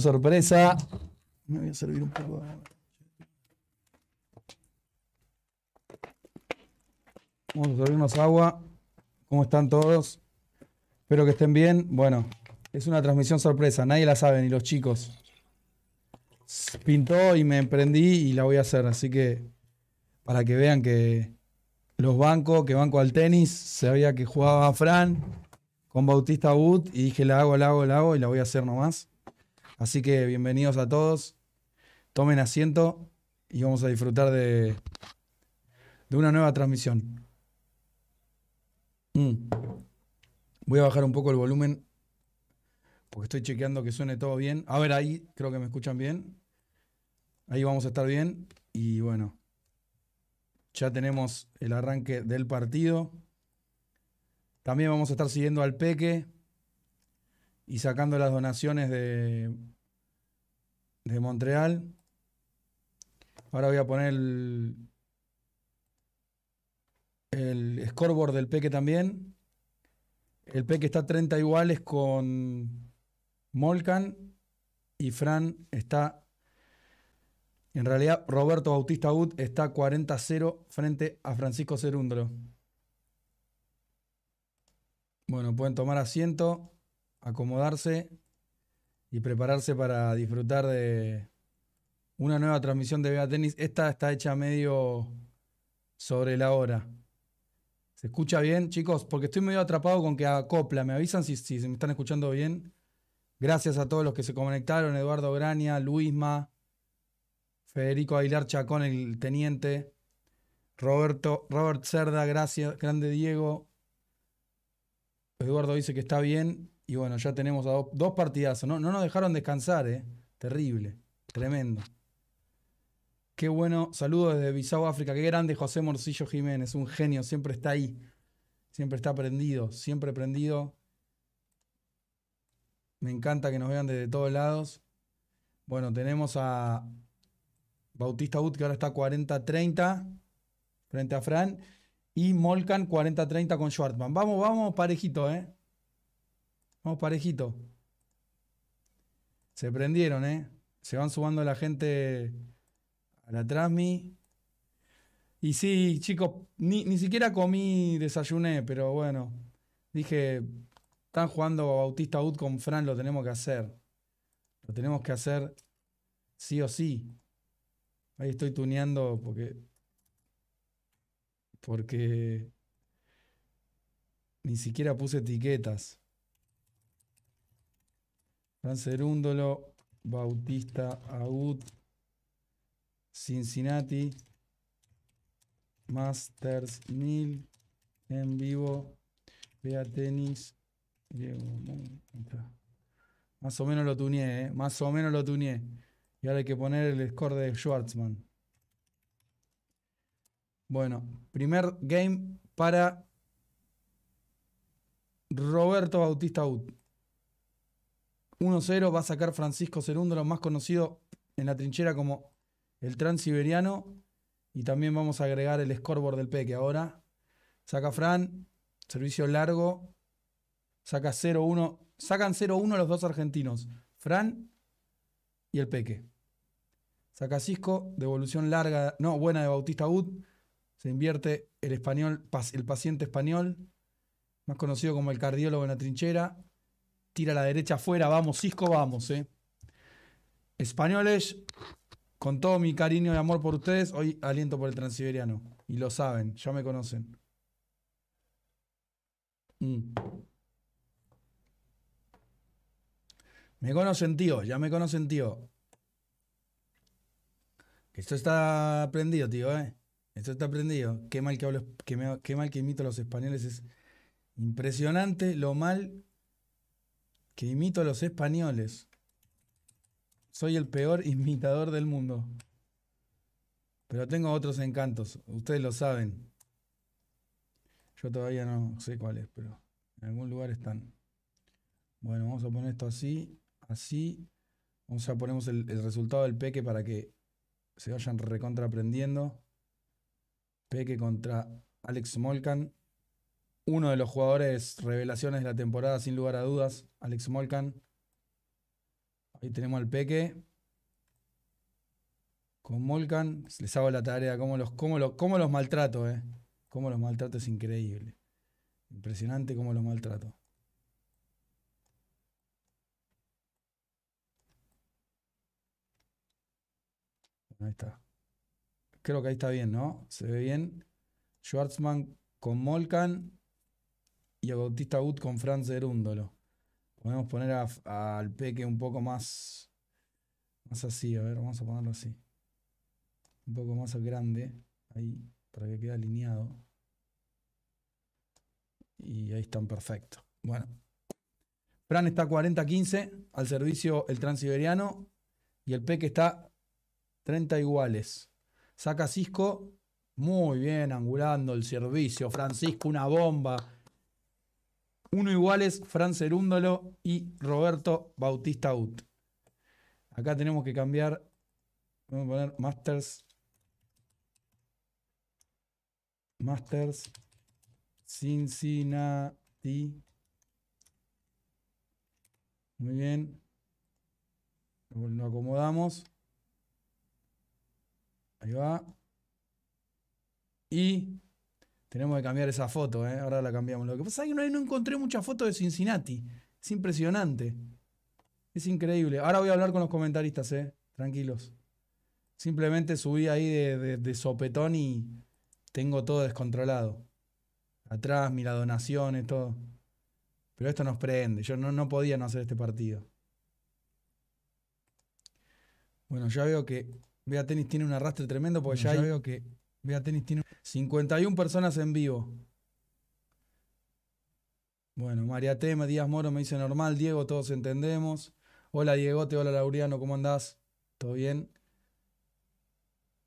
sorpresa. Me voy a servir un poco de Vamos a servirnos agua. ¿Cómo están todos? Espero que estén bien. Bueno, es una transmisión sorpresa. Nadie la sabe, ni los chicos. Pintó y me emprendí y la voy a hacer. Así que para que vean que los bancos, que banco al tenis, sabía que jugaba Fran con Bautista Wood y dije la hago, la hago, la hago y la voy a hacer nomás. Así que bienvenidos a todos. Tomen asiento y vamos a disfrutar de, de una nueva transmisión. Mm. Voy a bajar un poco el volumen porque estoy chequeando que suene todo bien. A ver, ahí creo que me escuchan bien. Ahí vamos a estar bien. Y bueno, ya tenemos el arranque del partido. También vamos a estar siguiendo al Peque y sacando las donaciones de de Montreal. Ahora voy a poner el, scoreboard del Peque también. El Peque está 30 iguales con Molcan y Fran está. En realidad, Roberto Bautista Ut está 40-0 frente a Francisco Serundro. Bueno, pueden tomar asiento, acomodarse y prepararse para disfrutar de una nueva transmisión de Vega Tenis. Esta está hecha medio sobre la hora. ¿Se escucha bien, chicos? Porque estoy medio atrapado con que acopla. Me avisan si, me están escuchando bien. Gracias a todos los que se conectaron: Eduardo Grania, Luisma, Federico Aguilar Chacón, el teniente. Roberto, Robert Cerda, gracias, grande Diego. Eduardo dice que está bien. Y bueno, ya tenemos a dos partidazos. No, nos dejaron descansar, ¿eh? Terrible. Tremendo. Qué bueno. Saludos desde Bisau África. Qué grande José Morcillo Jiménez. Un genio. Siempre está ahí. Siempre está prendido. Siempre prendido. Me encanta que nos vean desde todos lados. Bueno, tenemos a Bautista Ut, que ahora está 40-30 frente a Fran. Y Molcan 40-30 con Schwartman. Vamos, vamos, parejito, ¿eh? Vamos parejito. Se prendieron, ¿eh? Se van sumando la gente a la Trasmi. Y sí, chicos, ni, siquiera comí, desayuné, pero bueno. Dije, están jugando Bautista wood con Fran, lo tenemos que hacer. Lo tenemos que hacer sí o sí. Ahí estoy tuneando porque. Porque. Ni siquiera puse etiquetas. Transerúndolo, Bautista Agut, Cincinnati, Masters 1000, en vivo, Vea Tenis, más o menos lo tuneé, ¿eh? más o menos lo tuneé. Y ahora hay que poner el score de Schwartzman. Bueno, primer game para Roberto Bautista Agut. 1-0 va a sacar Francisco Cerúndolo, más conocido en la trinchera como el Transiberiano. Y también vamos a agregar el scoreboard del Peque ahora. Saca Fran, servicio largo. Saca 0-1. Sacan 0-1 los dos argentinos, Fran y el Peque. Saca Cisco, devolución larga, no, buena de Bautista Wood. Se invierte el español, el paciente español, más conocido como el cardiólogo en la trinchera. Tira la derecha afuera, vamos, Cisco, vamos. Eh. Españoles, con todo mi cariño y amor por ustedes, hoy aliento por el transiberiano. Y lo saben, ya me conocen. Mm. Me conocen, tío, ya me conocen, tío. esto está aprendido, tío, ¿eh? Esto está aprendido. Qué mal que hablo, qué, mal que imito a los españoles. Es impresionante lo mal que imito a los españoles. Soy el peor imitador del mundo. Pero tengo otros encantos, ustedes lo saben. Yo todavía no sé cuáles, pero en algún lugar están. Bueno, vamos a poner esto así, así. Vamos a ponemos el, resultado del peque para que se vayan recontraprendiendo Peque contra Alex Molkan uno de los jugadores revelaciones de la temporada, sin lugar a dudas, Alex Molcan. Ahí tenemos al Peque. Con Molkan les hago la tarea, cómo los, los, los maltrato, ¿eh? Cómo los maltrato es increíble. Impresionante cómo los maltrato. Ahí está. Creo que ahí está bien, ¿no? Se ve bien. Schwartzman con Molkan y a Bautista Wood con Franz Derúndolo. Podemos poner al Peque un poco más, más así, a ver, vamos a ponerlo así. Un poco más grande, ahí, para que quede alineado. Y ahí están perfectos. Bueno. Fran está 40-15 al servicio el transiberiano y el Peque está 30 iguales. Saca Cisco, muy bien, angulando el servicio. Francisco, una bomba. Uno iguales, Fran Cerúndolo y Roberto Bautista Ut. Acá tenemos que cambiar. Vamos a poner Masters. Masters. Cincinnati. Muy bien. Lo acomodamos. Ahí va. Y tenemos que cambiar esa foto, ¿eh? ahora la cambiamos. Lo que pasa es que no, encontré muchas fotos de Cincinnati. Es impresionante. Es increíble. Ahora voy a hablar con los comentaristas, ¿eh? tranquilos. Simplemente subí ahí de, de, sopetón y tengo todo descontrolado. Atrás, mira donaciones, todo. Pero esto nos prende. Yo no, no podía no hacer este partido. Bueno, ya veo que Vea Tenis tiene un arrastre tremendo porque ya, veo que 51 personas en vivo. Bueno, María Teme, Díaz Moro me dice normal, Diego, todos entendemos. Hola Diegote, hola Lauriano, ¿cómo andás? ¿Todo bien?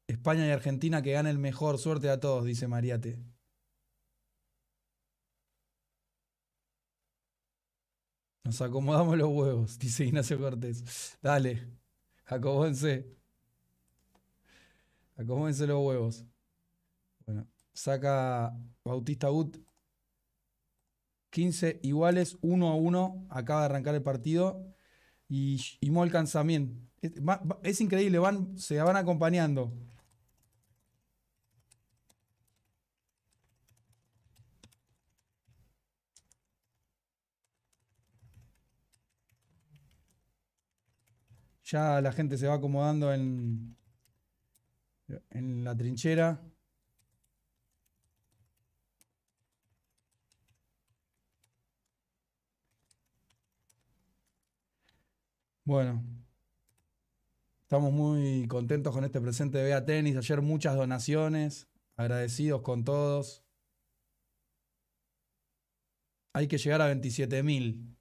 España y Argentina que gane el mejor, suerte a todos, dice Mariate. Nos acomodamos los huevos, dice Ignacio Cortés. Dale, acomódense. Acomódense los huevos. Bueno, saca Bautista Ut 15 iguales, 1 a 1. Acaba de arrancar el partido. Y, y Molcans también. Es, increíble, van, se van acompañando. Ya la gente se va acomodando en, en la trinchera. Bueno, estamos muy contentos con este presente de Bea Tenis. Ayer muchas donaciones, agradecidos con todos. Hay que llegar a 27.000,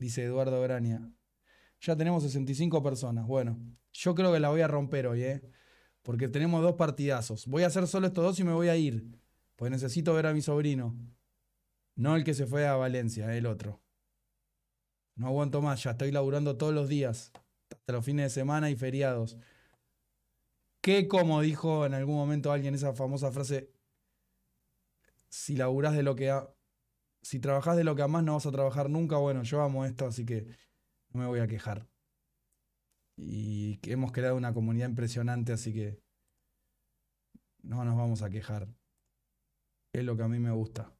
dice Eduardo Graña. Ya tenemos 65 personas. Bueno, yo creo que la voy a romper hoy, ¿eh? Porque tenemos dos partidazos. Voy a hacer solo estos dos y me voy a ir. Pues necesito ver a mi sobrino. No el que se fue a Valencia, el otro. No aguanto más, ya estoy laburando todos los días, hasta los fines de semana y feriados. Que como dijo en algún momento alguien esa famosa frase, si laburás de lo que... si trabajás de lo que amás no vas a trabajar nunca, bueno, yo amo esto, así que no me voy a quejar. Y hemos creado una comunidad impresionante, así que no nos vamos a quejar. Es lo que a mí me gusta.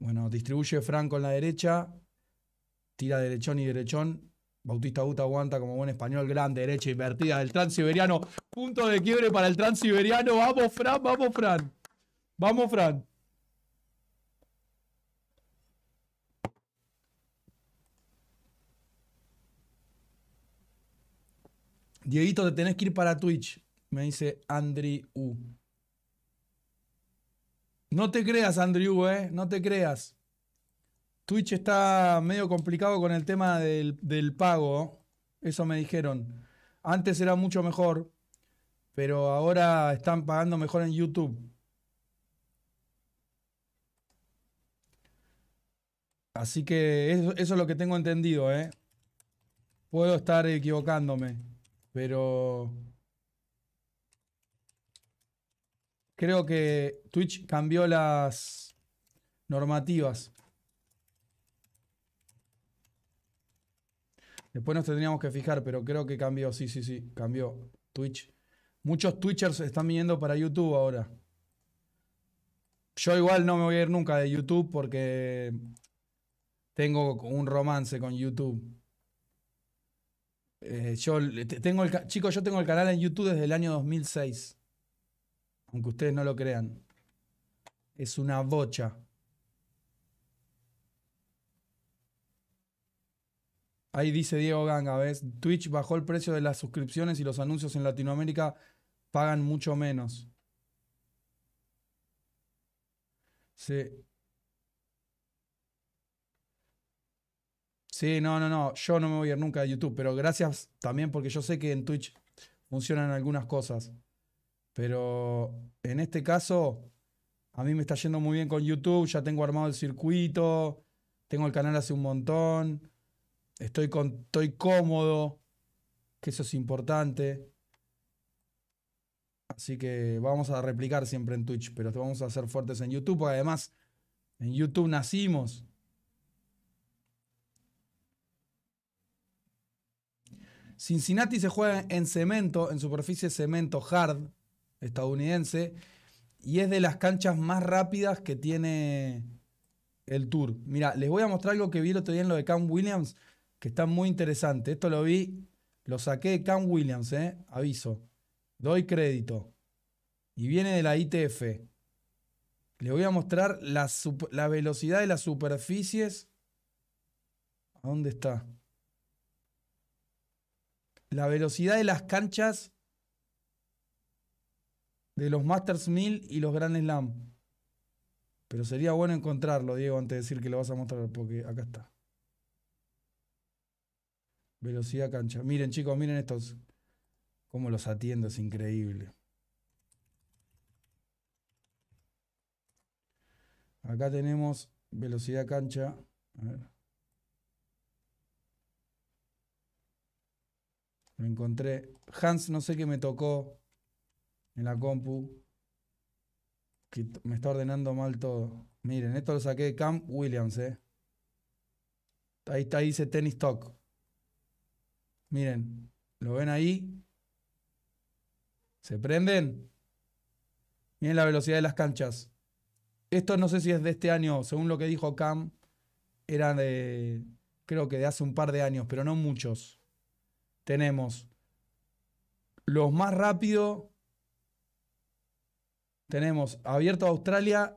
Bueno, distribuye Franco en la derecha, tira derechón y derechón. Bautista Guta aguanta como buen español, gran derecha invertida del transiberiano. Punto de quiebre para el transiberiano. Vamos, Fran, vamos, Fran. Vamos, Fran. Dieguito, te tenés que ir para Twitch, me dice Andri U. No te creas, Andri U, ¿eh? No te creas. Twitch está medio complicado con el tema del, pago. Eso me dijeron. Antes era mucho mejor, pero ahora están pagando mejor en YouTube. Así que eso, es lo que tengo entendido, ¿eh? Puedo estar equivocándome, pero creo que Twitch cambió las normativas. Después nos tendríamos que fijar, pero creo que cambió, sí, sí, sí, cambió Twitch. Muchos Twitchers están viniendo para YouTube ahora. Yo igual no me voy a ir nunca de YouTube porque tengo un romance con YouTube. Eh, yo tengo el, chicos, yo tengo el canal en YouTube desde el año 2006. Aunque ustedes no lo crean. Es una bocha. Ahí dice Diego Ganga, ¿ves? Twitch bajó el precio de las suscripciones y los anuncios en Latinoamérica pagan mucho menos. Sí. Sí, no, no, no. Yo no me voy a ir nunca de YouTube, pero gracias también porque yo sé que en Twitch funcionan algunas cosas. Pero en este caso, a mí me está yendo muy bien con YouTube. Ya tengo armado el circuito, tengo el canal hace un montón estoy, estoy cómodo, que eso es importante. Así que vamos a replicar siempre en Twitch, pero vamos a ser fuertes en YouTube, porque además en YouTube nacimos. Cincinnati se juega en cemento, en superficie cemento hard estadounidense, y es de las canchas más rápidas que tiene el tour. Mira, les voy a mostrar algo que vi el otro día en lo de Cam Williams que está muy interesante. Esto lo vi, lo saqué de Cam Williams, eh, aviso. Doy crédito. Y viene de la ITF. Le voy a mostrar la, velocidad de las superficies. ¿A dónde está? La velocidad de las canchas de los Masters 1000 y los Grand Slam. Pero sería bueno encontrarlo, Diego, antes de decir que lo vas a mostrar, porque acá está. Velocidad cancha. Miren, chicos, miren estos. Cómo los atiendo, es increíble. Acá tenemos velocidad cancha. A ver. Lo encontré. Hans, no sé qué me tocó en la compu. Que me está ordenando mal todo. Miren, esto lo saqué de Camp Williams, eh. Ahí está, ahí dice Tennis Talk. Miren, ¿lo ven ahí? ¿Se prenden? Miren la velocidad de las canchas. Esto no sé si es de este año, según lo que dijo Cam, era de, creo que de hace un par de años, pero no muchos. Tenemos los más rápidos. Tenemos abierto a Australia,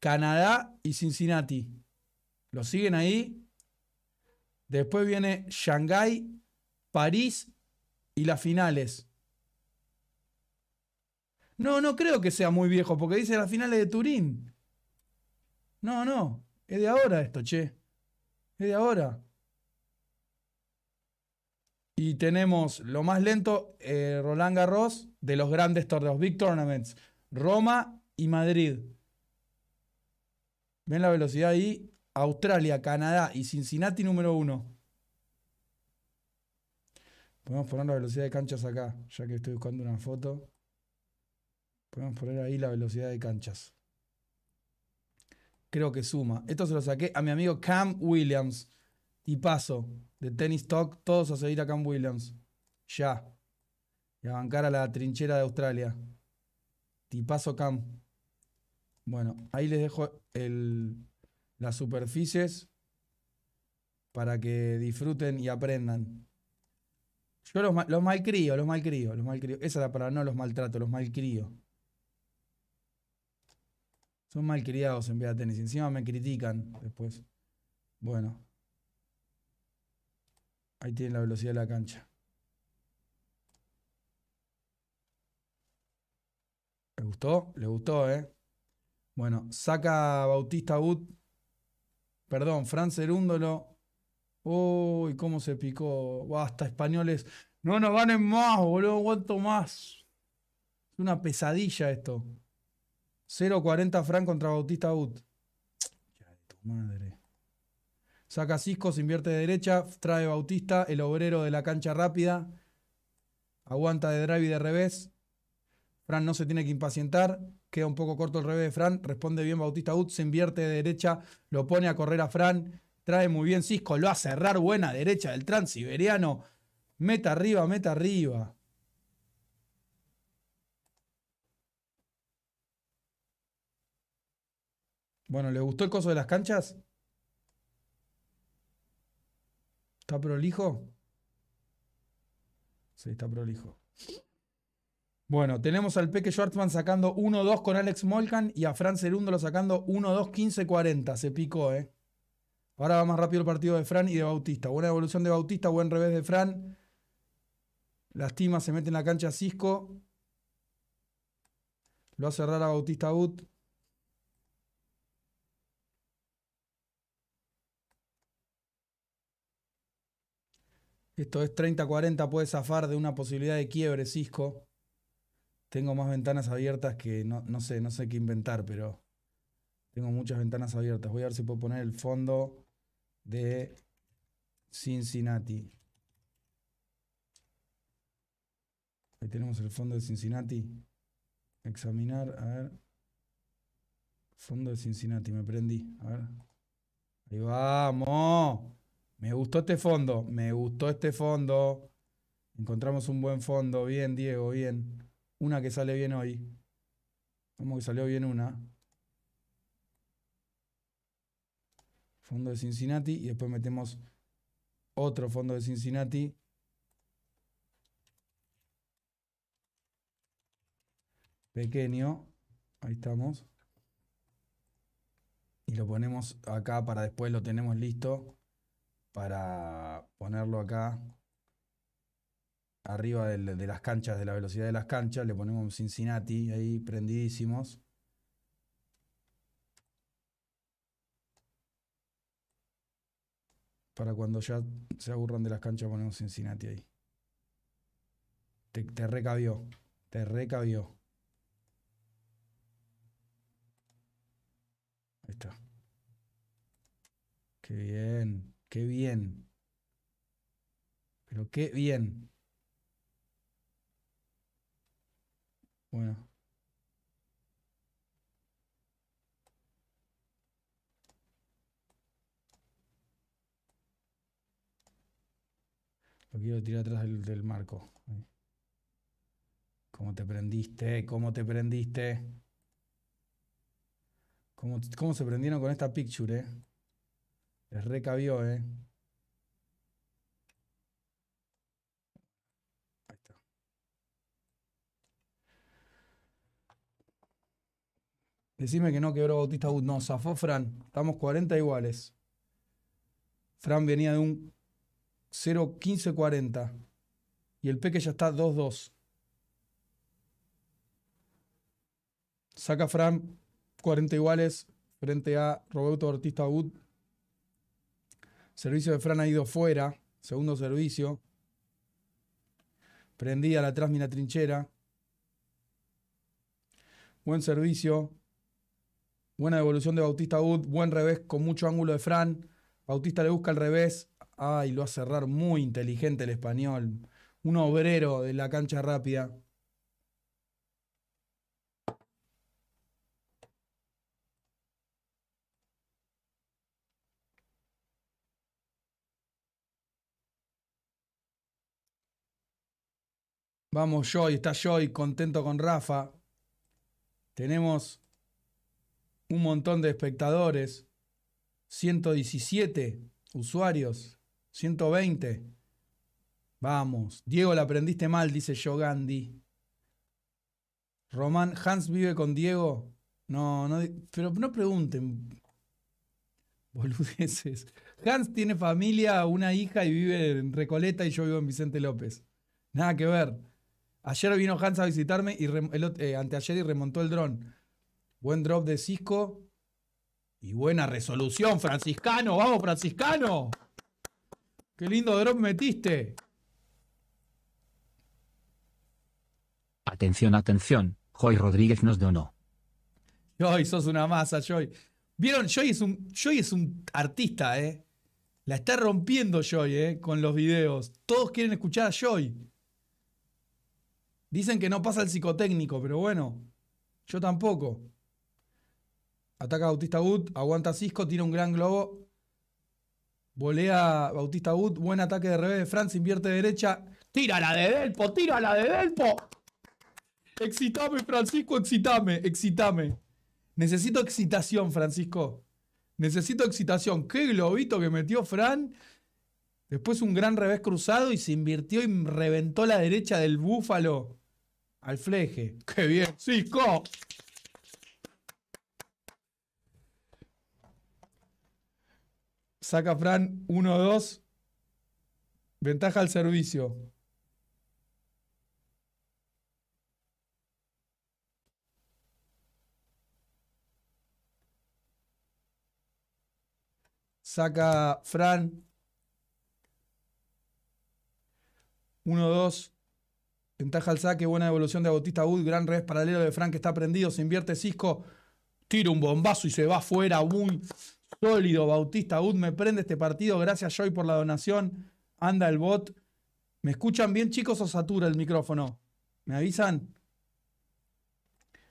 Canadá y Cincinnati. ¿Lo siguen ahí? Después viene Shanghái París y las finales. No, no creo que sea muy viejo, porque dice las finales de Turín. No, no, es de ahora esto, che. Es de ahora. Y tenemos lo más lento, eh, Roland Garros, de los grandes torneos, Big Tournaments, Roma y Madrid. Ven la velocidad ahí, Australia, Canadá y Cincinnati número uno. Podemos poner la velocidad de canchas acá, ya que estoy buscando una foto. Podemos poner ahí la velocidad de canchas. Creo que suma. Esto se lo saqué a mi amigo Cam Williams. Y paso de Tennis Talk, todos a seguir a Cam Williams. Ya. Y a bancar a la trinchera de Australia. Tipazo Cam. Bueno, ahí les dejo el, las superficies para que disfruten y aprendan. Yo los, los los malcrio, los malcrio. Esa la palabra, no los maltrato, los malcrio. Son malcriados en Vía de tenis. Encima me critican después. Bueno. Ahí tienen la velocidad de la cancha. ¿Le gustó? Le gustó, ¿eh? Bueno, saca Bautista Wood. Perdón, Fran Cerúndolo Uy, cómo se picó. Basta, españoles. No nos ganen más, boludo. Aguanto más. Es una pesadilla esto. 0.40 Fran contra Bautista Ut. Ya tu madre. Saca Cisco, se invierte de derecha. Trae Bautista, el obrero de la cancha rápida. Aguanta de drive y de revés. Fran no se tiene que impacientar. Queda un poco corto el revés de Fran. Responde bien Bautista Ut. Se invierte de derecha. Lo pone a correr a Fran trae muy bien Cisco, lo va a cerrar buena derecha del transiberiano. Meta arriba, meta arriba. Bueno, ¿le gustó el coso de las canchas? ¿Está prolijo? Sí, está prolijo. Bueno, tenemos al Peque Schwartzman sacando 1-2 con Alex Molkan. y a Fran lo sacando 1-2-15-40. Se picó, ¿eh? Ahora va más rápido el partido de Fran y de Bautista. Buena evolución de Bautista, buen revés de Fran. Lastima, se mete en la cancha Cisco. Lo hace cerrar a Bautista Ut. Esto es 30-40, puede zafar de una posibilidad de quiebre, Cisco. Tengo más ventanas abiertas que no, no sé, no sé qué inventar, pero tengo muchas ventanas abiertas. Voy a ver si puedo poner el fondo de Cincinnati. Ahí tenemos el fondo de Cincinnati. Examinar, a ver. Fondo de Cincinnati, me prendí. A ver. Ahí vamos. Me gustó este fondo, me gustó este fondo. Encontramos un buen fondo. Bien, Diego, bien. Una que sale bien hoy. Como que salió bien una. fondo de Cincinnati y después metemos otro fondo de Cincinnati. Pequeño, ahí estamos. Y lo ponemos acá para después lo tenemos listo para ponerlo acá arriba de, las canchas, de la velocidad de las canchas. Le ponemos Cincinnati ahí prendidísimos. para cuando ya se aburran de las canchas ponemos Cincinnati ahí. Te, te recabió, te recabió. Ahí está. Qué bien, qué bien. Pero qué bien. Bueno. quiero tirar atrás del, marco. ¿Cómo te prendiste? ¿Cómo te prendiste? ¿Cómo, cómo se prendieron con esta picture, eh? Les recabió, eh. Ahí está. Decime que no quebró Bautista Wood. No, zafó Fran. Estamos 40 iguales. Fran venía de un 0-15-40 y el Peque ya está 2-2 Saca Fran 40 iguales frente a Roberto Bautista Wood. Servicio de Fran ha ido fuera, segundo servicio. Prendida la trasmina trinchera. Buen servicio. Buena devolución de Bautista Wood. Buen revés con mucho ángulo de Fran. Bautista le busca el revés. Ay, lo a cerrar muy inteligente el español. Un obrero de la cancha rápida. Vamos, Joy, está Joy, contento con Rafa. Tenemos un montón de espectadores, 117 usuarios. 120. Vamos. Diego, la aprendiste mal, dice yo Gandhi. Román, Hans vive con Diego. No, no, pero no pregunten. Boludeces. Hans tiene familia, una hija y vive en Recoleta y yo vivo en Vicente López. Nada que ver. Ayer vino Hans a visitarme y eh, anteayer y remontó el dron. Buen drop de Cisco y buena resolución, franciscano. ¡Vamos, franciscano! Qué lindo drop metiste. Atención, atención. Joy Rodríguez nos donó. Joy, sos una masa, Joy. Vieron, Joy es un, Joy es un artista, ¿eh? La está rompiendo Joy, ¿eh? Con los videos. Todos quieren escuchar a Joy. Dicen que no pasa el psicotécnico, pero bueno, yo tampoco. Ataca a Bautista Wood, aguanta Cisco, tira un gran globo. Volea Bautista Wood, buen ataque de revés de se invierte derecha. la de Delpo! la de Delpo! Excitame, Francisco, excitame, excitame. Necesito excitación, Francisco. Necesito excitación. Qué globito que metió Fran. Después un gran revés cruzado y se invirtió y reventó la derecha del búfalo al fleje. ¡Qué bien, Cisco! Saca Fran 1-2. Ventaja al servicio. Saca Fran. 1-2. Ventaja al saque, buena evolución de Bautista Wood, gran revés paralelo de Fran que está prendido, se invierte Cisco, tira un bombazo y se va afuera, Wood. Sólido, Bautista Ud, me prende este partido. Gracias, Joy, por la donación. Anda el bot. ¿Me escuchan bien, chicos, o satura el micrófono? ¿Me avisan?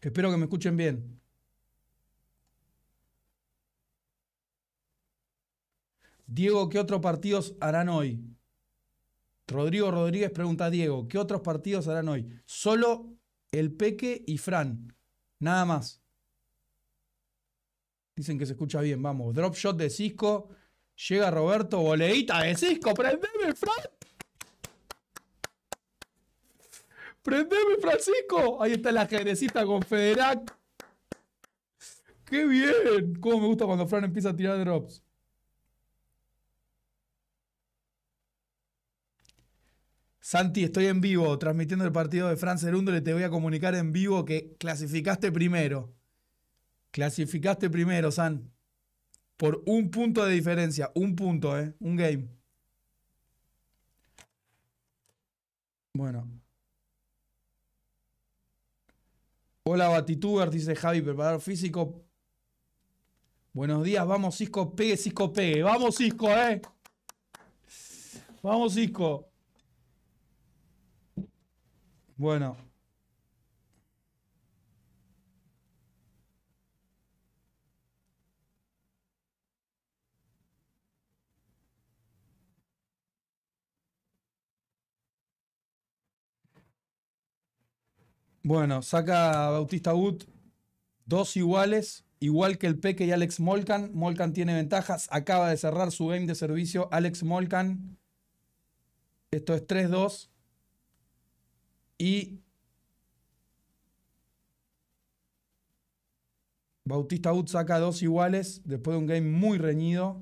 Espero que me escuchen bien. Diego, ¿qué otros partidos harán hoy? Rodrigo Rodríguez pregunta a Diego, ¿qué otros partidos harán hoy? Solo el Peque y Fran, nada más. Dicen que se escucha bien, vamos. Drop shot de Cisco. Llega Roberto, boleita de Cisco. ¡Prendeme, Fran! ¡Prendeme, Francisco! Ahí está la ajedrecista con Federac. ¡Qué bien! Cómo me gusta cuando Fran empieza a tirar drops. Santi, estoy en vivo transmitiendo el partido de Fran le Te voy a comunicar en vivo que clasificaste primero. Clasificaste primero, San. Por un punto de diferencia. Un punto, ¿eh? Un game. Bueno. Hola, Batituber, dice Javi, preparador físico. Buenos días, vamos, Cisco, pegue, Cisco, pegue. Vamos, Cisco, ¿eh? Vamos, Cisco. Bueno. Bueno, saca Bautista Wood dos iguales, igual que el Peque y Alex Molkan, Molkan tiene ventajas, acaba de cerrar su game de servicio. Alex Molkan, esto es 3-2. Y Bautista Wood saca dos iguales después de un game muy reñido.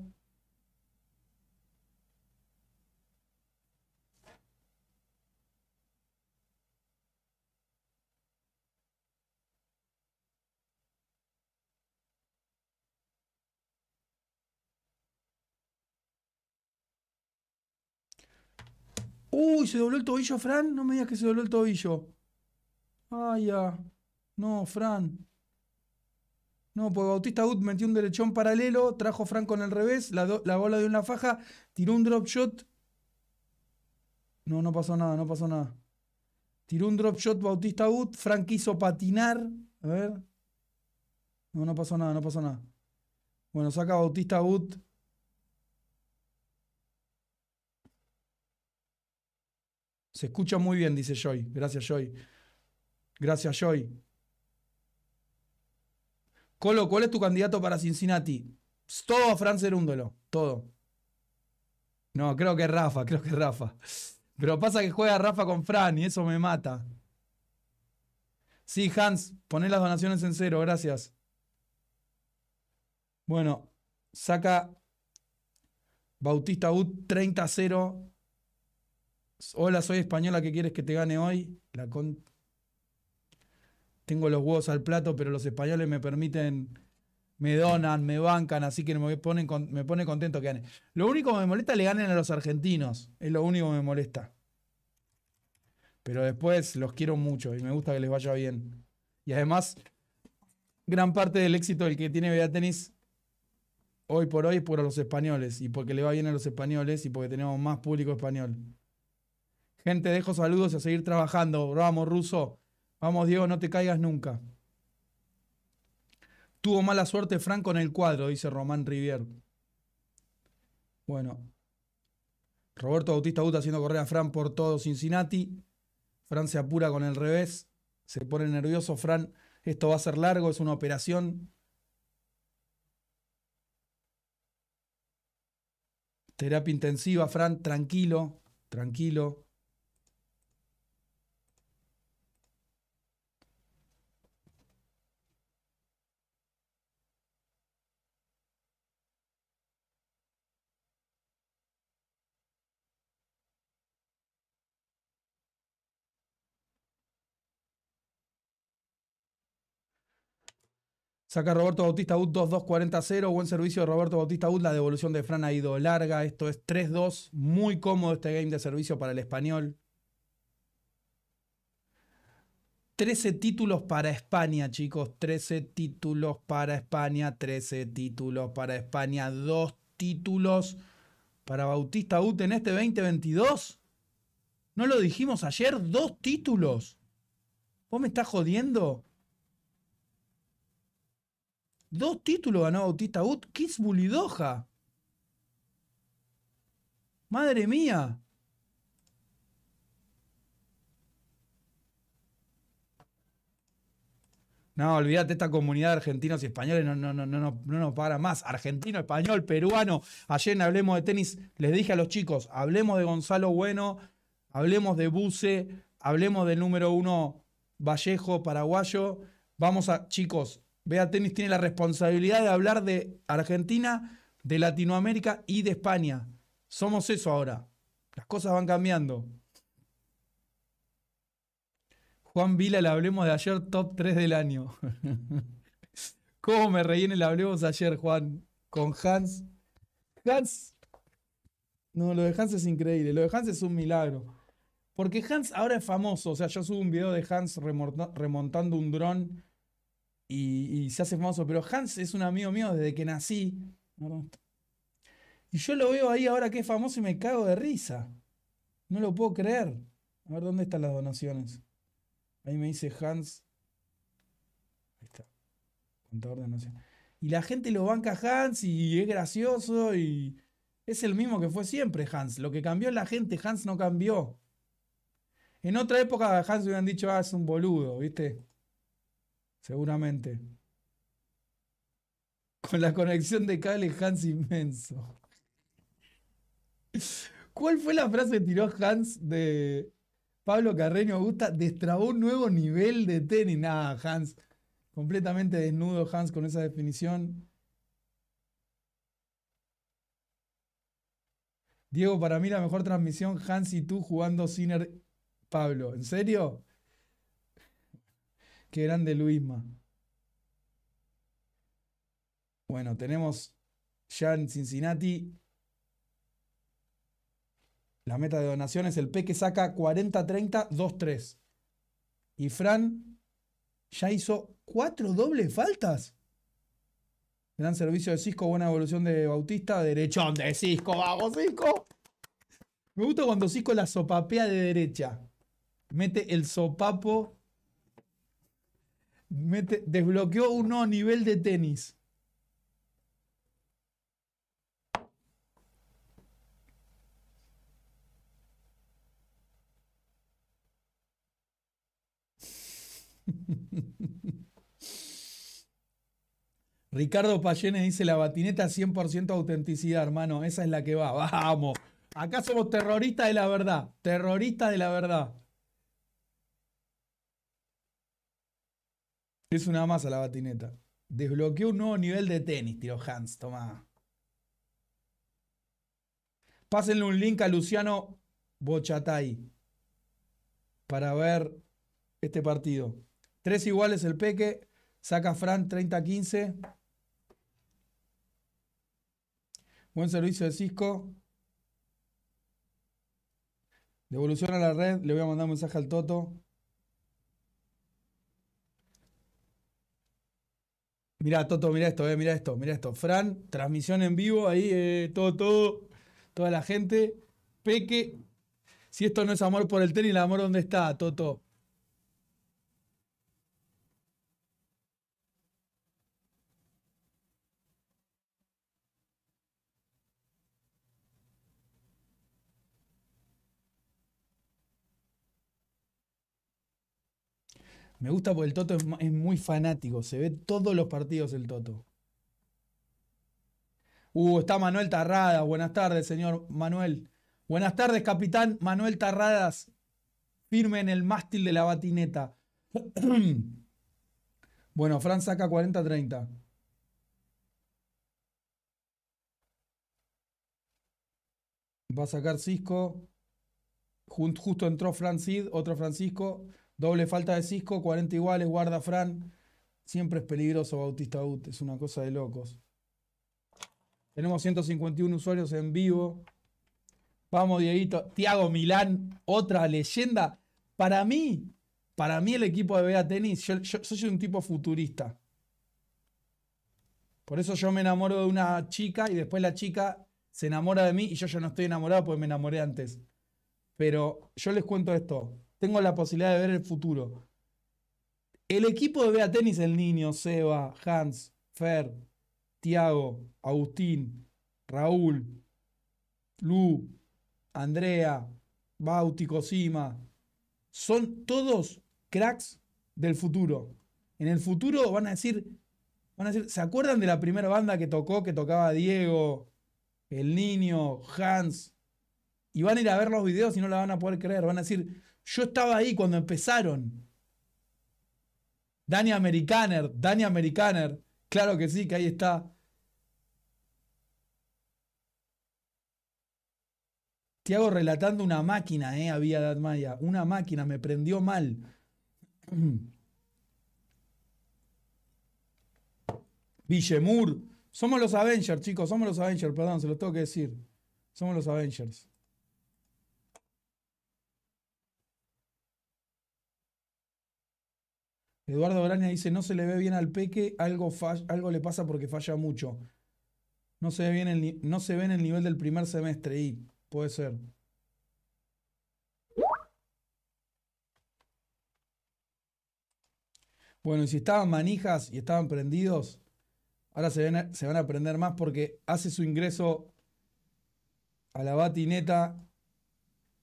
Uy, se dobló el tobillo, Fran. No me digas que se dobló el tobillo. Ay, ya. No, Fran. No, pues Bautista Wood metió un derechón paralelo, trajo Fran con el revés, la, bola de una faja, tiró un drop shot. No, no pasó nada, no pasó nada. Tiró un drop shot Bautista Wood, Fran quiso patinar. A ver. No, no pasó nada, no pasó nada. Bueno, saca Bautista Wood Se escucha muy bien, dice Joy. Gracias, Joy. Gracias, Joy. Colo, ¿cuál es tu candidato para Cincinnati? Todo a Fran Cerúndolo, todo. No, creo que Rafa, creo que Rafa. Pero pasa que juega Rafa con Fran y eso me mata. Sí, Hans, poné las donaciones en cero, gracias. Bueno, saca Bautista U 30-0 Hola, soy española, ¿qué quieres que te gane hoy? Tengo los huevos al plato, pero los españoles me permiten, me donan, me bancan, así que me, ponen me pone contento que gane. Lo único que me molesta es le ganen a los argentinos. Es lo único que me molesta. Pero después los quiero mucho y me gusta que les vaya bien. Y además, gran parte del éxito del que tiene Vea Tenis hoy por hoy es por los españoles y porque le va bien a los españoles y porque tenemos más público español. Gente, dejo saludos y a seguir trabajando. Vamos, Ruso. Vamos, Diego, no te caigas nunca. Tuvo mala suerte Fran con el cuadro, dice Román Rivier. Bueno. Roberto Bautista Guta haciendo correr a Fran por todo Cincinnati. Fran se apura con el revés. Se pone nervioso. Fran, esto va a ser largo, es una operación. Terapia intensiva, Fran, tranquilo, tranquilo. Saca Roberto Bautista Ut 2-2-40-0. Buen servicio de Roberto Bautista Ut. La devolución de Fran ha ido larga. Esto es 3-2. Muy cómodo este game de servicio para el español. 13 títulos para España, chicos. 13 títulos para España. 13 títulos para España. Dos títulos para Bautista Ut en este 2022. No lo dijimos ayer. Dos títulos. ¿Vos me estás jodiendo? Dos títulos ganó Bautista Gut, ¿Qué es bulidoja? Madre mía. No, olvídate, esta comunidad de argentinos y españoles no, no, no, no, no, nos para más. Argentino, español, peruano. Ayer Hablemos de Tenis les dije a los chicos, hablemos de Gonzalo Bueno, hablemos de Buse, hablemos del número uno Vallejo, paraguayo. Vamos a, chicos, VEA Tenis tiene la responsabilidad de hablar de Argentina, de Latinoamérica y de España. Somos eso ahora. Las cosas van cambiando. Juan Vila, le hablemos de ayer, top 3 del año. ¿Cómo me reí Le hablemos ayer, Juan? Con Hans. Hans. No, lo de Hans es increíble. Lo de Hans es un milagro. Porque Hans ahora es famoso. O sea, yo subo un video de Hans remontando un dron y, se hace famoso. Pero Hans es un amigo mío desde que nací. Y yo lo veo ahí ahora que es famoso y me cago de risa. No lo puedo creer. A ver, ¿dónde están las donaciones? Ahí me dice Hans. Ahí está. Contador de donaciones. Y la gente lo banca a Hans y es gracioso y es el mismo que fue siempre Hans. Lo que cambió es la gente, Hans no cambió. En otra época Hans hubieran dicho, ah, es un boludo, ¿viste? seguramente. Con la conexión de cable Hans inmenso. ¿Cuál fue la frase que tiró Hans de Pablo Carreño gusta Destrabó un nuevo nivel de tenis. Nada, Hans. Completamente desnudo Hans con esa definición. Diego, para mí la mejor transmisión, Hans y tú jugando Ciner Pablo. ¿En serio? Qué grande Luisma. Bueno, tenemos ya en Cincinnati. La meta de donaciones. el P que saca 40-30-2-3. Y Fran ya hizo cuatro dobles faltas. Gran servicio de Cisco, buena evolución de Bautista. Derechón de Cisco, vamos Cisco. Me gusta cuando Cisco la sopapea de derecha. Mete el sopapo desbloqueó uno a nivel de tenis. Ricardo Payenes dice la batineta 100% autenticidad, hermano. Esa es la que va. Vamos. Acá somos terroristas de la verdad. Terroristas de la verdad. Es una masa la batineta Desbloqueó un nuevo nivel de tenis, tiro Hans. Toma. Pásenle un link a Luciano Bochatay para ver este partido. Tres iguales el Peque. Saca Fran 30-15. Buen servicio de Cisco. Devolución a la red. Le voy a mandar un mensaje al Toto. Mira Toto, mira esto, eh, mira esto, mira esto. Fran, transmisión en vivo, ahí, eh, todo, todo, toda la gente. Peque, si esto no es amor por el tenis, el amor dónde está, Toto. Me gusta porque el Toto es, muy fanático, se ve todos los partidos el Toto. Uh, está Manuel Tarradas. Buenas tardes, señor Manuel. Buenas tardes, capitán Manuel Tarradas. Firme en el mástil de la batineta. bueno, Fran saca 40-30. Va a sacar Cisco. Justo entró Francid, otro Francisco. Doble falta de Cisco, 40 iguales, guarda Fran. Siempre es peligroso Bautista Ut, es una cosa de locos. Tenemos 151 usuarios en vivo. Vamos, Dieguito. Tiago Milán, otra leyenda. Para mí, para mí el equipo de Vega Tenis, soy un tipo futurista. Por eso yo me enamoro de una chica y después la chica se enamora de mí y yo ya no estoy enamorado porque me enamoré antes. Pero yo les cuento esto tengo la posibilidad de ver el futuro. El equipo de Bea Tenis, el niño, Seba, Hans, Fer, Tiago, Agustín, Raúl, Lu, Andrea, Bauti, Cosima, son todos cracks del futuro. En el futuro van a decir, van a decir, ¿se acuerdan de la primera banda que tocó, que tocaba Diego, el niño, Hans? Y van a ir a ver los videos y no la van a poder creer. Van a decir, yo estaba ahí cuando empezaron. Dani Americaner, Dani Americaner, claro que sí, que ahí está. Te hago relatando una máquina, eh, había Maya, una máquina, me prendió mal. Villemur, somos los Avengers, chicos, somos los Avengers, perdón, se lo tengo que decir. Somos los Avengers. Eduardo Braña dice, no se le ve bien al Peque, algo, algo le pasa porque falla mucho. No se, ve bien no se ve en el nivel del primer semestre y puede ser. Bueno, y si estaban manijas y estaban prendidos, ahora se, se van a prender más porque hace su ingreso a la batineta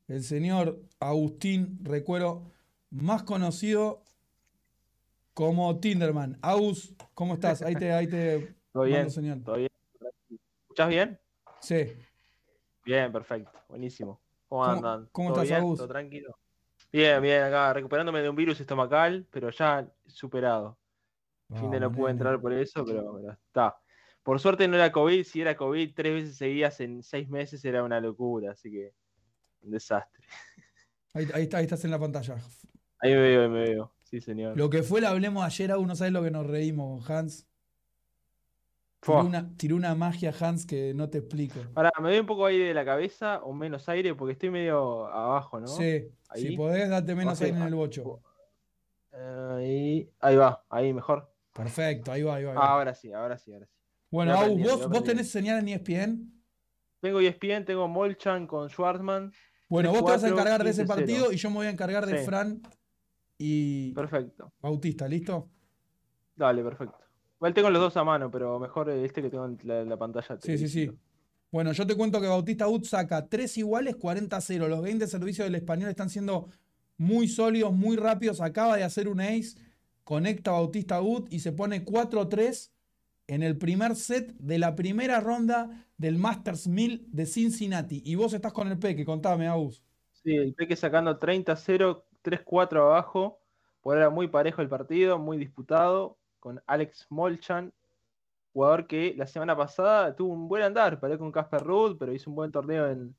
el señor Agustín Recuero, más conocido como Tinderman. Aus, ¿cómo estás? Ahí te, ahí te ¿Todo bien, señor. ¿Todo bien? ¿Escuchás bien? Sí. Bien, perfecto. Buenísimo. ¿Cómo, andan? ¿Cómo estás, ¿Todo tranquilo? Bien, bien, acá recuperándome de un virus estomacal, pero ya superado. Al ah, fin no pude entrar por eso, pero, está. Por suerte no era COVID, si era COVID tres veces seguidas en seis meses era una locura, así que un desastre. Ahí, ahí, ahí estás en la pantalla. Ahí me veo, ahí me veo señor. Lo que fue, lo hablemos ayer, aún no sabes lo que nos reímos Hans. Tiró una, magia, Hans, que no te explico. Ahora, me doy un poco aire de la cabeza o menos aire porque estoy medio abajo, ¿no? Sí, ahí. si podés, date menos aire en el bocho. Ahí, ahí va, ahí mejor. Perfecto, ahí va, ahí va. Ah, ahora sí, ahora sí, ahora sí. Bueno, ¿vos, tenés señal en ESPN? Tengo ESPN, tengo Molchan con Schwartzman. Bueno, vos te vas a encargar de ese partido y yo me voy a encargar de Fran y perfecto. Bautista, ¿listo? Dale, perfecto. Igual tengo los dos a mano, pero mejor eh, este que tengo en la, pantalla. Sí, sí, sí. Bueno, yo te cuento que Bautista Wood saca 3 iguales, 40-0. Los games de servicio del español están siendo muy sólidos, muy rápidos. Acaba de hacer un ace. Conecta Bautista Wood y se pone 4-3 en el primer set de la primera ronda del Masters 1000 de Cincinnati. Y vos estás con el Peque, contame, Agus. Sí, el Peque sacando 30-0, 3-4 abajo. Por ahora muy parejo el partido, muy disputado, con Alex Molchan, jugador que la semana pasada tuvo un buen andar, paré con Casper Ruth, pero hizo un buen torneo en,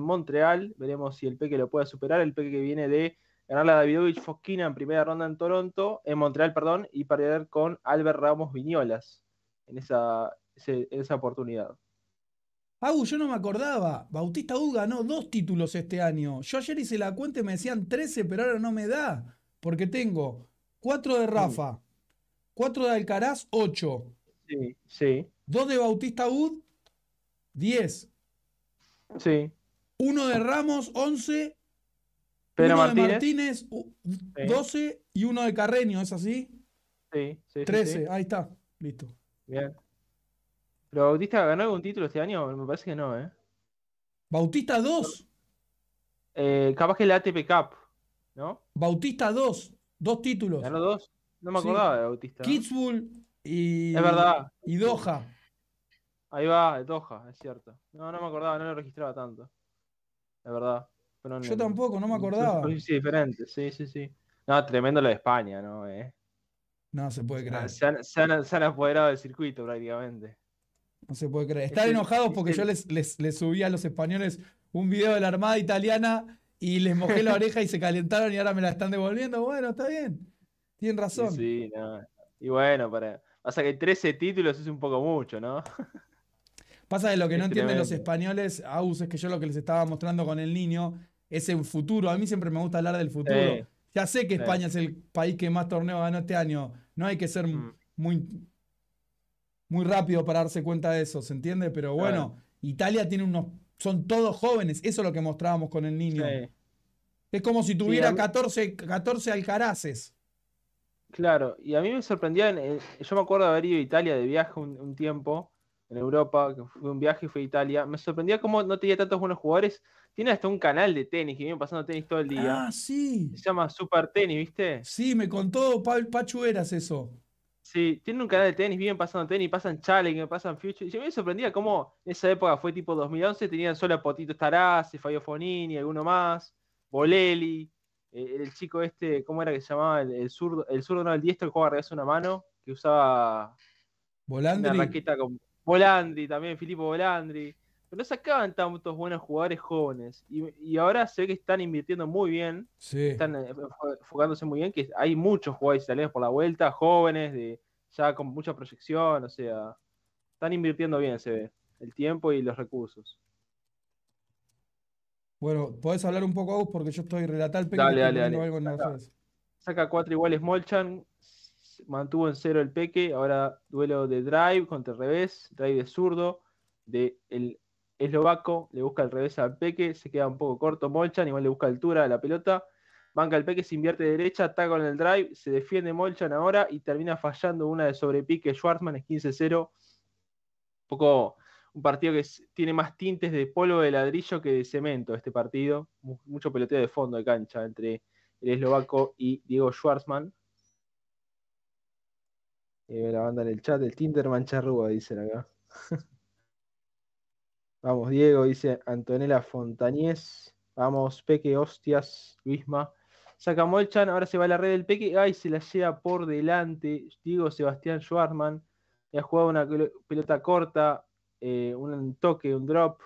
Montreal. Veremos si el Peque lo puede superar. El Peque que viene de ganar a Davidovich Fosquina en primera ronda en Toronto, en Montreal, perdón, y perder con Albert Ramos Viñolas en esa, en esa oportunidad. Agu, yo no me acordaba. Bautista Ud ganó dos títulos este año. Yo ayer hice la cuenta y me decían 13, pero ahora no me da. Porque tengo cuatro de Rafa, 4 de Alcaraz, 8. Sí, 2 de Bautista Ud, 10. Sí. 1 de Ramos, 11. Pero uno de Martínez, 12. Y uno de Carreño, ¿es así? Sí, sí. 13, ahí está, listo. Bien. ¿Pero Bautista ganó algún título este año? Me parece que no, ¿eh? Bautista 2. Eh, capaz que la ATP Cup, ¿no? Bautista 2, dos títulos. ¿Ganó dos? No me acordaba de Bautista. Kitzbühel y. Es verdad. Y Doha. Ahí va, Doha, es cierto. No, no me acordaba, no lo registraba tanto. Es verdad. Yo tampoco, no me acordaba. Sí, diferente, sí, sí, sí. No, tremendo lo de España, ¿no? Eh. No se puede creer. Se han, se han apoderado del circuito prácticamente. No se puede creer. Están enojados porque yo les, les, subí a los españoles un video de la Armada Italiana y les mojé la oreja y se calentaron y ahora me la están devolviendo. Bueno, está bien. Tienen razón. Sí, no. Y bueno, para... pasa que 13 títulos es un poco mucho, ¿no? Pasa de lo que no entienden los españoles, Aus, es que yo lo que les estaba mostrando con el niño es el futuro. A mí siempre me gusta hablar del futuro. ya sé que España es el país que más torneos ganó este año. No hay que ser mm. muy muy rápido para darse cuenta de eso, ¿se entiende? Pero bueno, Italia tiene unos. Son todos jóvenes, eso es lo que mostrábamos con el niño. Es como si tuviera 14, alcaraces. Claro, y a mí me sorprendía. Yo me acuerdo de haber ido a Italia de viaje un, tiempo en Europa, que fue un viaje y fue a Italia. Me sorprendía cómo no tenía tantos buenos jugadores. Tiene hasta un canal de tenis que viene pasando tenis todo el día. Ah, sí. Se llama Super Tenis, ¿viste? Sí, me contó Pachu Eras eso. Sí, tienen un canal de tenis, viven pasando tenis, pasan me pasan Future. Y yo me sorprendía cómo en esa época fue tipo 2011, tenían solo a Potito a Fabio Fonini, alguno más, Bolelli, eh, el, chico este, ¿cómo era que se llamaba? El, zurdo, el zurdo no, el diestro que jugaba arriba una mano, que usaba Volandri. una raqueta con Volandri también, Filippo Volandri pero no sacaban tantos buenos jugadores jóvenes. Y, ahora se ve que están invirtiendo muy bien, están eh, enfocándose muy bien, que hay muchos jugadores italianos por la vuelta, jóvenes, de ya con mucha proyección, o sea, están invirtiendo bien, se ve, el tiempo y los recursos. Bueno, podés hablar un poco, vos porque yo estoy relatando peque. Dale, dale, dale. saca, cuatro iguales Molchan, mantuvo en cero el peque, ahora duelo de drive contra el revés, drive de zurdo, de el eslovaco, le busca al revés al Peque, se queda un poco corto Molchan, igual le busca altura a la pelota, banca el Peque, se invierte derecha, ataca con el drive, se defiende Molchan ahora y termina fallando una de sobrepique Schwartzman, es 15-0, un poco un partido que tiene más tintes de polvo de ladrillo que de cemento este partido, mucho peloteo de fondo de cancha entre el eslovaco y Diego Schwartzman. Eh, la banda en el chat, el Tinderman Charrúa, dicen acá. Vamos, Diego, dice Antonella Fontañez. Vamos, Peque, hostias, Luisma. el Chan, ahora se va a la red del Peque. Ay, se la lleva por delante. Diego Sebastián Schwartman. Ha jugado una pelota corta, eh, un toque, un drop.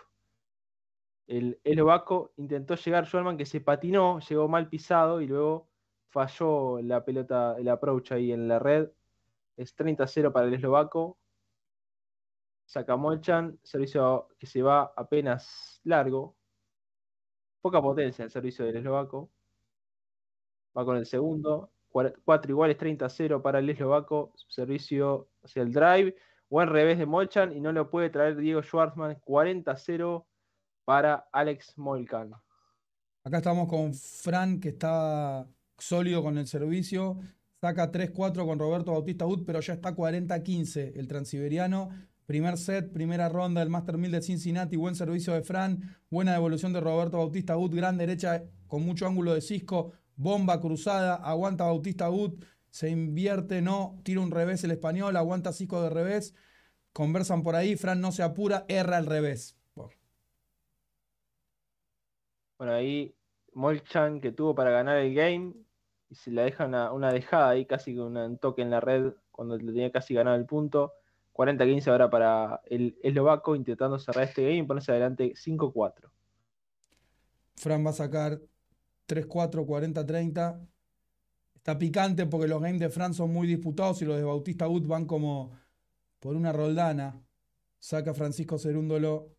El eslovaco intentó llegar Schwartman que se patinó, llegó mal pisado y luego falló la pelota, el approach ahí en la red. Es 30-0 para el eslovaco. Saca Molchan. servicio que se va apenas largo. Poca potencia el servicio del eslovaco. Va con el segundo. 4 iguales 30-0 para el eslovaco. Servicio hacia el drive. Buen revés de Molchan y no lo puede traer Diego Schwartzman. 40-0 para Alex Molchan. Acá estamos con Fran, que está sólido con el servicio. Saca 3-4 con Roberto Bautista Ut, pero ya está 40-15 el transiberiano. Primer set, primera ronda del Master 1000 de Cincinnati, buen servicio de Fran, buena devolución de Roberto Bautista Wood, gran derecha con mucho ángulo de Cisco, bomba cruzada, aguanta Bautista Wood, se invierte, no, tira un revés el español, aguanta Cisco de revés, conversan por ahí, Fran no se apura, erra al revés. Bueno. ahí, Molchan que tuvo para ganar el game, y se la deja una, una dejada ahí, casi con un toque en la red, cuando le tenía casi ganado el punto 40-15 ahora para el eslovaco intentando cerrar este game y ponerse adelante 5-4. Fran va a sacar 3-4, 40-30. Está picante porque los games de Fran son muy disputados y los de Bautista Wood van como por una roldana. Saca Francisco Cerúndolo.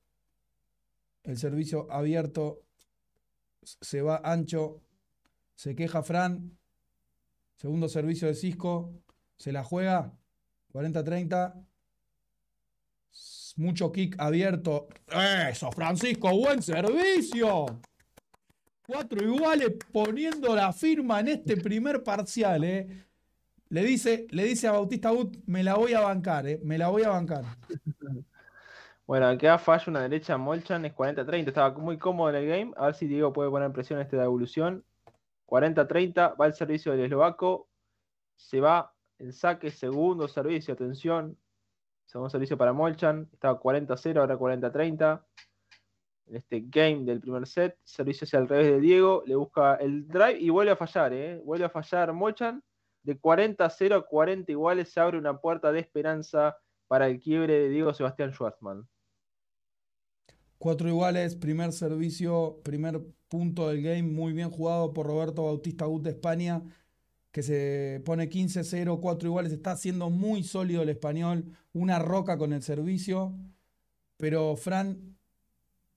El servicio abierto se va ancho. Se queja Fran. Segundo servicio de Cisco. Se la juega. 40-30. Mucho kick abierto. Eso, Francisco, buen servicio. Cuatro iguales poniendo la firma en este primer parcial, ¿eh? Le dice, le dice a Bautista Gut, me la voy a bancar, eh, Me la voy a bancar. Bueno, queda falla una derecha Molchan, es 40-30. Estaba muy cómodo en el game. A ver si Diego puede poner presión este de evolución. 40-30, va el servicio del eslovaco. Se va en saque, segundo servicio, atención. Segundo servicio para Molchan. Estaba 40-0, ahora 40-30. En este game del primer set. Servicio hacia el revés de Diego. Le busca el drive y vuelve a fallar. Eh. Vuelve a fallar Molchan. De 40-0 a 40 iguales se abre una puerta de esperanza para el quiebre de Diego Sebastián Schwartzman. Cuatro iguales, primer servicio, primer punto del game, muy bien jugado por Roberto Bautista Gut de España que se pone 15-0, 4 iguales, está haciendo muy sólido el español, una roca con el servicio, pero Fran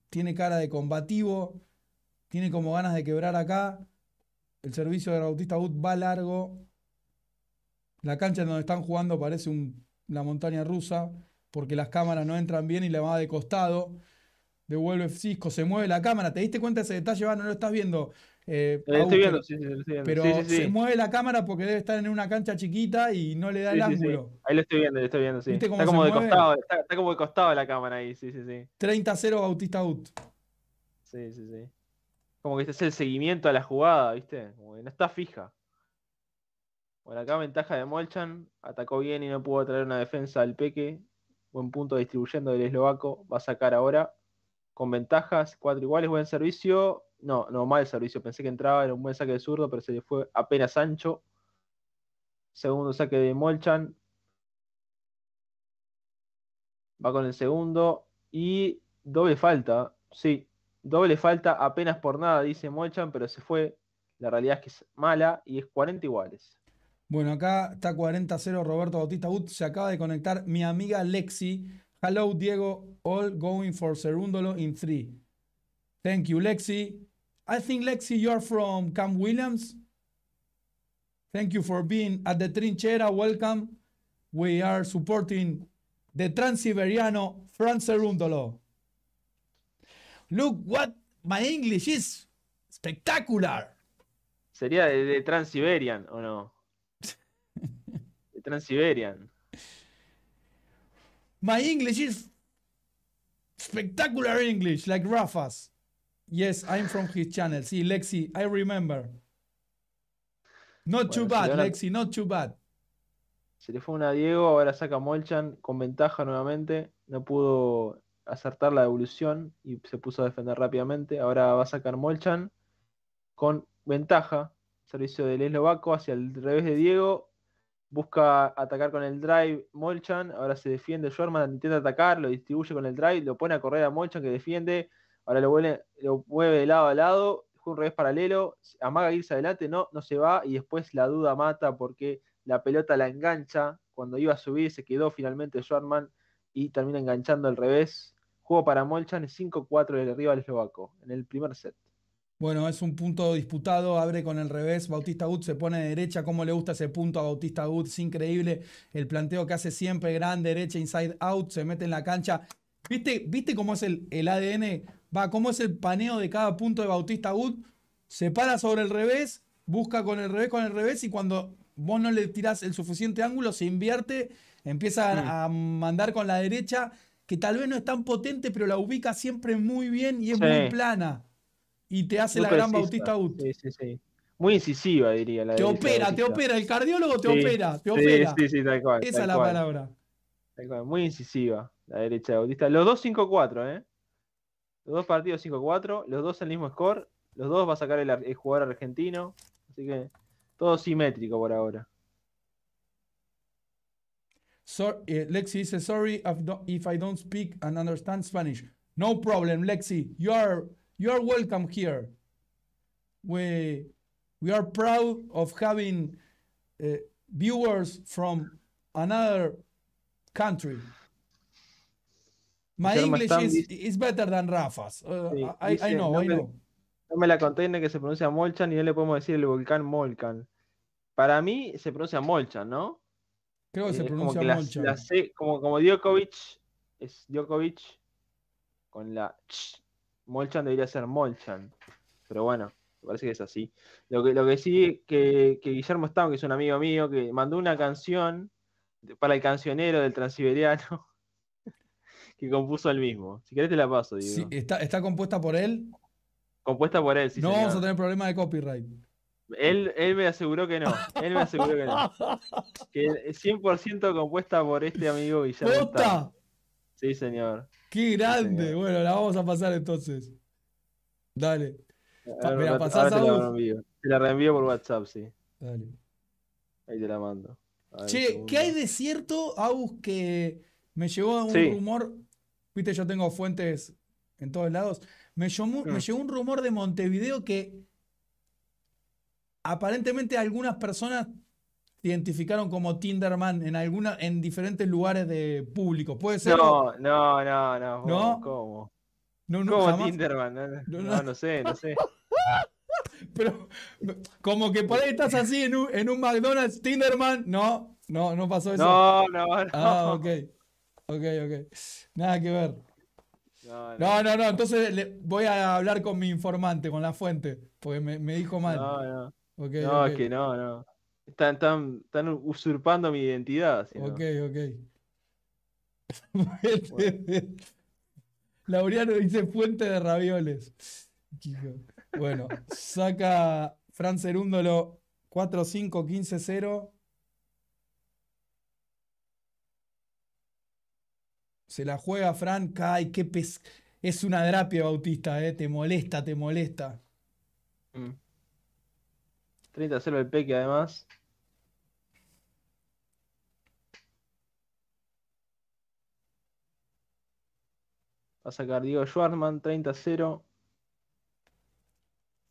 tiene cara de combativo, tiene como ganas de quebrar acá, el servicio de Bautista Wood va largo, la cancha en donde están jugando parece una la montaña rusa, porque las cámaras no entran bien y la va de costado, devuelve Cisco, se mueve la cámara, ¿te diste cuenta de ese detalle? no lo estás viendo eh, eh, estoy Pero se mueve la cámara porque debe estar en una cancha chiquita y no le da el ángulo. Ahí lo estoy viendo, lo estoy viendo, Está como, de costado, está, como de costado la cámara ahí, sí, sí, sí. 30-0 Bautista out. Sí, sí, sí. Como que este es el seguimiento a la jugada, ¿viste? no está fija. Bueno, acá ventaja de Molchan. Atacó bien y no pudo traer una defensa al Peque. Buen punto distribuyendo del eslovaco. Va a sacar ahora. Con ventajas, cuatro iguales, buen servicio no, no, mal servicio. Pensé que entraba, era un buen saque de zurdo, pero se le fue apenas ancho. Segundo saque de Molchan. Va con el segundo. Y doble falta. Sí, doble falta apenas por nada, dice Molchan, pero se fue. La realidad es que es mala y es 40 iguales. Bueno, acá está 40-0 Roberto Bautista Ut. Se acaba de conectar mi amiga Lexi. Hello, Diego. All going for Cerúndolo in three. Thank you, Lexi. I think, Lexi, you're from Camp Williams. Thank you for being at the Trinchera. Welcome. We are supporting the Transiberiano Franz Cerundolo. Look what my English is. Spectacular. Sería de, de Transiberian, ¿o no? Transiberian. My English is spectacular English, like Rafa's. Yes, I'm from his channel. Sí, Lexi, I remember. Not too bad, Lexi, not too bad. Se le fue una a Diego, ahora saca Molchan con ventaja nuevamente. No pudo acertar la evolución y se puso a defender rápidamente. Ahora va a sacar Molchan con ventaja. Servicio del eslovaco hacia el revés de Diego. Busca atacar con el drive Molchan. Ahora se defiende Sherman, intenta atacar, lo distribuye con el drive, lo pone a correr a Molchan que defiende. Ahora lo, mueve de lado a lado, juega un revés paralelo, amaga irse adelante, no, no se va y después la duda mata porque la pelota la engancha. Cuando iba a subir se quedó finalmente Schwarman y termina enganchando al revés. Juego para Molchan 5-4 del rival eslovaco en el primer set. Bueno, es un punto disputado, abre con el revés, Bautista Woods se pone de derecha, cómo le gusta ese punto a Bautista woods es increíble el planteo que hace siempre, gran derecha, inside out, se mete en la cancha. ¿Viste, viste cómo es el, el ADN va, cómo es el paneo de cada punto de Bautista Wood, se para sobre el revés, busca con el revés, con el revés, y cuando vos no le tirás el suficiente ángulo, se invierte, empieza a mm. mandar con la derecha, que tal vez no es tan potente, pero la ubica siempre muy bien y es muy plana. Y te hace la gran Bautista Ut. Sí, sí, sí. muy incisiva, diría la Te opera, te opera. El cardiólogo te opera, te opera. Sí, sí, tal cual. Esa es la palabra. Tal cual. Muy incisiva la derecha de Bautista. Los dos 5 ¿eh? Los dos partidos 5-4, los dos el mismo score, los dos va a sacar el, jugador argentino. Así que todo simétrico por ahora. Eh, Lexi dice, sorry if, I don't speak and understand Spanish. No problem, Lexi. You are, welcome here. We, are proud of having eh, viewers from another country. Mi inglés es is, better than Rafa's. I, uh, know, no I know. Me, no me la ni que se pronuncia Molchan y no le podemos decir el volcán Molchan. Para mí se pronuncia Molchan, ¿no? Creo que se eh, pronuncia como Molchan. como, Djokovic es Djokovic con la ch, Molchan debería ser Molchan. Pero bueno, parece que es así. Lo que, lo que sí que, Guillermo Stam que es un amigo mío, que mandó una canción para el cancionero del Transiberiano que compuso el mismo. Si querés te la paso, digo. está, compuesta por él? Compuesta por él, sí. No vamos a tener problema de copyright. Él, él, me aseguró que no. Él me aseguró que no. Que 100% compuesta por este amigo Villarreal. ¿Posta? Sí, señor. ¡Qué grande! Bueno, la vamos a pasar entonces. Dale. A la a vos. la te la reenvío por WhatsApp, sí. Dale. Ahí te la mando. che, ¿qué hay de cierto, Agus, que me llevó a un rumor Viste, yo tengo fuentes en todos lados. Me, ah. llegó un rumor de Montevideo que aparentemente algunas personas identificaron como Tinderman en alguna, en diferentes lugares de público. ¿Puede ser? No, no, no, no. ¿No? ¿Cómo? No, no, ¿Cómo Tinderman? No no, sé, no sé. Pero como que por ahí estás así en un, en un McDonald's, Tinderman. No, no, no pasó eso. No, no, no. Ah, ok. Ok, ok. Nada que ver. No, no, no, entonces voy a hablar con mi informante, con la fuente, porque me, dijo mal. No, no. no, es que no, no. Están, están, están usurpando mi identidad. ok, no. ok. Laureano dice fuente de ravioles. Bueno, saca Fran Cerúndolo 4-5-15-0. Se la juega Franca ay, qué Es una drapia Bautista, eh. te molesta, te molesta. 30 mm. 0 el Peque además. Va a sacar Diego Schwartzman, 30 0.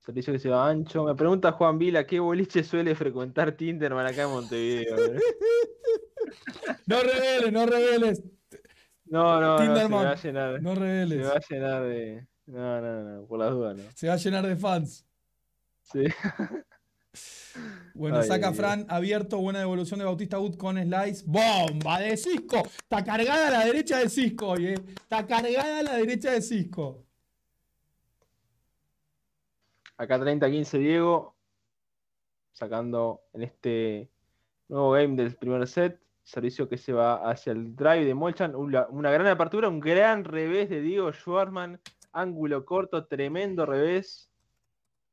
Servicio que se va ancho. Me pregunta Juan Vila, ¿qué boliche suele frecuentar Tinderman acá en Montevideo? no reveles, no reveles. No, no, no, se va a llenar. No reveles. Se va a llenar de. No, no, no, por las dudas, no. Se va a llenar de fans. Sí. Bueno, saca Fran abierto, buena devolución de Bautista Wood con Slice. ¡Bomba de Cisco! Está cargada a la derecha de Cisco, oye. Eh. Está cargada a la derecha de Cisco. Acá 30-15 Diego. Sacando en este nuevo game del primer set servicio que se va hacia el drive de Molchan. Una, gran apertura, un gran revés de Diego Schwarzman. Ángulo corto, tremendo revés.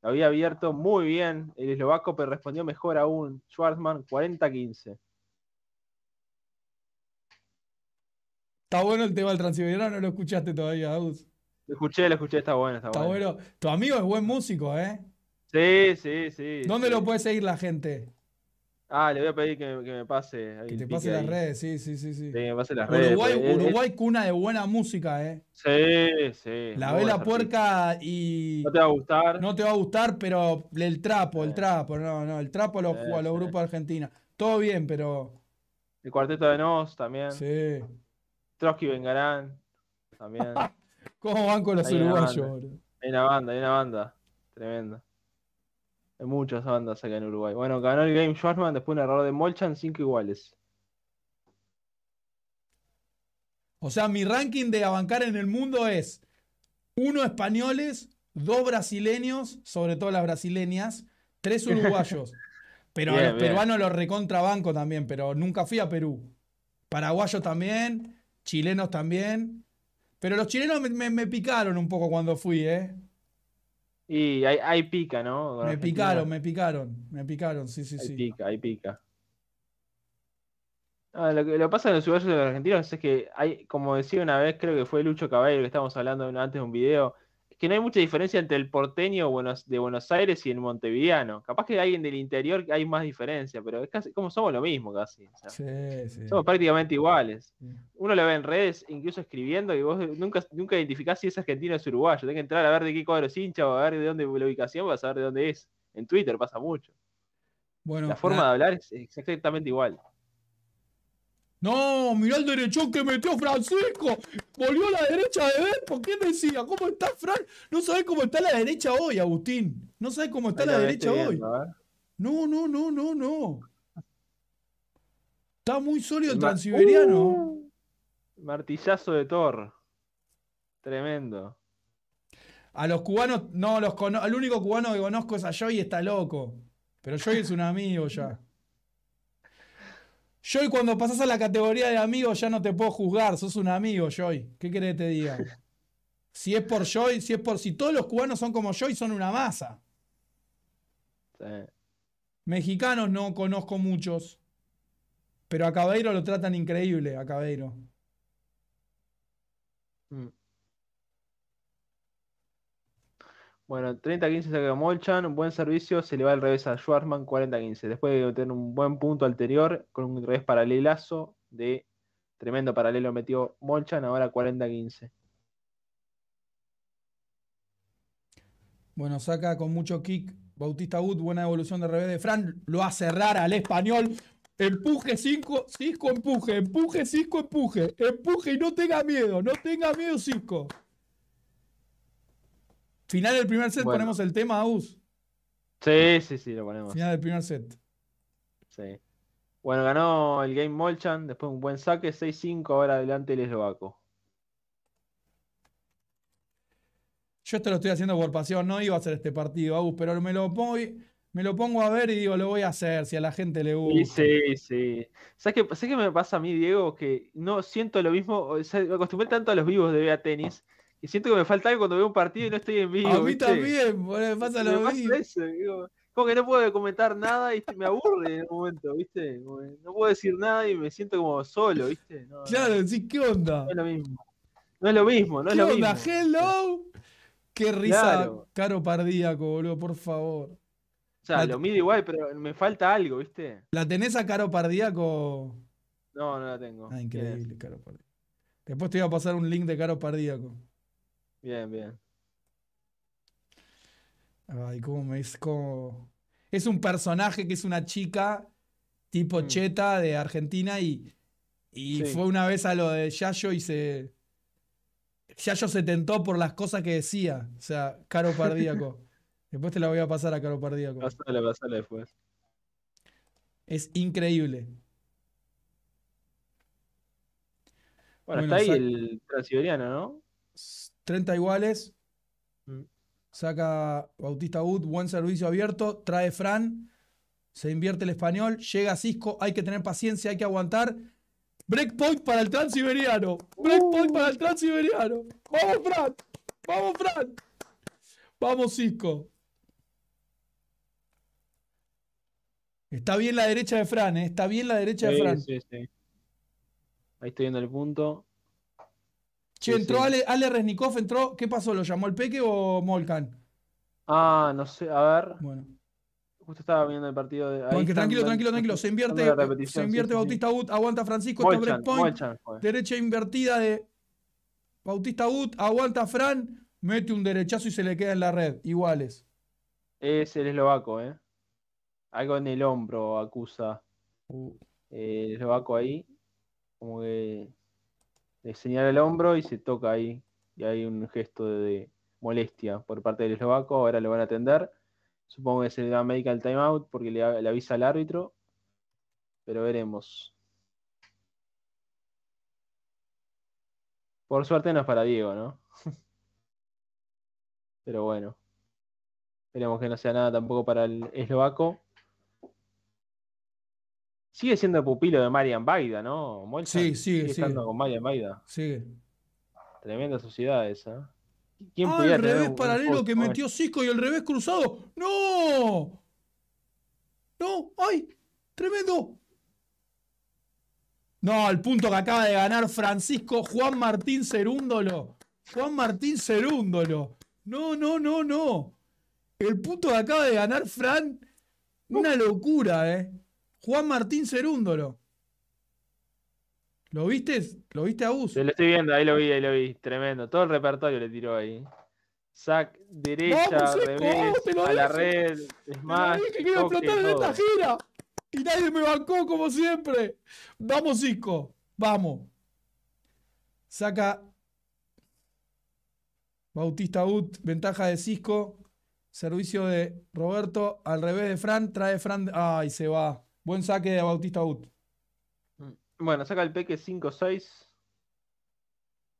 había abierto muy bien el eslovaco, pero respondió mejor aún. Schwartzman, 40-15. Está bueno el tema del transiberiano, no lo escuchaste todavía, Agus. Lo escuché, lo escuché, está bueno, está, bueno. Tu amigo es buen músico, ¿eh? Sí, sí, sí. ¿Dónde lo puede seguir la gente? Ah, le voy a pedir que, me pase. que te pase las redes, sí, sí, sí. sí. me pase las Uruguay, Uruguay cuna de buena música, ¿eh? Sí, sí. La vela puerca y. No te va a gustar. No te va a gustar, pero el trapo, el trapo, no, no. El trapo lo juega los grupos de Argentina. Todo bien, pero. El cuarteto de Nos también. Sí. Trotsky Vengarán también. ¿Cómo van con los uruguayos, Hay una banda, hay una banda. Tremenda muchas bandas acá en Uruguay. Bueno, ganó el Game Schwarzman después de un error de Molchan, Cinco iguales. O sea, mi ranking de abancar en el mundo es uno españoles, dos brasileños, sobre todo las brasileñas, tres uruguayos. Pero a los peruanos los recontrabanco también, pero nunca fui a Perú. Paraguayos también, chilenos también. Pero los chilenos me picaron un poco cuando fui, ¿eh? Y hay pica, ¿no? Me picaron, me picaron, me picaron, sí, sí, sí. pica, hay pica. Ah, lo que lo pasa en los uruguayos de los argentinos es que hay, como decía una vez, creo que fue Lucho Cabello... que estábamos hablando antes de un video, que no hay mucha diferencia entre el porteño de Buenos Aires y el montevideano. Capaz que alguien del interior que hay más diferencia, pero es casi como somos lo mismo casi. Somos prácticamente iguales. Uno lo ve en redes, incluso escribiendo, y vos nunca, nunca identificás si es argentino o es uruguayo. Tenés que entrar a ver de qué cuadro es hincha o a ver de dónde la ubicación para saber de dónde es. En Twitter pasa mucho. Bueno, la forma de hablar es exactamente igual. No, mirá el derechón que metió Francisco. Volvió a la derecha de ver. ¿Por qué decía? ¿Cómo está Fran? No sabes cómo está la derecha hoy, Agustín. No sabes cómo está la derecha hoy. No, no, no, no, no. Está muy sólido el transiberiano. Uh, martillazo de Thor. Tremendo. A los cubanos, no, los único cubano que conozco es a Joy y está loco. Pero Joy es un amigo ya. Joy, cuando pasas a la categoría de amigo ya no te puedo juzgar, sos un amigo, Joy. ¿Qué querés que te diga? Si es por Joy, si es por. Si todos los cubanos son como Joy, son una masa. Sí. Mexicanos no conozco muchos. Pero a Cabero lo tratan increíble, a Cabero. Mm. Bueno, 30-15 saca Molchan, buen servicio, se le va al revés a Schwarzman, 40-15. Después de tener un buen punto anterior, con un revés paralelazo de tremendo paralelo metió Molchan, ahora 40-15. Bueno, saca con mucho kick Bautista Wood, buena evolución de revés de Fran, lo hace cerrar al español. Empuje, Cinco Cisco, empuje, empuje, Cisco, empuje, empuje y no tenga miedo, no tenga miedo, Cisco. Final del primer set ponemos el tema, Aus. Sí, sí, sí, lo ponemos. Final del primer set. Sí. Bueno, ganó el game Molchan, después un buen saque, 6-5, ahora adelante el eslovaco. Yo esto lo estoy haciendo por pasión, no iba a hacer este partido, Aus pero me lo, pongo, me lo pongo a ver y digo, lo voy a hacer, si a la gente le gusta. Sí, sí, sí. ¿Sabes qué, me pasa a mí, Diego? Que no siento lo mismo, me acostumbré tanto a los vivos de a Tenis y siento que me falta algo cuando veo un partido y no estoy en vivo. A mí también, boludo, me pasa lo mismo. como que no puedo comentar nada y me aburre en el momento, ¿viste? no puedo decir nada y me siento como solo, ¿viste? claro, sí, ¿qué onda? No es lo mismo. No es lo mismo, no es onda? ¡Hello! Qué risa, caro pardíaco, boludo, por favor. O sea, lo mido igual, pero me falta algo, ¿viste? ¿La tenés a Caro Pardíaco? No, no la tengo. Ah, increíble, Caro Pardíaco. Después te iba a pasar un link de Caro Pardíaco. Bien, bien. Ay, cómo es como... Es un personaje que es una chica tipo mm. cheta de Argentina y, fue una vez a lo de Yayo y se... Yayo se tentó por las cosas que decía. O sea, Caro Pardíaco. después te la voy a pasar a Caro Pardíaco. Pásale, pásale después. Pues. Es increíble. Bueno, bueno está ahí el transiberiano, ¿no? 30 iguales. Mm. Saca Bautista Wood, buen servicio abierto. Trae Fran. Se invierte el español. Llega Cisco. Hay que tener paciencia, hay que aguantar. Breakpoint para el transiberiano. Breakpoint para el transiberiano. ¡Vamos, Fran! ¡Vamos, Fran! ¡Vamos, Cisco! Está bien la derecha de Fran, ¿eh? Está bien la derecha de Fran. Ahí estoy viendo el punto. Che, entró Ale, Resnikov, entró. ¿Qué pasó? ¿Lo llamó el Peque o Molcan? Ah, no sé, a ver. Bueno. Justo estaba viendo el partido de. Ahí tranquilo, tranquilo, tranquilo, Se invierte, se invierte Bautista Ut, aguanta Francisco, Molchan, breakpoint. derecha invertida de Bautista Ut, aguanta Fran, mete un derechazo y se le queda en la red. Iguales. Es el eslovaco, ¿eh? Algo en el hombro acusa. Uh. Eh, el eslovaco ahí. Como que le señala el hombro y se toca ahí. Y hay un gesto de, molestia por parte del eslovaco. Ahora lo van a atender. Supongo que se le da medical timeout porque le, le avisa al árbitro. Pero veremos. Por suerte no es para Diego, ¿no? Pero bueno. Esperemos que no sea nada tampoco para el eslovaco. Sigue siendo pupilo de Marian Baida, ¿no? sí, sigue, estando con Marian Baida. Sigue. Tremenda sociedad esa. ¿Quién ah, el revés paralelo que metió Cisco y el revés cruzado. ¡No! ¡No! ¡Ay! ¡Tremendo! No, el punto que acaba de ganar Francisco Juan Martín Cerúndolo. Juan Martín Cerúndolo. No, no, no, no. El punto que acaba de ganar Fran. Una locura, ¿eh? Juan Martín Cerúndolo. ¿Lo viste? ¿Lo viste a uso? Lo estoy viendo, ahí lo vi, ahí lo vi. Tremendo. Todo el repertorio le tiró ahí. Sac, derecha, revés, a la red, smash. Y nadie me bancó como siempre. Vamos, Cisco. Vamos. Saca Bautista Ut, ventaja de Cisco. Servicio de Roberto al revés de Fran. Trae Fran. Ay, se va. Buen saque de Bautista Ut. Mm, bueno, saca el Peque 5-6.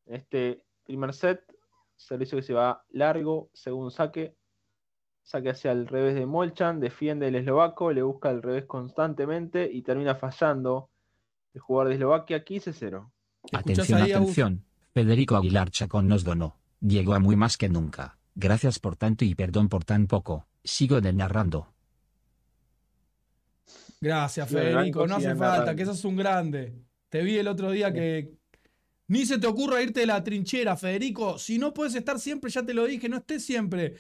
Este primer set, servicio que se va largo, según saque. Saque hacia el revés de Molchan, defiende el eslovaco, le busca el revés constantemente y termina fallando el jugador de Eslovaquia 15-0. Atención, atención. Federico Aguilar Chacón nos donó. Llegó a muy más que nunca. Gracias por tanto y perdón por tan poco. Sigo de narrando. Gracias, Federico. No hace falta, que sos un grande. Te vi el otro día que ni se te ocurra irte de la trinchera, Federico. Si no puedes estar siempre, ya te lo dije, no estés siempre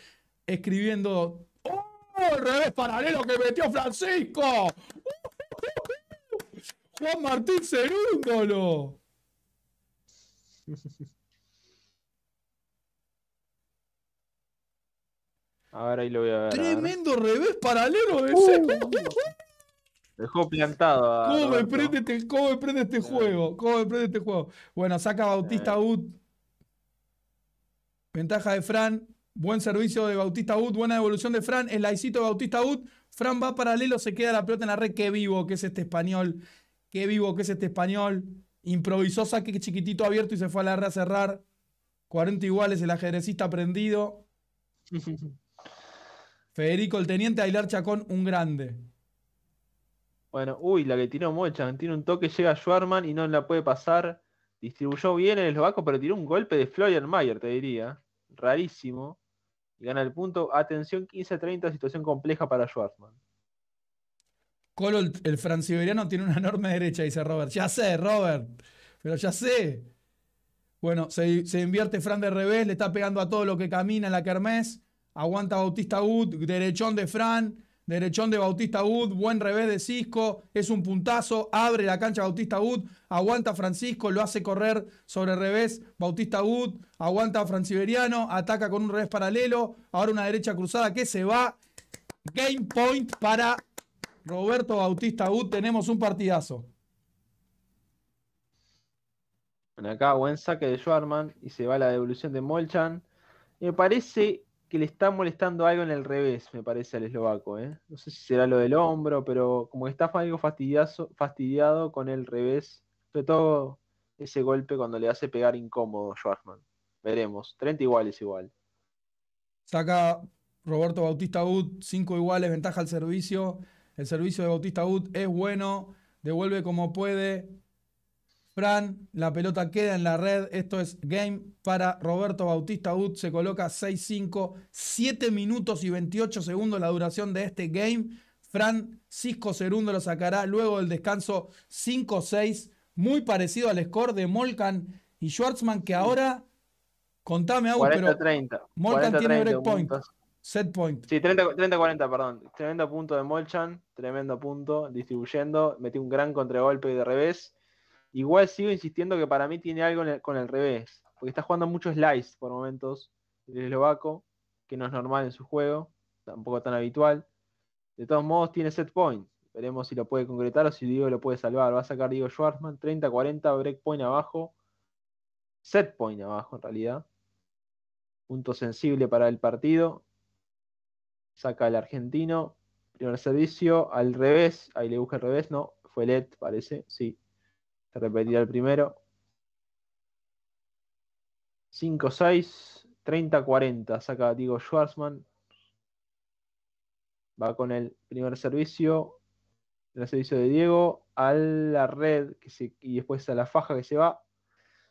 escribiendo. ¡Oh! El revés paralelo que metió Francisco. Juan Martín Cerúndolo. A ver, ahí lo voy a ver. Tremendo revés paralelo de uh. Dejó plantado. Este, este ¿Cómo, me prende este, juego? este juego? Bueno, saca Bautista eh. Ut. Ventaja de Fran. Buen servicio de Bautista Ut. Buena evolución de Fran. El laicito de Bautista Ut. Fran va paralelo, se queda la pelota en la red. Qué vivo que es este español. Qué vivo que es este español. Improvisó saque chiquitito abierto y se fue a la red a cerrar. 40 iguales, el ajedrecista prendido. Federico, el teniente Ailar Chacón, un grande. Bueno, uy, la que tiró Mochan, tiene un toque, llega Schwarman y no la puede pasar. Distribuyó bien en el eslovaco, pero tiró un golpe de Florian Mayer, te diría. Rarísimo. Y gana el punto. Atención, 15-30, situación compleja para Schwartzman. Colo, el, franciberiano, tiene una enorme derecha, dice Robert. Ya sé, Robert, pero ya sé. Bueno, se, se invierte Fran de revés, le está pegando a todo lo que camina la Kermés. Aguanta Bautista wood derechón de Fran. Derechón de Bautista Wood, buen revés de Cisco, es un puntazo, abre la cancha Bautista Wood, aguanta Francisco, lo hace correr sobre revés Bautista Wood, aguanta a Franciberiano, ataca con un revés paralelo, ahora una derecha cruzada que se va. Game point para Roberto Bautista Wood, tenemos un partidazo. Bueno, acá buen saque de Schwarman y se va la devolución de Molchan. Me parece que le está molestando algo en el revés, me parece, al eslovaco. ¿eh? No sé si será lo del hombro, pero como que está algo fastidiado con el revés. Sobre todo ese golpe cuando le hace pegar incómodo Schwarzman. Veremos. 30 iguales igual. Saca Roberto Bautista Wood, 5 iguales, ventaja al servicio. El servicio de Bautista Wood es bueno, devuelve como puede. Fran, la pelota queda en la red. Esto es game para Roberto Bautista Ud Se coloca 6-5, 7 minutos y 28 segundos la duración de este game. Francisco Cerundo lo sacará luego del descanso 5-6, muy parecido al score de Molkan y Schwartzman, que ahora, contame algo, pero 30, Molcan tiene 30 break point, set point. Sí, 30-40, perdón. Tremendo punto de Molchan, tremendo punto, distribuyendo, metió un gran contragolpe de revés. Igual sigo insistiendo que para mí tiene algo con el revés, porque está jugando mucho slice por momentos el eslovaco, que no es normal en su juego, tampoco tan habitual. De todos modos, tiene set point Veremos si lo puede concretar o si Diego lo puede salvar. Va a sacar Diego Schwartzman, 30-40, break point abajo, set point abajo en realidad. Punto sensible para el partido. Saca el argentino. Primer servicio, al revés, ahí le busca el revés, no, fue LED, parece, sí, Repetirá el primero. 5-6, 30-40. Saca Diego Schwarzman. Va con el primer servicio. El servicio de Diego a la red y después a la faja que se va.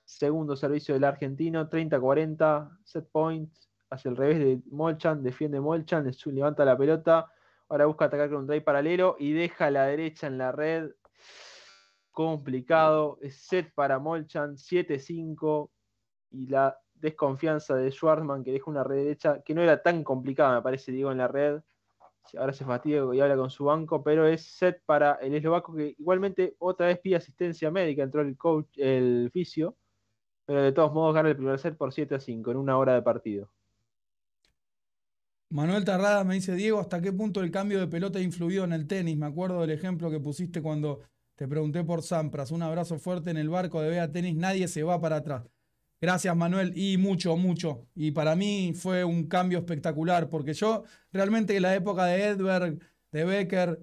Segundo servicio del argentino, 30-40, set point, hacia el revés de Molchan, defiende Molchan, levanta la pelota, ahora busca atacar con un drive paralelo y deja la derecha en la red complicado. Es set para Molchan, 7-5. Y la desconfianza de Schwartzman, que deja una red derecha, que no era tan complicada, me parece, digo, en la red. Ahora se fastidia y habla con su banco, pero es set para el eslovaco, que igualmente otra vez pide asistencia médica, entró el coach, el fisio, pero de todos modos gana el primer set por 7 a 5 en una hora de partido. Manuel Tarrada me dice, Diego, ¿hasta qué punto el cambio de pelota ha influido en el tenis? Me acuerdo del ejemplo que pusiste cuando te pregunté por Sampras. Un abrazo fuerte en el barco de Vea Tenis. Nadie se va para atrás. Gracias, Manuel. Y mucho, mucho. Y para mí fue un cambio espectacular, porque yo realmente en la época de Edberg, de Becker,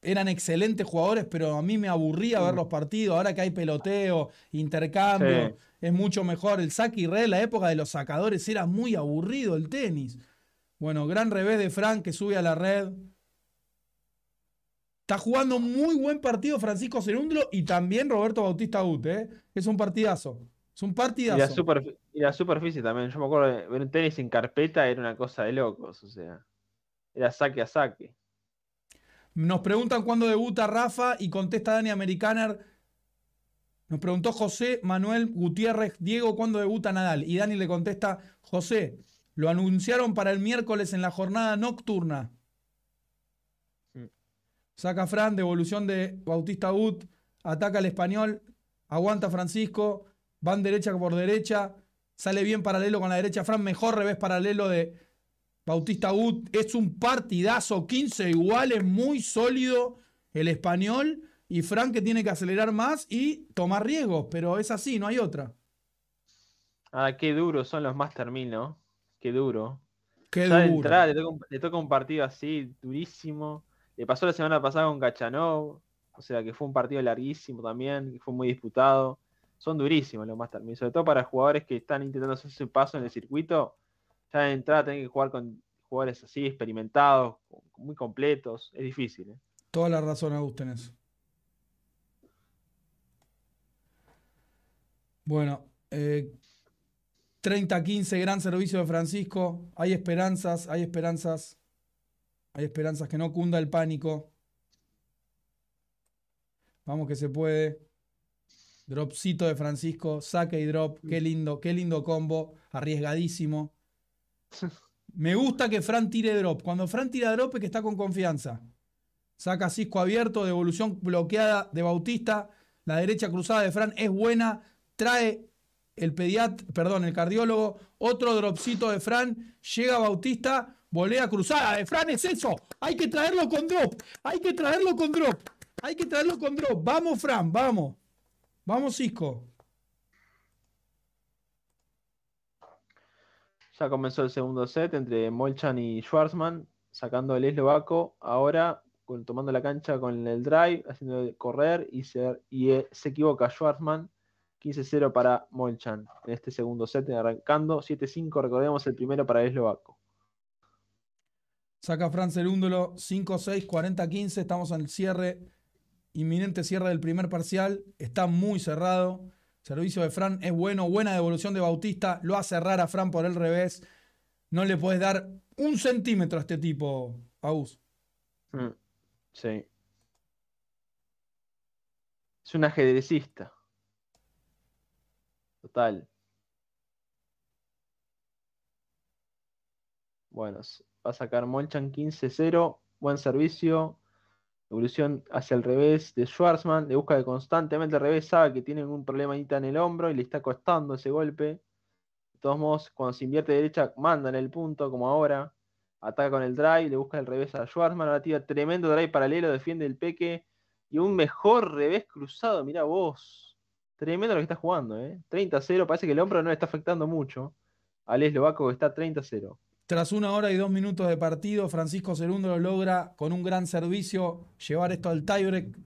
eran excelentes jugadores, pero a mí me aburría ver mm. los partidos. Ahora que hay peloteo, intercambio, es mucho mejor. El saque y red, la época de los sacadores, era muy aburrido el tenis. Bueno, gran revés de Frank que sube a la red. Está jugando muy buen partido Francisco Cerúndolo y también Roberto Bautista Ute. ¿eh? Es un partidazo. Es un partidazo. Y la, superficie también. Yo me acuerdo de ver un tenis en carpeta era una cosa de locos. O sea, era saque a saque. Nos preguntan cuándo debuta Rafa y contesta Dani Americaner. Nos preguntó José Manuel Gutiérrez Diego cuándo debuta Nadal. Y Dani le contesta, José, lo anunciaron para el miércoles en la jornada nocturna saca Fran, devolución de Bautista Ut, ataca al español, aguanta Francisco, van derecha por derecha, sale bien paralelo con la derecha Fran, mejor revés paralelo de Bautista Ut, es un partidazo, 15 iguales, muy sólido el español y Fran que tiene que acelerar más y tomar riesgos, pero es así, no hay otra. Ah, qué duro son los más 1000, Qué duro. Qué duro. le, toca un, partido así, durísimo. Le eh, pasó la semana pasada con Cachanov, o sea que fue un partido larguísimo también, que fue muy disputado. Son durísimos los más sobre todo para jugadores que están intentando hacerse un paso en el circuito. Ya de entrada tienen que jugar con jugadores así, experimentados, muy completos. Es difícil. ¿eh? Toda la razón, en eso. Bueno, 30-15, eh, gran servicio de Francisco. Hay esperanzas, hay esperanzas. Hay esperanzas que no cunda el pánico. Vamos que se puede. Dropcito de Francisco, saque y drop, qué lindo, qué lindo combo, arriesgadísimo. Me gusta que Fran tire drop. Cuando Fran tira drop es que está con confianza. Saca Cisco abierto, devolución bloqueada de Bautista, la derecha cruzada de Fran es buena, trae el pediat, perdón, el cardiólogo, otro dropcito de Fran, llega Bautista, volea cruzada. De Fran es eso. Hay que traerlo con drop. Hay que traerlo con drop. Hay que traerlo con drop. Vamos, Fran, vamos. Vamos, Cisco. Ya comenzó el segundo set entre Molchan y Schwarzman, sacando el eslovaco. Ahora tomando la cancha con el drive, haciendo correr y se, y eh, se equivoca Schwarzman. 15-0 para Molchan en este segundo set, arrancando 7-5, recordemos el primero para el eslovaco. Saca Fran Cerúndolo 5-6, 40-15. Estamos en el cierre, inminente cierre del primer parcial. Está muy cerrado. Servicio de Fran es bueno, buena devolución de Bautista. Lo hace cerrar a Fran por el revés. No le puedes dar un centímetro a este tipo, Paus mm, Sí. Es un ajedrecista. Total. Bueno, va a sacar Molchan 15-0, buen servicio, evolución hacia el revés de Schwarzman, le busca de constantemente al revés, sabe que tiene un problema en el hombro y le está costando ese golpe. De todos modos, cuando se invierte derecha, manda en el punto, como ahora. Ataca con el drive, le busca el revés a Schwarzman, ahora tira tremendo drive paralelo, defiende el peque. Y un mejor revés cruzado, mira vos. Tremendo lo que está jugando, ¿eh? 30-0, parece que el hombro no le está afectando mucho. Al eslovaco que está 30-0. Tras una hora y dos minutos de partido, Francisco lo logra con un gran servicio llevar esto al tiebreak.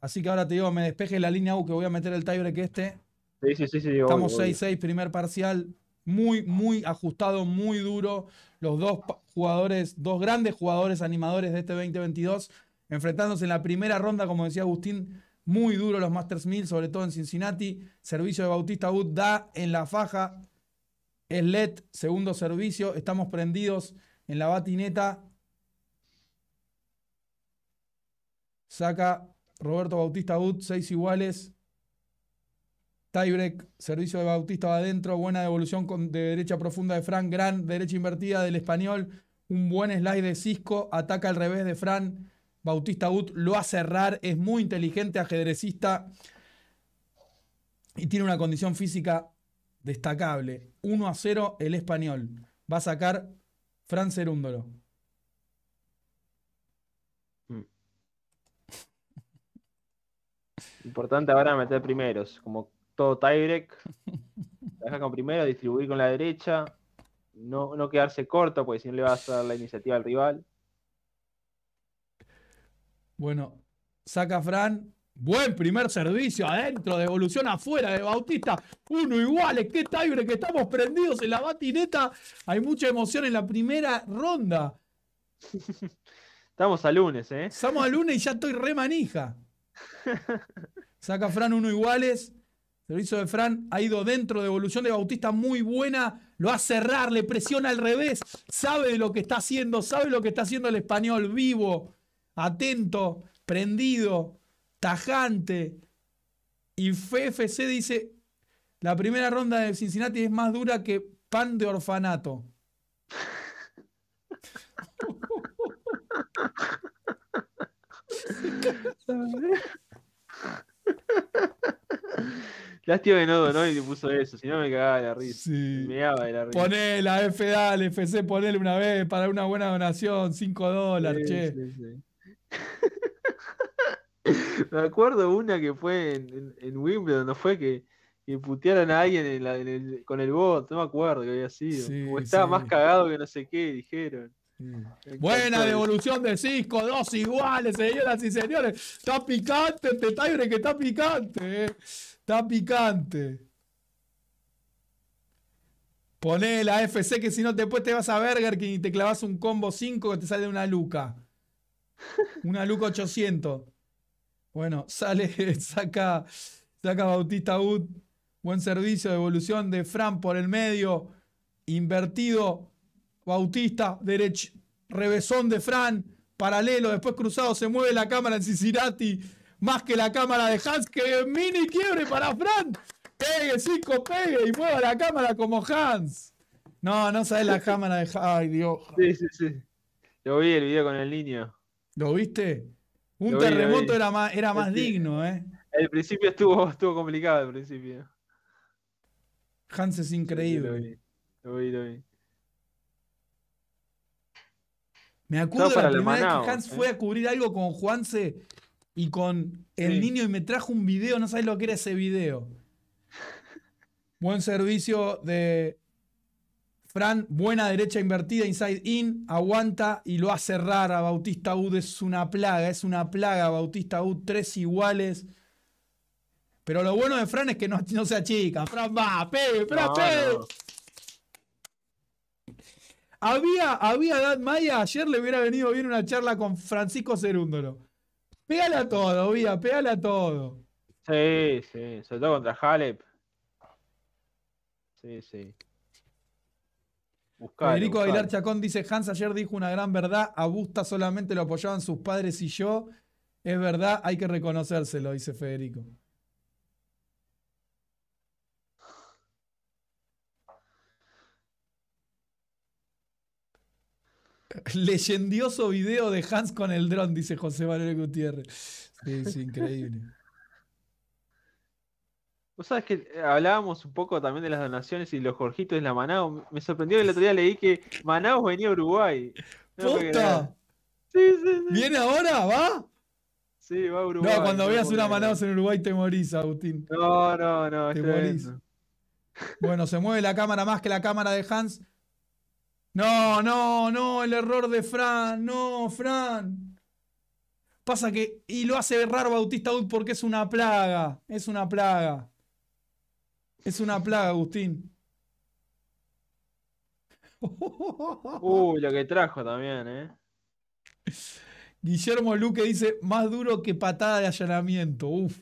Así que ahora te digo, me despeje la línea U que voy a meter el tiebreak este. Sí, sí, sí, sí Estamos 6-6, primer parcial. Muy, muy ajustado, muy duro. Los dos jugadores, dos grandes jugadores animadores de este 2022, enfrentándose en la primera ronda, como decía Agustín, muy duro los Masters 1000, sobre todo en Cincinnati. Servicio de Bautista Wood da en la faja es LED, segundo servicio, estamos prendidos en la batineta. Saca Roberto Bautista Ut, seis iguales. Tiebreak, servicio de Bautista va adentro, buena devolución con, de derecha profunda de Fran, gran derecha invertida del español, un buen slide de Cisco, ataca al revés de Fran, Bautista Ut lo hace cerrar es muy inteligente, ajedrecista y tiene una condición física destacable. 1 a 0 el español. Va a sacar Fran Cerúndolo. Mm. Importante ahora meter primeros, como todo tiebreak. deja con primero, distribuir con la derecha, no, no quedarse corto, porque si no le vas a dar la iniciativa al rival. Bueno, saca Fran, Buen primer servicio adentro, devolución afuera de Bautista. Uno iguales, qué tigre que estamos prendidos en la batineta. Hay mucha emoción en la primera ronda. Estamos a lunes, ¿eh? Estamos a lunes y ya estoy re manija. Saca Fran uno iguales. Servicio de Fran ha ido dentro de evolución de Bautista muy buena. Lo a cerrar, le presiona al revés. Sabe lo que está haciendo, sabe lo que está haciendo el español vivo, atento, prendido tajante. Y FFC dice, la primera ronda de Cincinnati es más dura que pan de orfanato. Lástima que no donó y le puso eso, si no me cagaba de la risa. Me cagaba de la risa. Poné la F, dale, FC, ponele una vez para una buena donación, 5 dólares, sí, che. Sí, Me acuerdo una que fue en, Wimbledon, ¿no fue? Que, que putearon a alguien con el bot, no me acuerdo que había sido. o estaba más cagado que no sé qué, dijeron. Buena devolución de Cisco, dos iguales, señoras y señores. Está picante este Tigre que está picante, eh. está picante. Poné la FC que si no después te vas a Berger y te clavas un combo 5 que te sale una luca. Una luca 800. Bueno, sale, saca, saca Bautista Wood. Buen servicio de evolución de Fran por el medio. Invertido. Bautista, derecho. Revesón de Fran. Paralelo. Después cruzado. Se mueve la cámara en Cicirati. Más que la cámara de Hans. Que mini quiebre para Fran. Pegue, cinco, pegue. Y mueva la cámara como Hans. No, no sale la cámara de Hans. Ay, Dios. Sí, sí, sí. Lo vi el video con el niño. ¿Lo viste? Un terremoto era más, este, digno, ¿eh? El principio estuvo, complicado, el principio. Hans es increíble. lo Me acuerdo la, la primera vez que Hans eh. fue a cubrir algo con Juanse y con el niño y me trajo un video, no sabes lo que era ese video. Buen servicio de Fran, buena derecha invertida, inside in, aguanta y lo hace rara. Bautista Ud es una plaga, es una plaga. Bautista Ud, tres iguales. Pero lo bueno de Fran es que no, no se achica. Fran va, pegue, Fran Había, había Dad Maya, ayer le hubiera venido bien una charla con Francisco Cerúndolo. Pégale a todo, Vía, Pégale a todo. Sí, sí, sobre todo contra Halep. Sí, sí. Federico Aguilar Chacón dice, Hans ayer dijo una gran verdad, a Busta solamente lo apoyaban sus padres y yo. Es verdad, hay que reconocérselo, dice Federico. Leyendioso video de Hans con el dron, dice José Valerio Gutiérrez. Sí, es increíble. Vos sabés que eh, hablábamos un poco también de las donaciones y los Jorgitos es la Manao. Me sorprendió que el otro día leí que Manao venía a Uruguay. ¡Puta! ¿Viene ahora? ¿Va? Sí, va a Uruguay. No, cuando veas una Manao en Uruguay te morís, Agustín. No, no, no. Te morís. Bueno, se mueve la cámara más que la cámara de Hans. No, no, no, el error de Fran. No, Fran. Pasa que. Y lo hace raro Bautista Ud porque es una plaga. Es una plaga. Es una plaga, Agustín. Uy, lo que trajo también, ¿eh? Guillermo Luque dice, más duro que patada de allanamiento. Uf.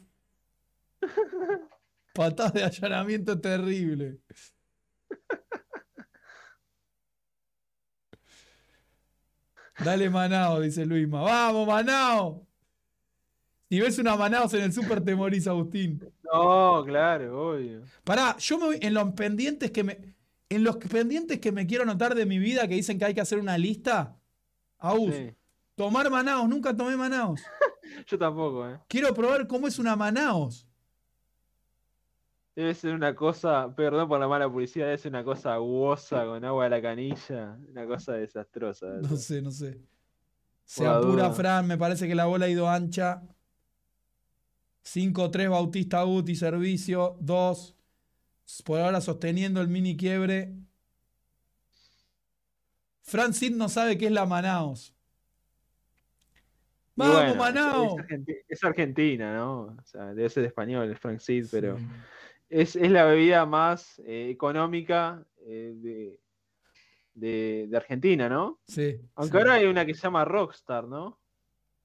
patada de allanamiento terrible. Dale Manao, dice Luisma. ¡Vamos, Manao! Y ves una Manaos en el súper, temoriza, Agustín. No, claro, obvio. Pará, yo me voy en los pendientes que me. En los pendientes que me quiero anotar de mi vida que dicen que hay que hacer una lista. Aus. Tomar Manaos, nunca tomé Manaos. yo tampoco, eh. Quiero probar cómo es una Manaos. Debe ser una cosa, perdón por la mala publicidad, debe ser una cosa aguosa con agua de la canilla, una cosa desastrosa. No sé, no sé. Se apura Fran, me parece que la bola ha ido ancha. 5-3 Bautista Guti, servicio. 2. Por ahora sosteniendo el mini quiebre. Francine no sabe qué es la Manaos. ¡Vamos, Manaus. Es, Argentina, ¿no? debe ser español, el francis pero es, la bebida más eh, económica eh, de, Argentina, ¿no? Sí. Aunque ahora hay una que se llama Rockstar, ¿no?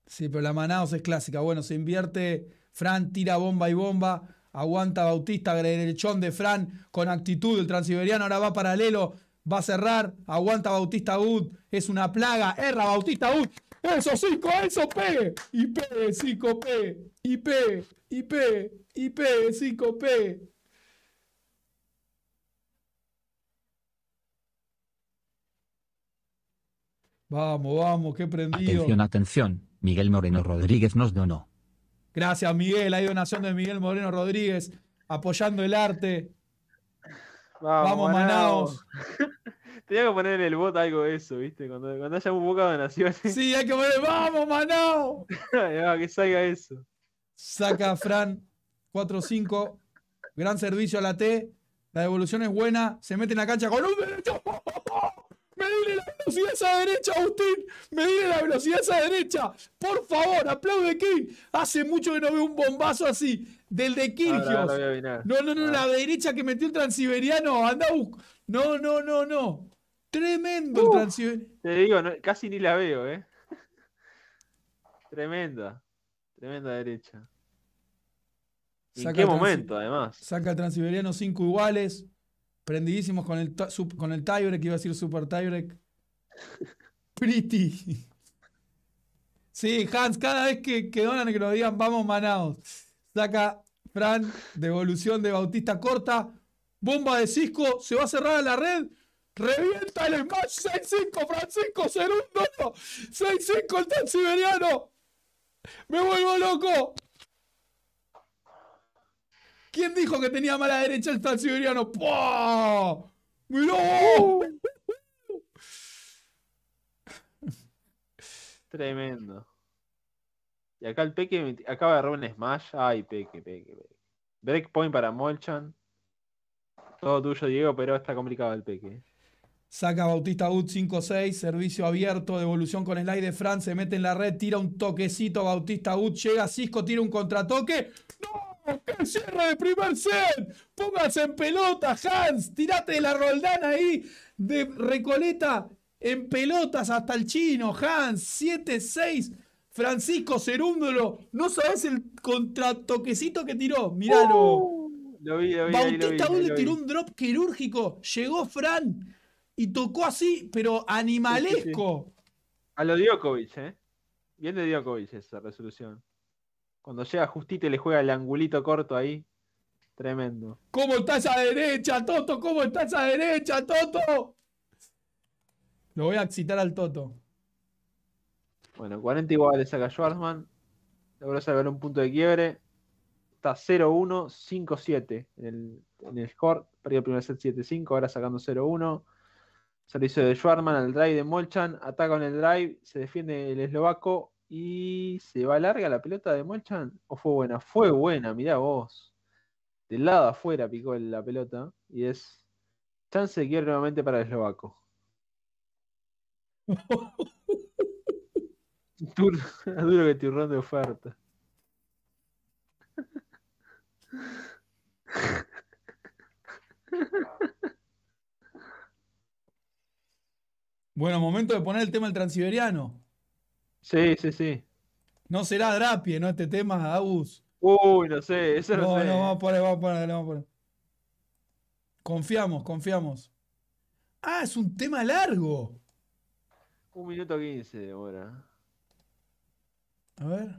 Sí, pero la Manaos es clásica. Bueno, se invierte Fran tira bomba y bomba. Aguanta Bautista, el chón de Fran con actitud. El transiberiano ahora va paralelo. Va a cerrar. Aguanta Bautista Wood. Es una plaga. Erra Bautista Wood. Eso 5, eso P. Y P, 5 P. Y P, y P, y P, 5 P. Vamos, vamos, qué prendido. Atención, atención. Miguel Moreno Rodríguez nos donó Gracias, Miguel. Hay donación de Miguel Moreno Rodríguez apoyando el arte. Vamos, Vamos Manaos. Tenía que poner en el bot algo de eso, ¿viste? Cuando, haya un poco de donaciones. Sí, hay que poner, ¡Vamos, Manao! Ah, que salga eso. Saca Fran 4-5. Gran servicio a la T. La devolución es buena. Se mete en la cancha con un derecho velocidad esa derecha, Agustín. Medile la velocidad esa derecha. Por favor, aplaude King. Hace mucho que no veo un bombazo así. Del de Kirgios. No, no, no, ah. la derecha que metió el transiberiano. Anda, no, no, no, no. Tremendo el transiberiano. Te digo, casi ni la veo, ¿eh? Tremenda. Tremenda derecha. ¿En qué momento, además? Saca el transiberiano cinco iguales. Prendidísimos con el, con el tiebreak, iba a decir super tiebreak. Pretty. Sí, Hans, cada vez que, que donan que nos digan vamos manados, saca Fran, devolución de Bautista corta, bomba de Cisco, se va a cerrar a la red, revienta el smash, 6-5, Francisco, Cerundo, 6-5 el siberiano. me vuelvo loco. ¿Quién dijo que tenía mala derecha el siberiano? ¡Pah! ¡Miró! Uh. Tremendo. Y acá el Peque acaba de robar un smash. Ay, Peque, Peque, Peque. Breakpoint para Molchan. Todo tuyo, Diego, pero está complicado el Peque. Saca Bautista wood 5-6, servicio abierto, devolución con el aire de Fran, se mete en la red, tira un toquecito Bautista Wood, llega Cisco, tira un contratoque. ¡No! ¡Qué cierre de primer set! ¡Póngase en pelota, Hans! ¡Tirate de la roldana ahí de Recoleta! en pelotas hasta el chino, Hans, 7-6. Francisco Cerúndolo, no sabes el contratoquecito que tiró, miralo. Uh, Bautista Bull tiró un drop quirúrgico, llegó Fran y tocó así, pero animalesco. A lo Djokovic, ¿eh? Bien de Djokovic esa resolución. Cuando llega justito y le juega el angulito corto ahí, tremendo. ¿Cómo está esa derecha, Toto? ¿Cómo está esa derecha, Toto? Lo voy a excitar al Toto. Bueno, 40 iguales saca Schwarzman. Logró salvar un punto de quiebre. Está 0-1, 5-7 en el, en el, score. Perdió el primer set 7-5, ahora sacando 0-1. Servicio de Schwarzman al drive de Molchan. Ataca en el drive, se defiende el eslovaco y se va larga la pelota de Molchan. ¿O fue buena? Fue buena, mirá vos. Del lado afuera picó la pelota y es chance de quiebre nuevamente para el eslovaco. duro, duro que turrón de oferta. Bueno, momento de poner el tema del transiberiano. Sí, sí, sí. No será Drapie, ¿no? Este tema, Agus. Uy, no sé, eso no, sé. No, vamos a poner, vamos a poner, vamos a poner. Confiamos, confiamos. Ah, es un tema largo. Un minuto quince ahora. A ver.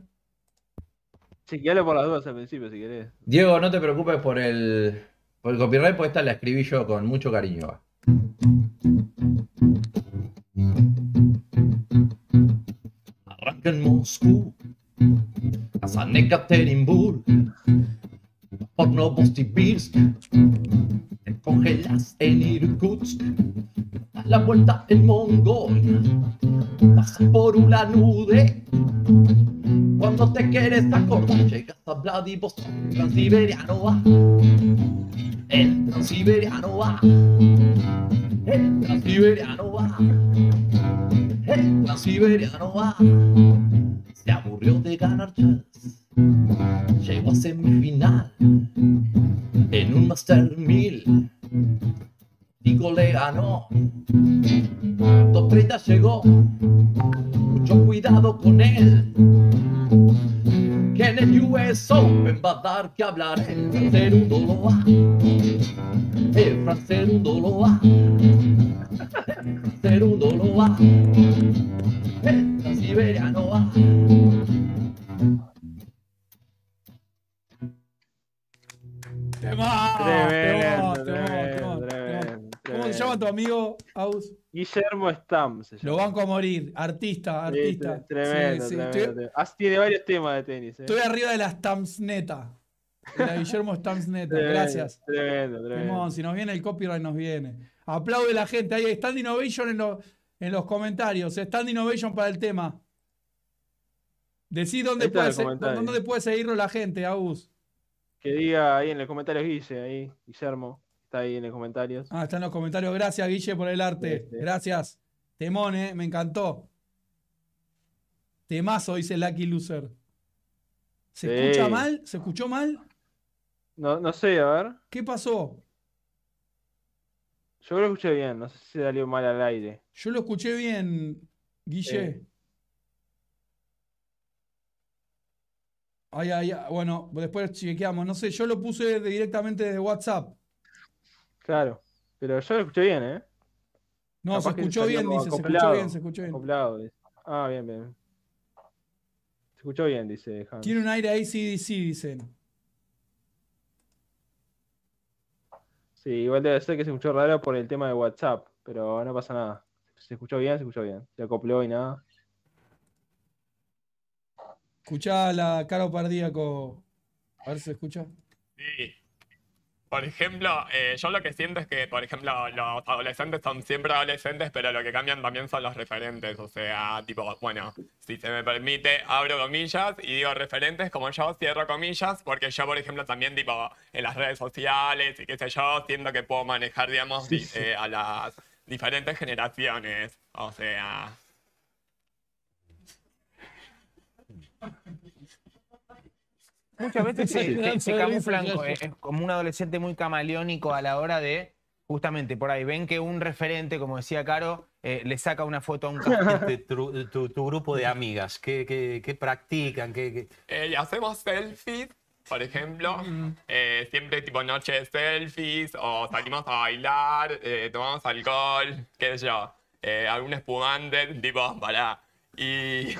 Chequealo por las dudas al principio si querés. Diego, no te preocupes por el, por el copyright, pues esta la escribí yo con mucho cariño. Arranca en Moscú, por Novosibirsk, te congelas en Irkutsk, a la vuelta en Mongolia, pasas por una nude. Cuando te quieres acordar, llegas a Vladivostok, transiberiano va, el transiberiano va, el transiberiano va, el transiberiano va, se aburrió de ganar chance, Llegó a semifinal en un Master 1000 Digo le ganó. Top 30 llegó, mucho cuidado con él. Que en el US me va a dar que hablar el francés lo va. El francés lo va. El francés lo va. El siberiano va. tu amigo Aus? Guillermo Stams Lo banco a morir. Artista, artista. tremendo, tiene ah, varios temas de tenis. Eh. Estoy arriba de la Stamps neta. la Guillermo Stamps neta. Gracias. Tremendo, si nos viene el copyright, nos viene. Aplaude la gente. Ahí, Stand Innovation en, en los comentarios. Eh, Stand Innovation para el tema. Decí dónde puede, seguirlo la gente, Aus Que diga ahí en los comentarios, dice ahí, Guillermo. Está ahí en los comentarios. Ah, está en los comentarios. Gracias, Guille, por el arte. Este. Gracias. Temone, eh, me encantó. Temazo, dice Lucky Loser. ¿Se escucha mal? ¿Se escuchó mal? No, no sé, a ver. ¿Qué pasó? Yo lo escuché bien, no sé si salió mal al aire. Yo lo escuché bien, Guille. Ay, ay, ay, bueno, después chequeamos. No sé, yo lo puse directamente de WhatsApp. Claro, pero yo lo escuché bien, ¿eh? No, se escuchó bien, dice, se escuchó bien, se escuchó bien. Acoplado, dice. Ah, bien, bien. Se escuchó bien, dice Hans. Tiene un aire ahí sí, dicen. Sí, igual debe ser que se escuchó raro por el tema de WhatsApp, pero no pasa nada. Se escuchó bien, se escuchó bien. Se acopló y nada. Escuchá la Caro Pardíaco. A ver si se escucha. Sí. Por ejemplo, eh, yo lo que siento es que, por ejemplo, los adolescentes son siempre adolescentes, pero lo que cambian también son los referentes. O sea, tipo, bueno, si se me permite, abro comillas y digo referentes como yo, cierro comillas, porque yo, por ejemplo, también, tipo, en las redes sociales y qué sé yo, siento que puedo manejar, digamos, eh, a las diferentes generaciones. O sea, muchas veces se, camuflan, como un adolescente muy camaleónico a la hora de, justamente por ahí, ven que un referente, como decía Caro, eh, le saca una foto a un tu, tu, grupo de amigas, ¿qué, practican? Eh, hacemos selfies, por ejemplo, mm. eh, siempre tipo noche de selfies, o salimos a bailar, tomamos alcohol, qué sé yo, algún espumante, tipo, para y,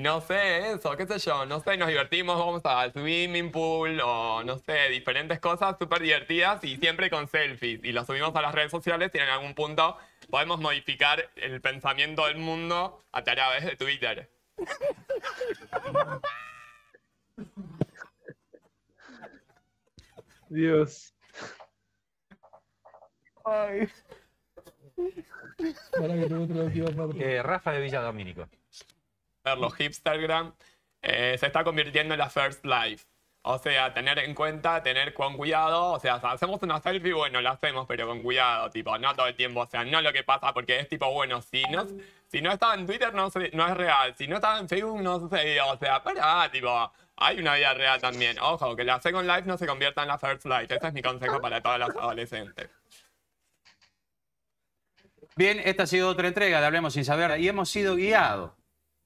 no sé, eso, qué sé yo, no sé, nos divertimos, vamos al swimming pool o no sé, diferentes cosas súper divertidas y siempre con selfies. Y lo subimos a las redes sociales y en algún punto podemos modificar el pensamiento del mundo a través de Twitter. Dios. Ay. Eh, Rafa de Villa Domínico los hipstergram, eh, se está convirtiendo en la first life. O sea, tener en cuenta, tener con cuidado. O sea, hacemos una selfie, bueno, la hacemos, pero con cuidado, tipo, no todo el tiempo. O sea, no lo que pasa, porque es tipo, bueno, si no, si no estaba en Twitter no, es real. Si no estaba en Facebook no sé. O sea, para, tipo, hay una vida real también. Ojo, que la Second Life no se convierta en la First Life. Ese es mi consejo para todos los adolescentes. Bien, esta ha sido otra entrega de Hablemos Sin Saber y hemos sido guiados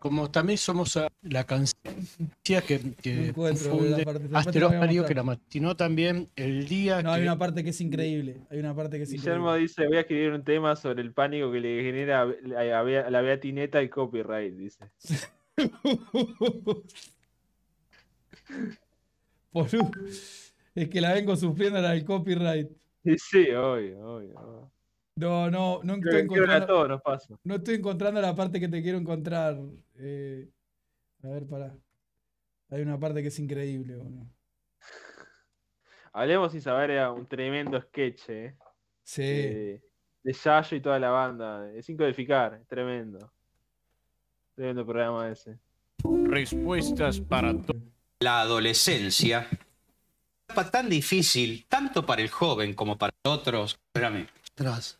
como también somos ah, la canción que, que confunde que la matinó también el día No, hay una parte que es increíble. Hay una parte que Guillermo dice, voy a escribir un tema sobre el pánico que le genera la Beatineta y copyright, dice. Por, es que la vengo sufriendo la del copyright. Sí, sí, hoy obvio. obvio. No, no, no estoy, encontrando, no estoy encontrando la parte que te quiero encontrar. Eh, a ver, pará. Hay una parte que es increíble. Hablemos sin saber, era un tremendo sketch. Eh. Sí. De, de y toda la banda. Es sin tremendo. Tremendo programa ese. Respuestas para La adolescencia. Tan difícil, tanto para el joven como para otros. Espérame. Atrás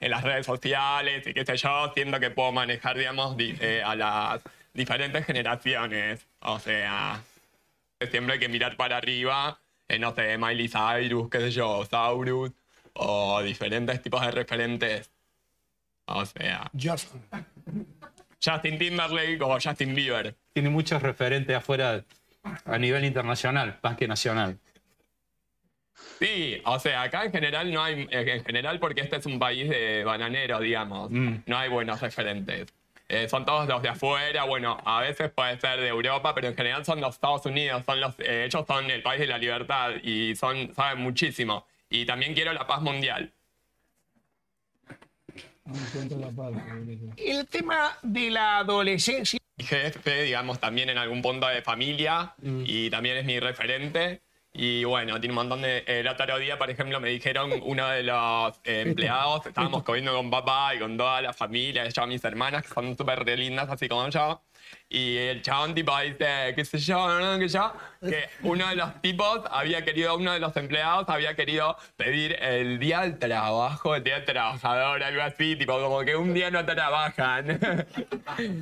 en las redes sociales y que sé yo, siento que puedo manejar, digamos, eh, a las diferentes generaciones. O sea, siempre hay que mirar para arriba, en eh, no sé, Miley Cyrus, qué sé yo, Saurus, o diferentes tipos de referentes. O sea. Justin Timberlake o Justin Bieber. Tiene muchos referentes afuera a nivel internacional, más que nacional. Sí, o sea, acá en general no hay, en general porque este es un país de bananero, digamos, mm. no hay buenos referentes. Eh, son todos los de afuera, bueno, a veces puede ser de Europa, pero en general son los Estados Unidos, son los, eh, ellos son el país de la libertad y son, saben muchísimo. Y también quiero la paz mundial. El tema de la adolescencia. Jefe, digamos, también en algún punto de familia mm. y también es mi referente. Y bueno, tiene un montón de... El eh, otro día, por ejemplo, me dijeron uno de los eh, empleados, estábamos comiendo con papá y con toda la familia, yo mis hermanas, que son súper lindas, así como yo. Y el chabón tipo dice, qué sé yo, que uno de los tipos había querido, uno de los empleados había querido pedir el día del trabajo, el día del trabajador, algo así, tipo como que un día no trabajan.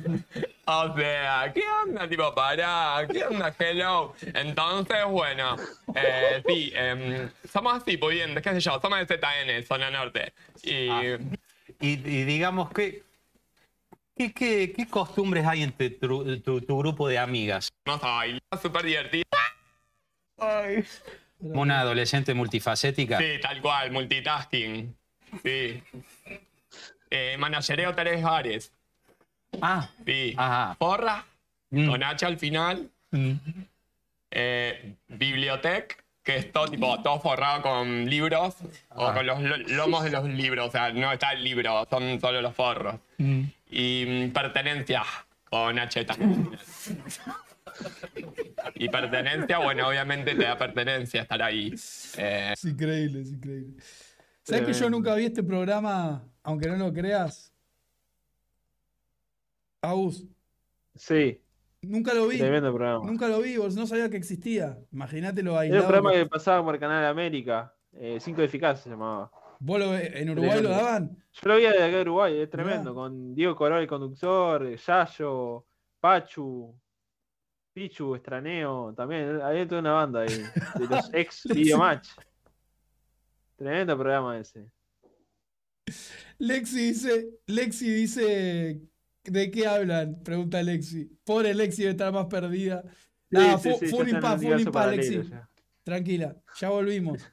o sea, ¿qué onda? Tipo, pará, ¿qué onda? Hello. Entonces, bueno, eh, sí, em, somos así, bien, qué sé yo, somos de ZN, zona norte. Y... Ah. digamos, que... ¿Qué, costumbres hay entre tu, grupo de amigas? No súper divertido. Una adolescente multifacética. Sí, tal cual, multitasking. Sí. Eh, managereo tres bares. Ah. Sí. Ajá. Porra, mm. con H al final. Mm. Eh, biblioteca, que es todo, tipo, todo forrado con libros o con los lomos de los libros. O sea, no está el libro, son solo los forros. Mm. Y mm, pertenencia, con H Y pertenencia, bueno, obviamente te da pertenencia estar ahí. Eh. es increíble, es increíble. ¿Sabes que yo nunca vi este programa, aunque no lo creas? Agus. Sí. Nunca lo vi. Nunca lo vi, vos no sabía que existía. lo ahí. Era un programa que pasaba por el Canal América. Eh, cinco eficaz se llamaba. ¿Vos lo, en Uruguay lo daban? Yo lo vi de acá de Uruguay, es tremendo. Con Diego Coral, el conductor, eh, Yayo, Pachu, Pichu, Estraneo, también. Había toda una banda ahí, de los ex Match Tremendo programa ese. Lexi dice, Lexi dice, ¿de qué hablan? Pregunta Lexi. Pobre Lexi debe estar más perdida. Nada, fue, impas, fue impas, Lexi. Tranquila, ya volvimos.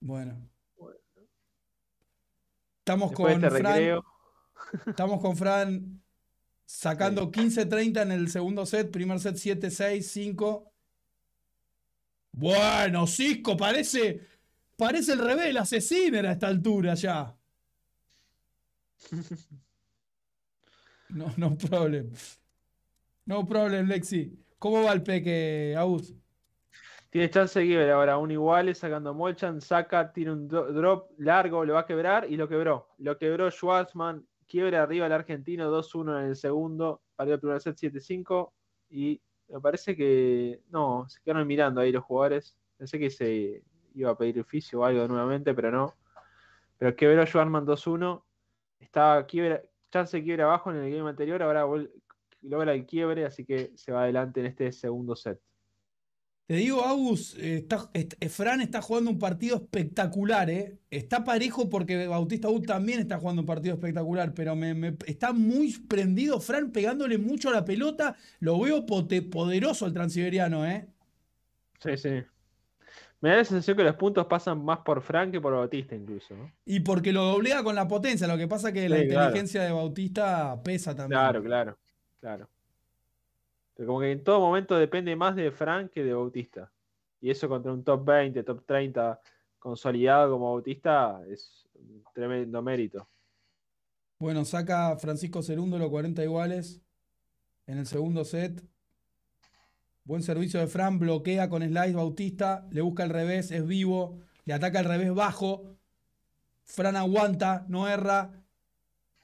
Bueno. Estamos con este Fran. Estamos con Fran sacando 15-30 en el segundo set, primer set 7-6, 5. Bueno, Cisco, parece, parece el rebel asesino a esta altura ya. No, no problem. No problem, Lexi. ¿Cómo va el peque, Agus? Tiene chance de quiebre ahora, un igual, sacando Molchan, saca, tiene un drop largo, lo va a quebrar y lo quebró. Lo quebró Schwarzman, quiebre arriba el argentino, 2-1 en el segundo, partió el primer set 7-5 y me parece que no, se quedaron mirando ahí los jugadores. Pensé que se iba a pedir oficio o algo nuevamente, pero no. Pero quebró Schwarzman 2-1, estaba quiebra, chance de quiebre abajo en el game anterior, ahora logra el quiebre, así que se va adelante en este segundo set. Te digo, August, está, eh, Fran está jugando un partido espectacular, ¿eh? Está parejo porque Bautista U también está jugando un partido espectacular, pero está muy prendido Fran pegándole mucho a la pelota. Lo veo poderoso el transiberiano, ¿eh? Sí, sí. Me da la sensación que los puntos pasan más por Fran que por Bautista incluso. ¿no? Y porque lo doblega con la potencia, lo que pasa que la inteligencia de Bautista pesa también. Claro, claro, claro como que en todo momento depende más de Frank que de Bautista. Y eso contra un top 20, top 30 consolidado como Bautista es tremendo mérito. Bueno, saca Francisco los 40 iguales en el segundo set. Buen servicio de Fran, bloquea con Slice Bautista, le busca al revés, es vivo, le ataca al revés bajo. Fran aguanta, no erra,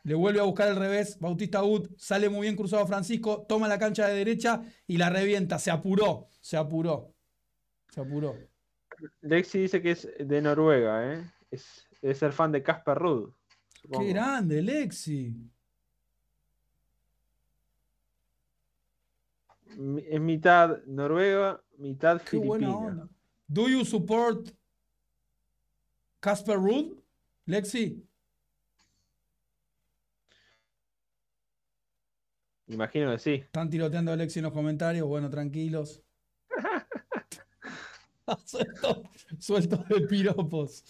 le vuelve a buscar al revés. Bautista Wood sale muy bien cruzado Francisco, toma la cancha de derecha y la revienta. Se apuró, se apuró, se apuró. Lexi dice que es de Noruega, ¿eh? es, el fan de Casper Rudd. Qué grande, Lexi. Es mitad noruega, mitad filipina. ¿Do you support Casper Rudd? Lexi? Imagino que sí. Están tiroteando a Alexi en los comentarios, bueno, tranquilos. suelto, de piropos.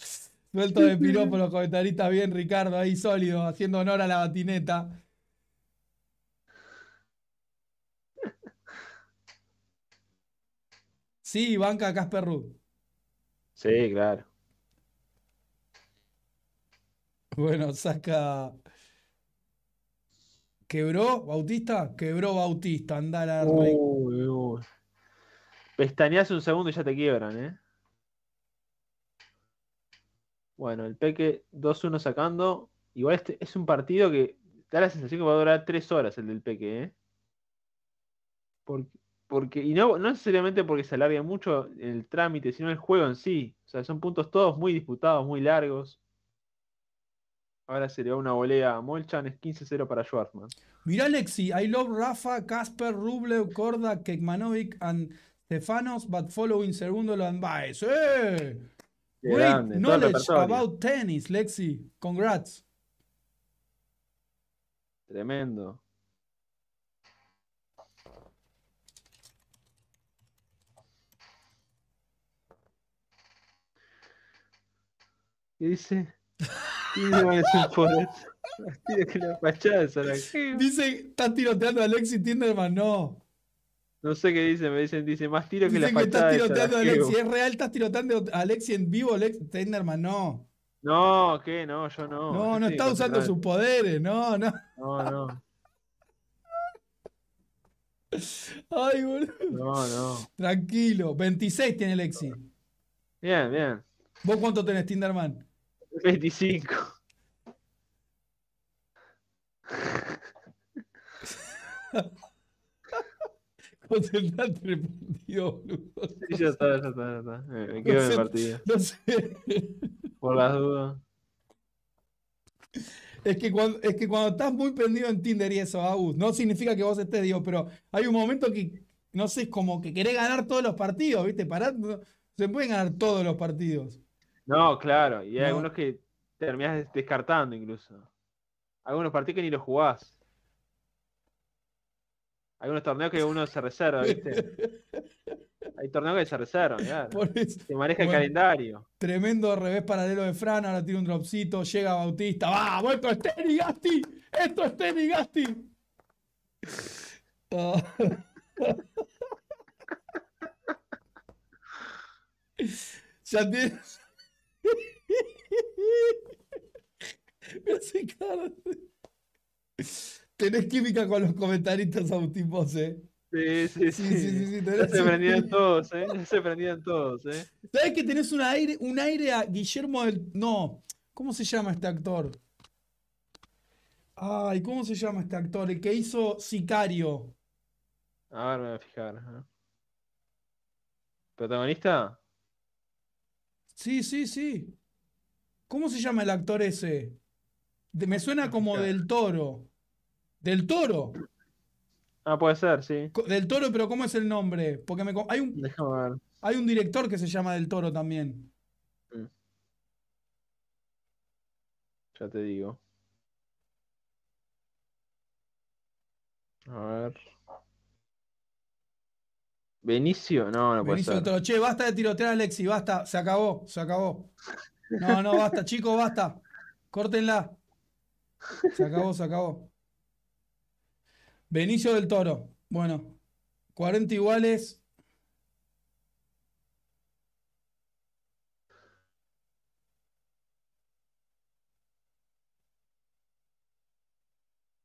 Suelto de piropos los comentaristas, bien Ricardo, ahí sólido, haciendo honor a la batineta. Sí, banca Casper Ruth. Sí, claro. Bueno, saca. ¿Quebró Bautista? Quebró Bautista, anda la un segundo y ya te quiebran, ¿eh? Bueno, el Peque 2-1 sacando. Igual este es un partido que da la sensación que va a durar 3 horas el del Peque, ¿eh? Porque, y no, no necesariamente porque se alargue mucho el trámite, sino el juego en sí. O sea, son puntos todos muy disputados, muy largos. Ahora se una volea a Molchan, es 15-0 para Schwartzman. Mirá, Lexi, I love Rafa, Casper, Rublev, Korda, Kekmanovic and Stefanos, but following segundo lo advice. ¡Eh! Great knowledge about tennis, Lexi. Congrats. Tremendo. ¿Qué dice? Dice, ¿estás tiroteando a Lexi Tinderman. No. No sé qué dice, me dicen, dice más tiro que la que estás tiroteando a Es real, estás tiroteando a Lexi en vivo, Tinderman. No. No, ¿qué? No, yo no. No, no está usando sus poderes. No, no. No, no. Ay, boludo. No, no. Tranquilo. 26 tiene Lexi. Bien, bien. ¿Vos cuánto tenés, Tinderman? 25. Cuando el boludo. Sí, ya está, ya está, ya está. Me quedo en el partido. No sé. Por las dudas. Es que, cuando, es que cuando estás muy pendido en Tinder y eso, Agus, no significa que vos estés, digo, pero hay un momento que, no sé, como que querés ganar todos los partidos, ¿viste? Pará, se pueden ganar todos los partidos. No, claro, y hay algunos que terminás descartando incluso. Algunos partidos que ni los jugás. Algunos torneos que uno se reserva, ¿viste? Hay torneos que se reservan, ya. Se maneja el calendario. Tremendo revés paralelo de Fran, ahora tiene un dropcito, llega Bautista. va, ¡Esto es Tenny Gasti! ¡Esto es Tenny Gasti! Oh. ya me hace Tenés química con los comentaristas, Agustín ¿eh? Sí, sí, sí. sí, se prendían todos, ¿eh? se prendían todos, ¿eh? ¿Sabes que tenés un aire, un aire a Guillermo del. No, ¿cómo se llama este actor? Ay, ¿cómo se llama este actor? El que hizo Sicario. A ver, me voy a fijar. ¿Protagonista? Sí, sí, sí. ¿Cómo se llama el actor ese? me suena como del toro. Del toro. Ah, puede ser, sí. Del toro, pero ¿cómo es el nombre? Porque me, hay, un, hay un director que se llama Del Toro también. Mm. Ya te digo. A ver. Benicio, no, no Benicio puede ser. Che, basta de tirotear a Alexi, basta, se acabó, se acabó. No, no, basta, chicos, basta. Córtenla. Se acabó, se acabó. Benicio del Toro. Bueno, 40 iguales.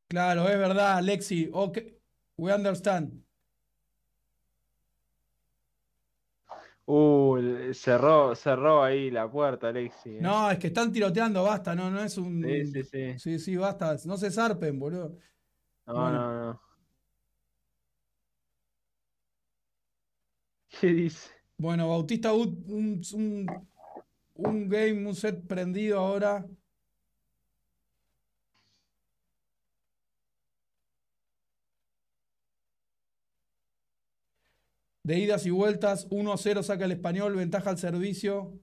Claro, es verdad, Alexi. Ok, we understand. Uh, cerró, cerró ahí la puerta, Alexi. ¿eh? No, es que están tiroteando, basta, no, no es un. Sí, sí, basta. No se zarpen, boludo. No, no, no. ¿Qué dice? Bueno, Bautista un, un game, un set prendido ahora. de idas y vueltas. 1-0 saca el español, ventaja al servicio.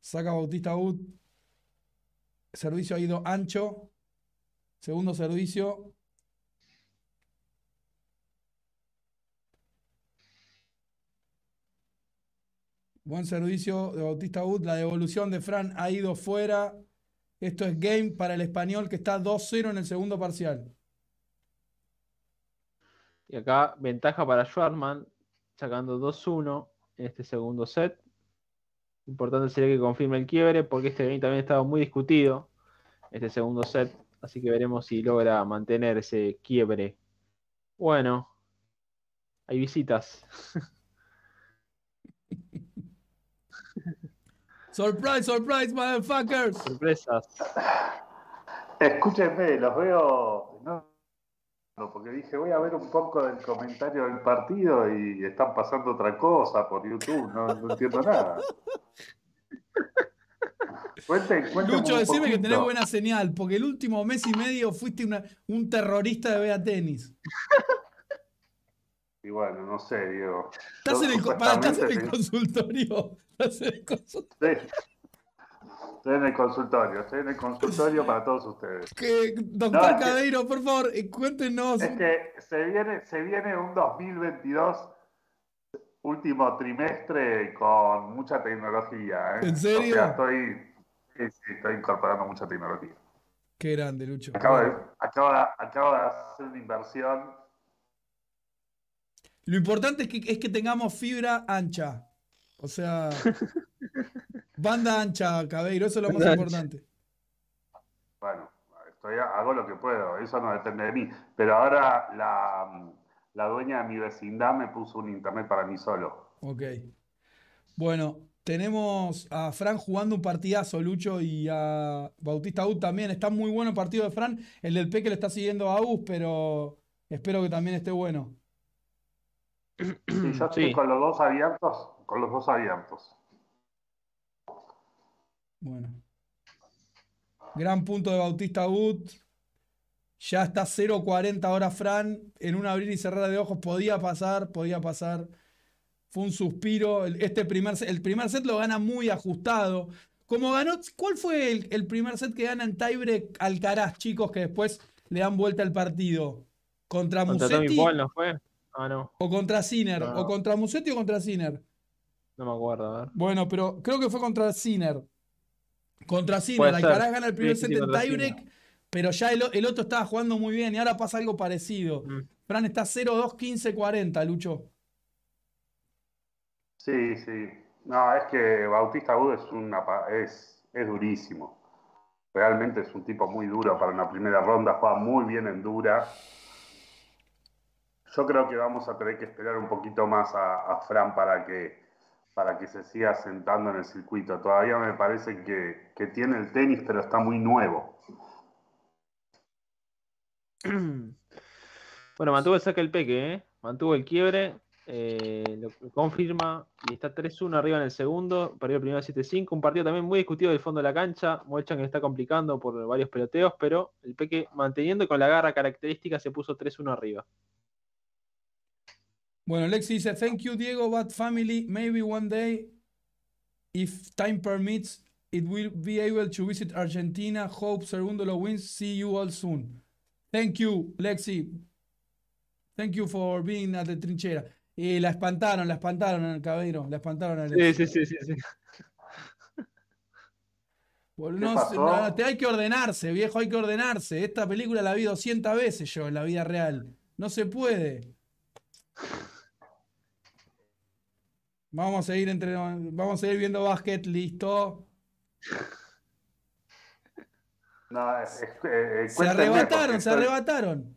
Saca Bautista Ut. Servicio ha ido ancho. Segundo servicio. Buen servicio de Bautista Ut. La devolución de Fran ha ido fuera. Esto es game para el español que está 2-0 en el segundo parcial. Y acá ventaja para Schwarman, sacando 2-1 en este segundo set. Importante sería que confirme el quiebre, porque este game también estado muy discutido, este segundo set. Así que veremos si logra mantener ese quiebre. Bueno, hay visitas. Surprise, surprise, motherfuckers. Sorpresas. Escúchenme, los veo. No, porque dije, voy a ver un poco del comentario del partido y están pasando otra cosa por YouTube. No, entiendo nada. Cuenten, cuenten Lucho, decime que tenés buena señal, porque el último mes y medio fuiste un terrorista de Bea Tenis. Y bueno, no sé, Diego. Estás en el, estás en el consultorio. Estás en el consultorio. Estoy en el consultorio, estoy en el consultorio para todos ustedes. Que, doctor Cadeiro, por favor, eh, cuéntenos. Es que se viene, se viene un 2022 último trimestre con mucha tecnología. ¿eh? ¿En serio? estoy, estoy incorporando mucha tecnología. Qué grande, Lucho. de, acabo, acabo de hacer una inversión lo importante es que, es que tengamos fibra ancha. O sea, banda ancha, Cabeiro, eso es lo más importante. Bueno, estoy, hago lo que puedo, eso no depende de mí. Pero ahora la, dueña de mi vecindad me puso un internet para mí solo. Ok. Bueno, tenemos a Fran jugando un partidazo, Lucho, y a Bautista U también. Está muy bueno el partido de Fran. El del que le está siguiendo a U pero espero que también esté bueno. Sí, estoy con los dos abiertos, con los dos abiertos. Bueno. Gran punto de Bautista Wood. Ya está 0.40 ahora Fran. En un abrir y cerrar de ojos podía pasar, podía pasar. Fue un suspiro. Este primer, el primer set lo gana muy ajustado. Como ganó, ¿cuál fue el, primer set que gana en Taibre Alcaraz, chicos, que después le dan vuelta el partido? Contra, Musetti. fue? Ah, o contra Sinner, o contra Musetti o contra Sinner. No me acuerdo, a ver. Bueno, pero creo que fue contra Sinner. Contra Sinner, Alcaraz gana el primer set en pero ya el, otro estaba jugando muy bien y ahora pasa algo parecido. Mm. Fran está 0-2-15-40, Lucho. Sí, sí. No, es que Bautista Agudo es, es, es durísimo. Realmente es un tipo muy duro para una primera ronda, juega muy bien en dura yo creo que vamos a tener que esperar un poquito más a, Fran para que, para que se siga sentando en el circuito. Todavía me parece que, tiene el tenis, pero está muy nuevo. Bueno, mantuvo el saque el peque, ¿eh? mantuvo el quiebre, eh, lo confirma y está 3-1 arriba en el segundo, perdió el primero 7-5, un partido también muy discutido del fondo de la cancha, que está complicando por varios peloteos, pero el Peque manteniendo con la garra característica se puso 3-1 arriba. Bueno, Lexi dice, thank you, Diego, but family, maybe one day, if time permits, it will be able to visit Argentina. Hope Segundo Lo wins. See you all soon. Thank you, Lexi. Thank you for being at the trinchera. Y la espantaron, la espantaron en el cabello, la espantaron al. Sí, sí, sí, sí, sí. te hay que ordenarse, viejo, hay que ordenarse. Esta película la vi 200 veces yo en la vida real. No se puede. Vamos a ir entre, vamos a ir viendo básquet, listo. Eh, eh, se arrebataron, se arrebataron.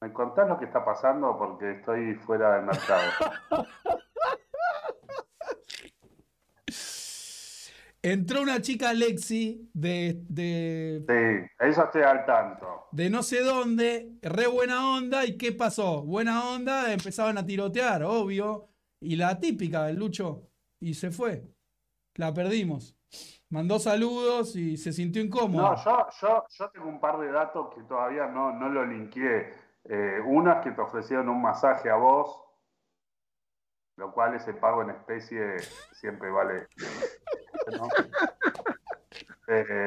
¿Me contás lo que está pasando? Porque estoy fuera del mercado. Entró una chica Lexi de, de. Sí, esa estoy al tanto. De no sé dónde, re buena onda. ¿Y qué pasó? Buena onda, empezaban a tirotear, obvio. Y la típica, del Lucho. Y se fue. La perdimos. Mandó saludos y se sintió incómodo. No, yo, tengo un par de datos que todavía no, no lo linkeé. Eh, una es que te ofrecieron un masaje a vos, lo cual ese pago en especie siempre vale. Eh,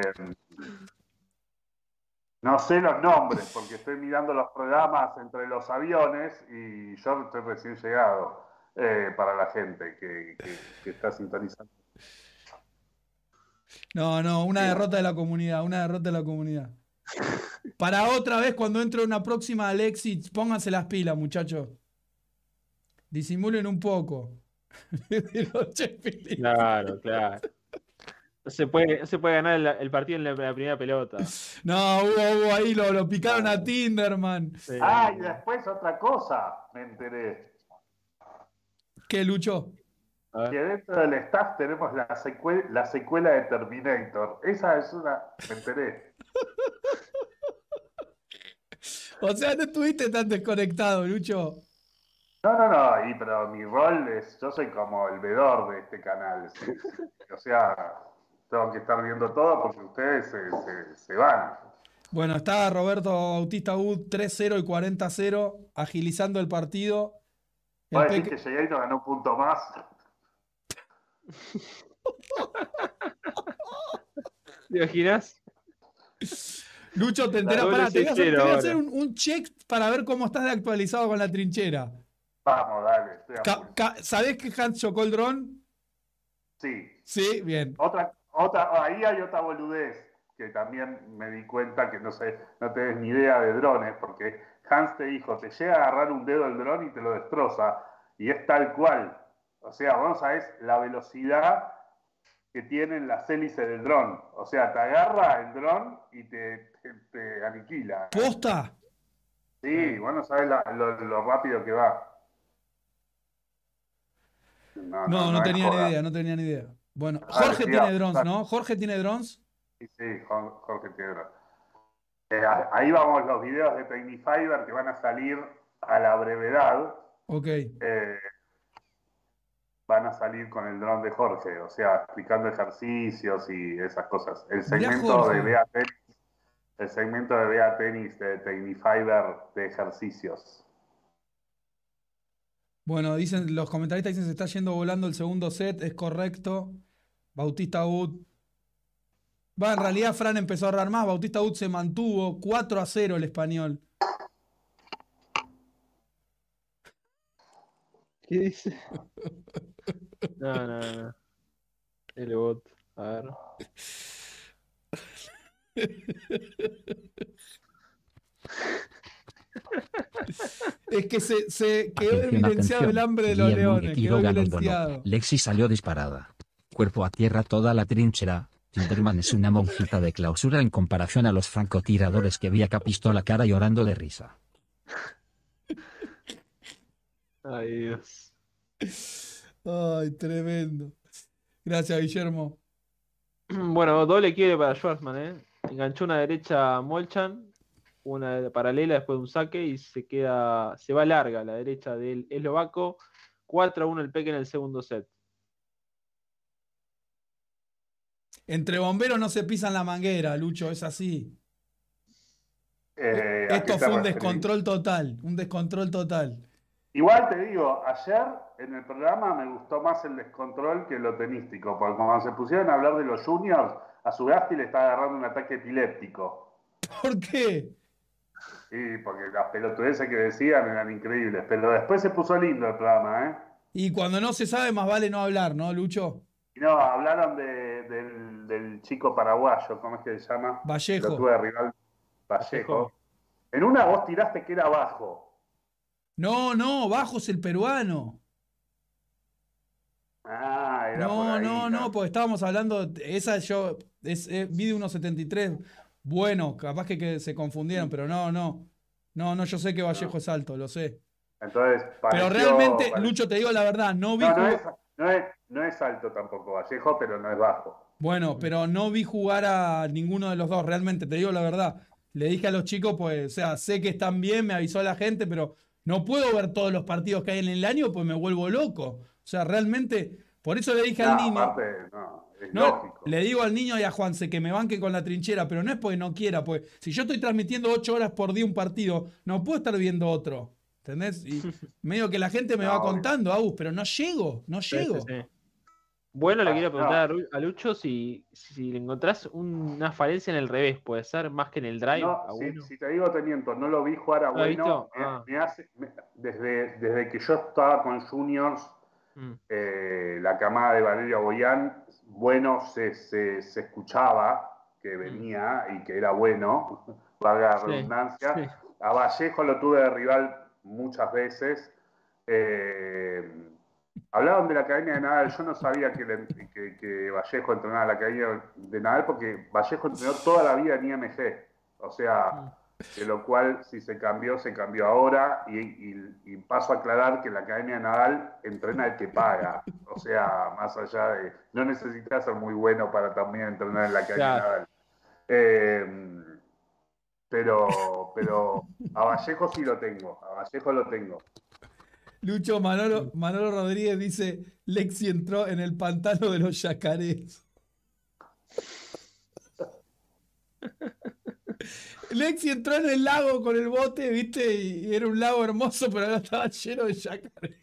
¿no? sé los nombres porque estoy mirando los programas entre los aviones y yo estoy recién llegado eh, para la gente que, está sintonizando. No, no, una derrota de la comunidad, una derrota de la comunidad. Para otra vez, cuando entre una próxima Alexis, pónganse las pilas, muchachos. Disimulen un poco. claro, claro. Se puede, se puede ganar el, partido en la, primera pelota. No, hubo, ahí, lo, lo picaron a Tinderman. Ah, y después otra cosa, me enteré. ¿Qué, Lucho? Que dentro del staff tenemos la, secuela, la secuela de Terminator. Esa es una. Me enteré. o sea, no estuviste tan desconectado, Lucho. No, no, no, pero mi rol es, yo soy como el vedor de este canal. o sea, tengo que estar viendo todo porque ustedes se, van. Bueno, está Roberto Autista Wood 3-0 y 40-0, agilizando el partido. a decir que llegué ganó un punto más? ¿Te imaginas? Lucho, te enteras. te voy a hacer, un, check para ver cómo estás de actualizado con la trinchera. Vamos, dale. ¿Sabés que Hans chocó el dron? Sí. Sí, bien. Otra, ahí hay otra boludez que también me di cuenta que no sé, no tenés ni idea de drones, porque Hans te dijo, te llega a agarrar un dedo el dron y te lo destroza. Y es tal cual. O sea, vos sabés la velocidad que tienen las hélices del dron. O sea, te agarra el dron y te, aniquila. ¿Posta? Sí, bueno, sabes lo, rápido que va. no, no tenía ni idea, no tenía ni idea. Bueno, ah, Jorge tiene drones, ¿no? Jorge tiene drones. Sí, sí, Jorge tiene drones. Eh, ahí vamos los videos de Fiber que van a salir a la brevedad. Ok. Eh, van a salir con el dron de Jorge, o sea, explicando ejercicios y esas cosas. El segmento de Bea Tennis, el segmento de Bea Tenis de Fiber de ejercicios. Bueno, dicen, los comentaristas dicen se está yendo volando el segundo set, es correcto. Bautista Wood. Va, en realidad Fran empezó a ahorrar más. Bautista Wood se mantuvo 4 a 0 el español. ¿Qué dice? no, no, no. El bot. A ver. es que se, se quedó evidenciado el hambre de los leones. Lexi salió disparada. Cuerpo a tierra toda la trinchera. Tinderman es una monjita de clausura en comparación a los francotiradores que había acá la cara llorando de risa. Ay, Dios. Ay, tremendo. Gracias, Guillermo. Bueno, doble quiere para Schwarzman, ¿eh? Enganchó una derecha a Molchan una paralela después de un saque y se queda, se va larga a la derecha del eslovaco. 4 a 1 el Peque en el segundo set. Entre bomberos no se pisan la manguera, Lucho, es así. Eh, Esto fue un descontrol total, un descontrol total. Igual te digo, ayer en el programa me gustó más el descontrol que lo tenístico, porque cuando se pusieron a hablar de los juniors, a Sugasti le está agarrando un ataque epiléptico. ¿Por qué? Sí, porque las pelotudeces que decían eran increíbles, pero después se puso lindo el programa, ¿eh? Y cuando no se sabe, más vale no hablar, ¿no, Lucho? No, hablaron del, chico paraguayo, ¿cómo es que se llama? Vallejo. rival Vallejo. En una vos tiraste que era Bajo. No, no, Bajo es el peruano. Ah, era no, no, no, no, porque estábamos hablando, esa yo, es, vi eh, unos bueno, capaz que, se confundieron, pero no, no. No, no, yo sé que Vallejo es alto, lo sé. Entonces, pero realmente, Lucho, te digo la verdad, no vi. No, no, es, alto tampoco Vallejo, pero no es bajo. Bueno, pero no vi jugar a ninguno de los dos, realmente, te digo la verdad. Le dije a los chicos, pues, o sea, sé que están bien, me avisó la gente, pero no puedo ver todos los partidos que hay en el año, pues me vuelvo loco. O sea, realmente, por eso le dije al niño no, Le digo al niño y a Juanse que me banque con la trinchera, pero no es porque no quiera, pues si yo estoy transmitiendo ocho horas por día un partido, no puedo estar viendo otro. ¿Entendés? Y medio que la gente me va contando, contando, Agus, pero no llego, no llego. Bueno, le ah, quiero preguntar a Lucho si, le encontrás una falencia en el revés, puede ser, más que en el drive. si, te digo, te no lo vi jugar a bueno. Ah. Me, hace, desde, desde que yo estaba con Juniors, mm. eh, la camada de Valeria Boyán, bueno se, se, escuchaba que mm. venía y que era bueno, valga la redundancia. A Vallejo lo tuve de rival muchas veces. Eh, hablaban de la Academia de Nadal, yo no sabía que, Vallejo entrenaba a la Academia de Nadal porque Vallejo entrenó toda la vida en IMG. O sea, mm de lo cual si se cambió, se cambió ahora y, paso a aclarar que la Academia Nadal entrena el que paga, o sea, más allá de, no necesitas ser muy bueno para también entrenar en la Academia Nadal. Eh, pero, pero a Vallejo sí lo tengo, a lo tengo. Lucho Manolo, Manolo Rodríguez dice, Lexi entró en el pantano de los yacarés. Lexi entró en el lago con el bote, viste, y era un lago hermoso, pero ahora estaba lleno de yacaré.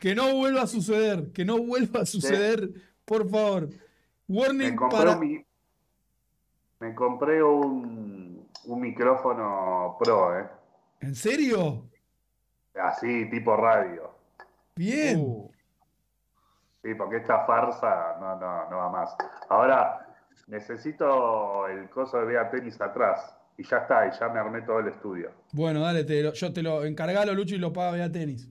Que no vuelva a suceder, que no vuelva a suceder, por favor. Warning me para... me compré un, un micrófono pro, ¿eh? ¿En serio? Así, tipo radio. Bien. Uh. Sí, porque esta farsa no, no, no va más. Ahora, necesito el coso de Bea Tenis atrás. Y ya está, y ya me armé todo el estudio. Bueno, dale, yo te lo encargalo, Lucho, y lo paga Bea Tenis.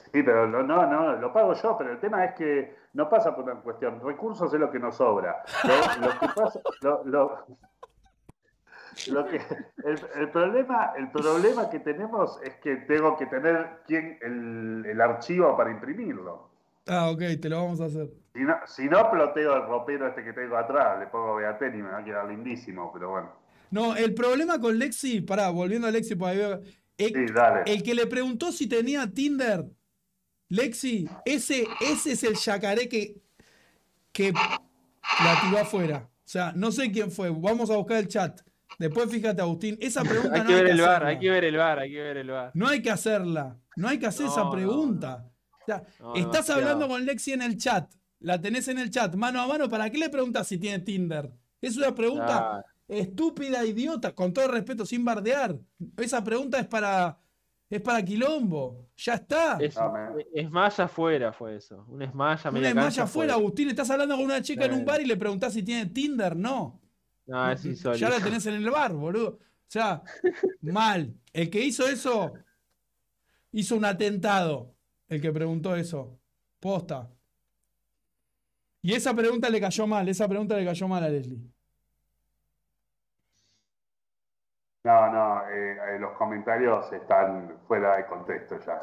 Sí, pero no, no, lo pago yo, pero el tema es que no pasa por una cuestión. Recursos es lo que nos sobra. Lo, que pasa, lo, que, el, problema, el problema que tenemos es que tengo que tener quien, el archivo para imprimirlo. Ah, ok, te lo vamos a hacer. Si no, si ploteo el ropero este que tengo atrás, le pongo Beaten y me va a quedar lindísimo, pero bueno. No, el problema con Lexi, pará, volviendo a Lexi, pues veo. El, que le preguntó si tenía Tinder, Lexi, ese, ese es el yacaré que, que la tiró afuera. O sea, no sé quién fue. Vamos a buscar el chat. Después fíjate, Agustín, esa pregunta hay no que hay ver el bar, hay que ver el bar, hay que ver el bar. No hay que hacerla. No hay que hacer esa pregunta estás hablando con Lexi en el chat, la tenés en el chat, mano a mano, ¿para qué le preguntas si tiene Tinder? Es una pregunta estúpida, idiota, con todo respeto, sin bardear. Esa pregunta es para es para quilombo. Ya está. Es, más afuera fue eso. Un esmaya me Un afuera, Agustín. Estás hablando con una chica en un bar y le preguntás si tiene Tinder. No. Ya la tenés en el bar, boludo. O sea, mal. El que hizo eso hizo un atentado el que preguntó eso. Posta. Y esa pregunta le cayó mal, esa pregunta le cayó mal a Leslie. No, no, eh, eh, los comentarios están fuera de contexto ya.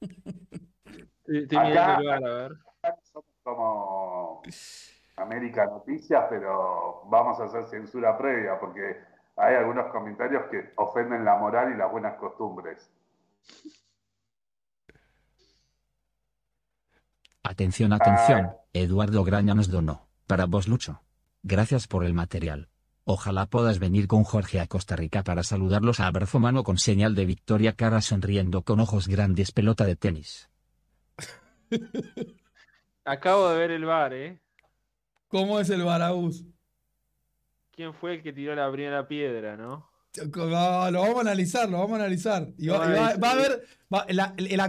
Eh. ver. somos como América Noticias, pero vamos a hacer censura previa porque hay algunos comentarios que ofenden la moral y las buenas costumbres. Atención, atención, Eduardo Graña nos donó, para vos Lucho. Gracias por el material. Ojalá puedas venir con Jorge a Costa Rica para saludarlos a abrazo mano con señal de victoria cara sonriendo con ojos grandes pelota de tenis. Acabo de ver el bar, ¿eh? ¿Cómo es el bar, ¿Quién fue el que tiró la primera piedra, no? Ah, lo, vamos a analizar, lo vamos a analizar. Y va, a haber. la, la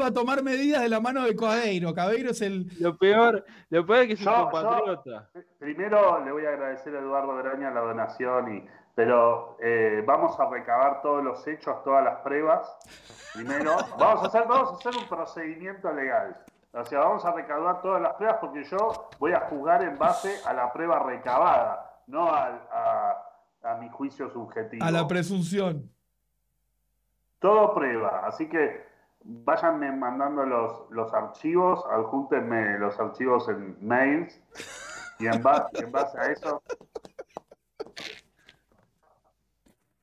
va a tomar medidas de la mano de Cabeiro. Cabeiro es el. Lo peor, que es compatriota. primero le voy a agradecer a Eduardo Graña la donación, y, pero eh, vamos a recabar todos los hechos, todas las pruebas. Primero, vamos a hacer, vamos hacer un procedimiento legal. O sea, vamos a recabar todas las pruebas porque yo voy a juzgar en base a la prueba recabada, no A, a mi juicio subjetivo. A la presunción. Todo prueba, así que váyanme mandando los, los archivos, adjúntenme los archivos en mails y en base, a eso...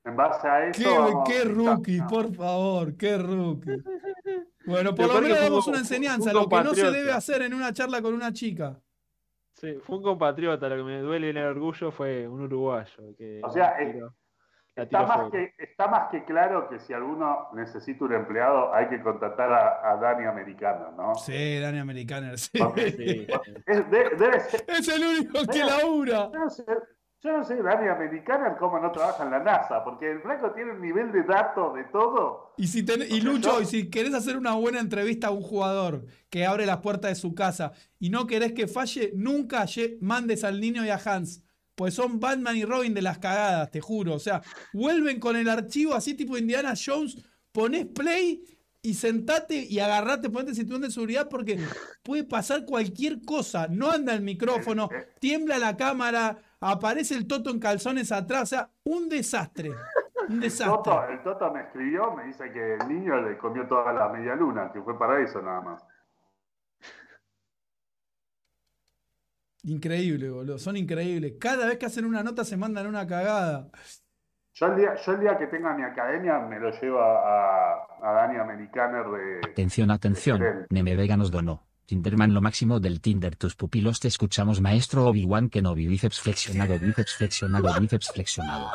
En base a eso... Qué, rookie, por favor, qué rookie. Bueno, por lo menos damos una enseñanza, lo que no se debe hacer en una charla con una chica. Sí, fue un compatriota, lo que me duele en el orgullo fue un uruguayo. o sea, está, más que, claro que si alguno necesita un empleado hay que contratar a, Dani Americano, ¿no? Sí, Dani Americano, sí. Es, el único que labura. Yo no sé el americana cómo no trabaja en la NASA, porque el blanco tiene un nivel de datos de todo. Y, si Lucho, y si querés hacer una buena entrevista a un jugador que abre la puerta de su casa y no querés que falle, nunca mandes al niño y a Hans. Pues son Batman y Robin de las cagadas, te juro. O sea, vuelven con el archivo así tipo Indiana Jones, pones play y sentate y agarrate, ponete el de seguridad porque puede pasar cualquier cosa. No anda el micrófono, eh, eh. tiembla la cámara, aparece el Toto en calzones atrás, o sea, un desastre. Un desastre. El Toto, me escribió, me dice que el niño le comió todas las media que fue para eso nada más. Increíble, boludo. Son increíbles. Cada vez que hacen una nota se mandan una cagada. Yo el día, yo el día que tenga mi academia me lo llevo a, Dani Americaner de. Atención, atención. Neme Vega nos donó Tinderman lo máximo del Tinder tus pupilos te escuchamos maestro Obi-Wan Kenobi bíceps flexionado bíceps flexionado bíceps flexionado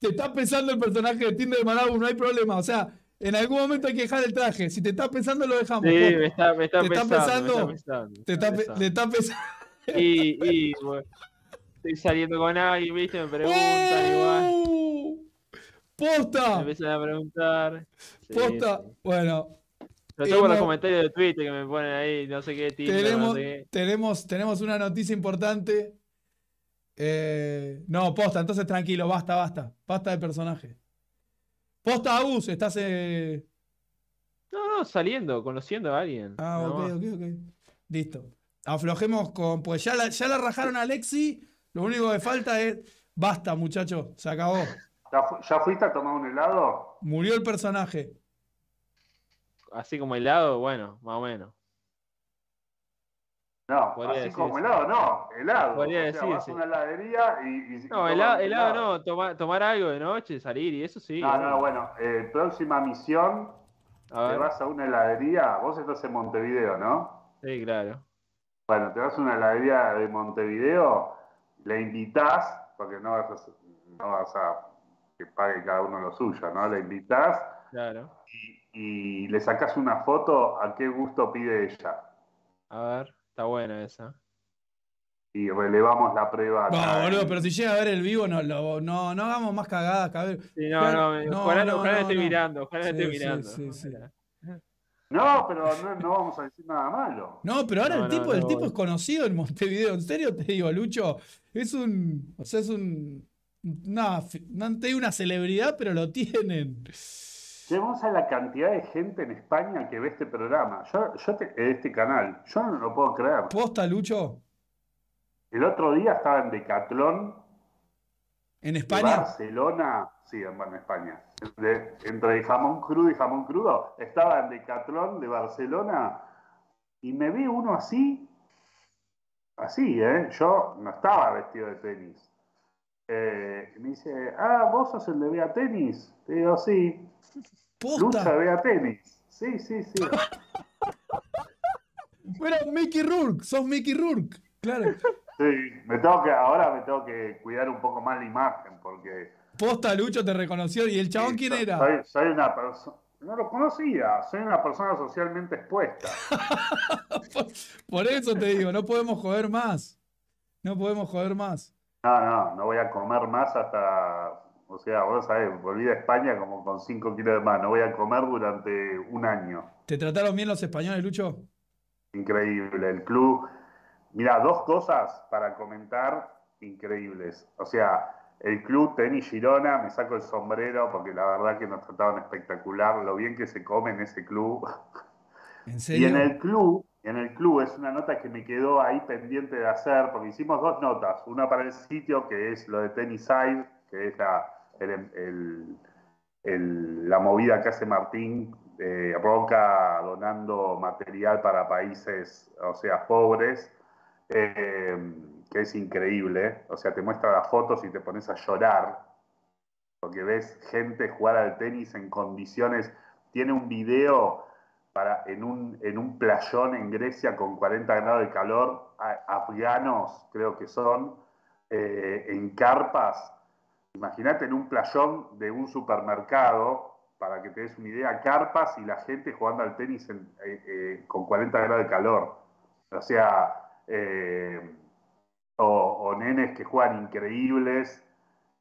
Te está pensando el personaje de Tinder no hay problema. O sea, en algún momento hay que dejar el traje. Si te está pensando, lo dejamos. me está, te pensando, está pensando, Te está, pensando. y Estoy saliendo con alguien, viste, me preguntan igual. ¡Oh! ¡Posta! Me empiezan a preguntar. ¡Posta! Bueno. Lo tengo en los comentarios de Twitter que me ponen ahí, no sé qué tipo. Tenemos, tenemos, tenemos una noticia importante. Eh, no, posta, entonces tranquilo, basta, basta. Basta de personaje. Posta, Agus, estás. Eh, no, no, saliendo, conociendo a alguien. Ah, ok, ok, ok. Listo. Aflojemos con. Pues ya la, ya la rajaron a Alexi. Lo único que falta es, basta muchachos, se acabó. ¿Ya, fuiste a tomar un helado? Murió el personaje. Así como helado, bueno, más o menos. No, así como helado, no, helado. Podría una heladería y. no, helado, no, tomar algo de noche, salir y eso sí. No, no, bueno, eh, próxima misión, te vas a una heladería, vos estás en Montevideo, ¿no? Sí, claro. Bueno, te vas a una heladería de Montevideo la invitás, porque no vas a, no vas que pague cada uno lo suyo, ¿no? La invitás claro. y, le sacas una foto a qué gusto pide ella. A ver, está buena esa. Y relevamos la prueba. No, boludo, ¿eh? pero si llega a ver el vivo, no, lo, no, no hagamos más cagadas, cabrón. Sí, no, no, ojalá, no, ojalá, no, esté mirando, ojalá sí, esté mirando. Sí, no, pero no, vamos a decir nada malo. No, pero ahora el tipo, el tipo es conocido en Montevideo. En serio te digo, Lucho, es un. O sea, es un. Una, no te digo una celebridad, pero lo tienen. Vemos a la cantidad de gente en España que ve este programa. Yo, este canal. Yo no lo puedo creer. ¿Posta, Lucho? El otro día estaba en Decatlón. ¿En España? Barcelona. Sí, en España entre jamón crudo y jamón crudo. Estaba en Decathlon de Barcelona y me vi uno así, así, ¿eh? Yo no estaba vestido de tenis. Eh, me dice, ah, vos sos el de Vea Tenis. Te digo, sí. Lucha Vea Tenis. Sí, sí, sí. Bueno, Mickey Rourke, sos Mickey Rourke, claro. Sí, me tengo que, ahora me tengo que cuidar un poco más la imagen porque Posta Lucho te reconoció. ¿Y el chabón quién era? Soy, una persona. No lo conocía, soy una persona socialmente expuesta. por, eso te digo, no podemos joder más. No podemos joder más. No, no, no voy a comer más hasta. O sea, vos sabés, volví a España como con 5 kilos de más. No voy a comer durante un año. ¿Te trataron bien los españoles, Lucho? Increíble. El club. Mira, dos cosas para comentar increíbles. O sea, el Club Tenis Girona, me saco el sombrero porque la verdad que nos trataban espectacular, lo bien que se come en ese club. Y en el club, en el club es una nota que me quedó ahí pendiente de hacer, porque hicimos dos notas, una para el sitio que es lo de Teniside que es la, em, la movida que hace Martín eh, Roca donando material para países, o sea, pobres. Eh, que es increíble. ¿eh? O sea, te muestra las fotos y te pones a llorar porque ves gente jugar al tenis en condiciones. Tiene un video para, en, un, playón en Grecia con 40 grados de calor, afganos creo que son, eh, en carpas. Imagínate en un playón de un supermercado, para que te des una idea, carpas y la gente jugando al tenis eh, con 40 grados de calor. O sea, o, nenes que juegan increíbles,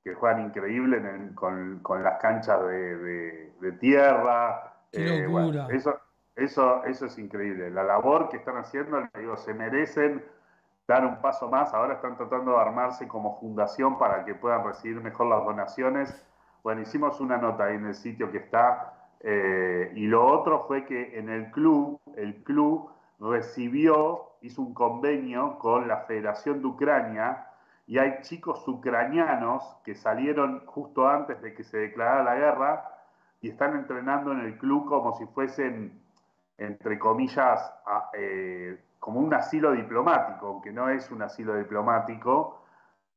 que juegan increíble con, las canchas de, tierra. Eh, eso, eso, eso es increíble. La labor que están haciendo, digo, se merecen dar un paso más. Ahora están tratando de armarse como fundación para que puedan recibir mejor las donaciones. Bueno, hicimos una nota ahí en el sitio que está. Eh, y lo otro fue que en el club, el club recibió hizo un convenio con la Federación de Ucrania y hay chicos ucranianos que salieron justo antes de que se declarara la guerra y están entrenando en el club como si fuesen, entre comillas, eh, como un asilo diplomático, aunque no es un asilo diplomático.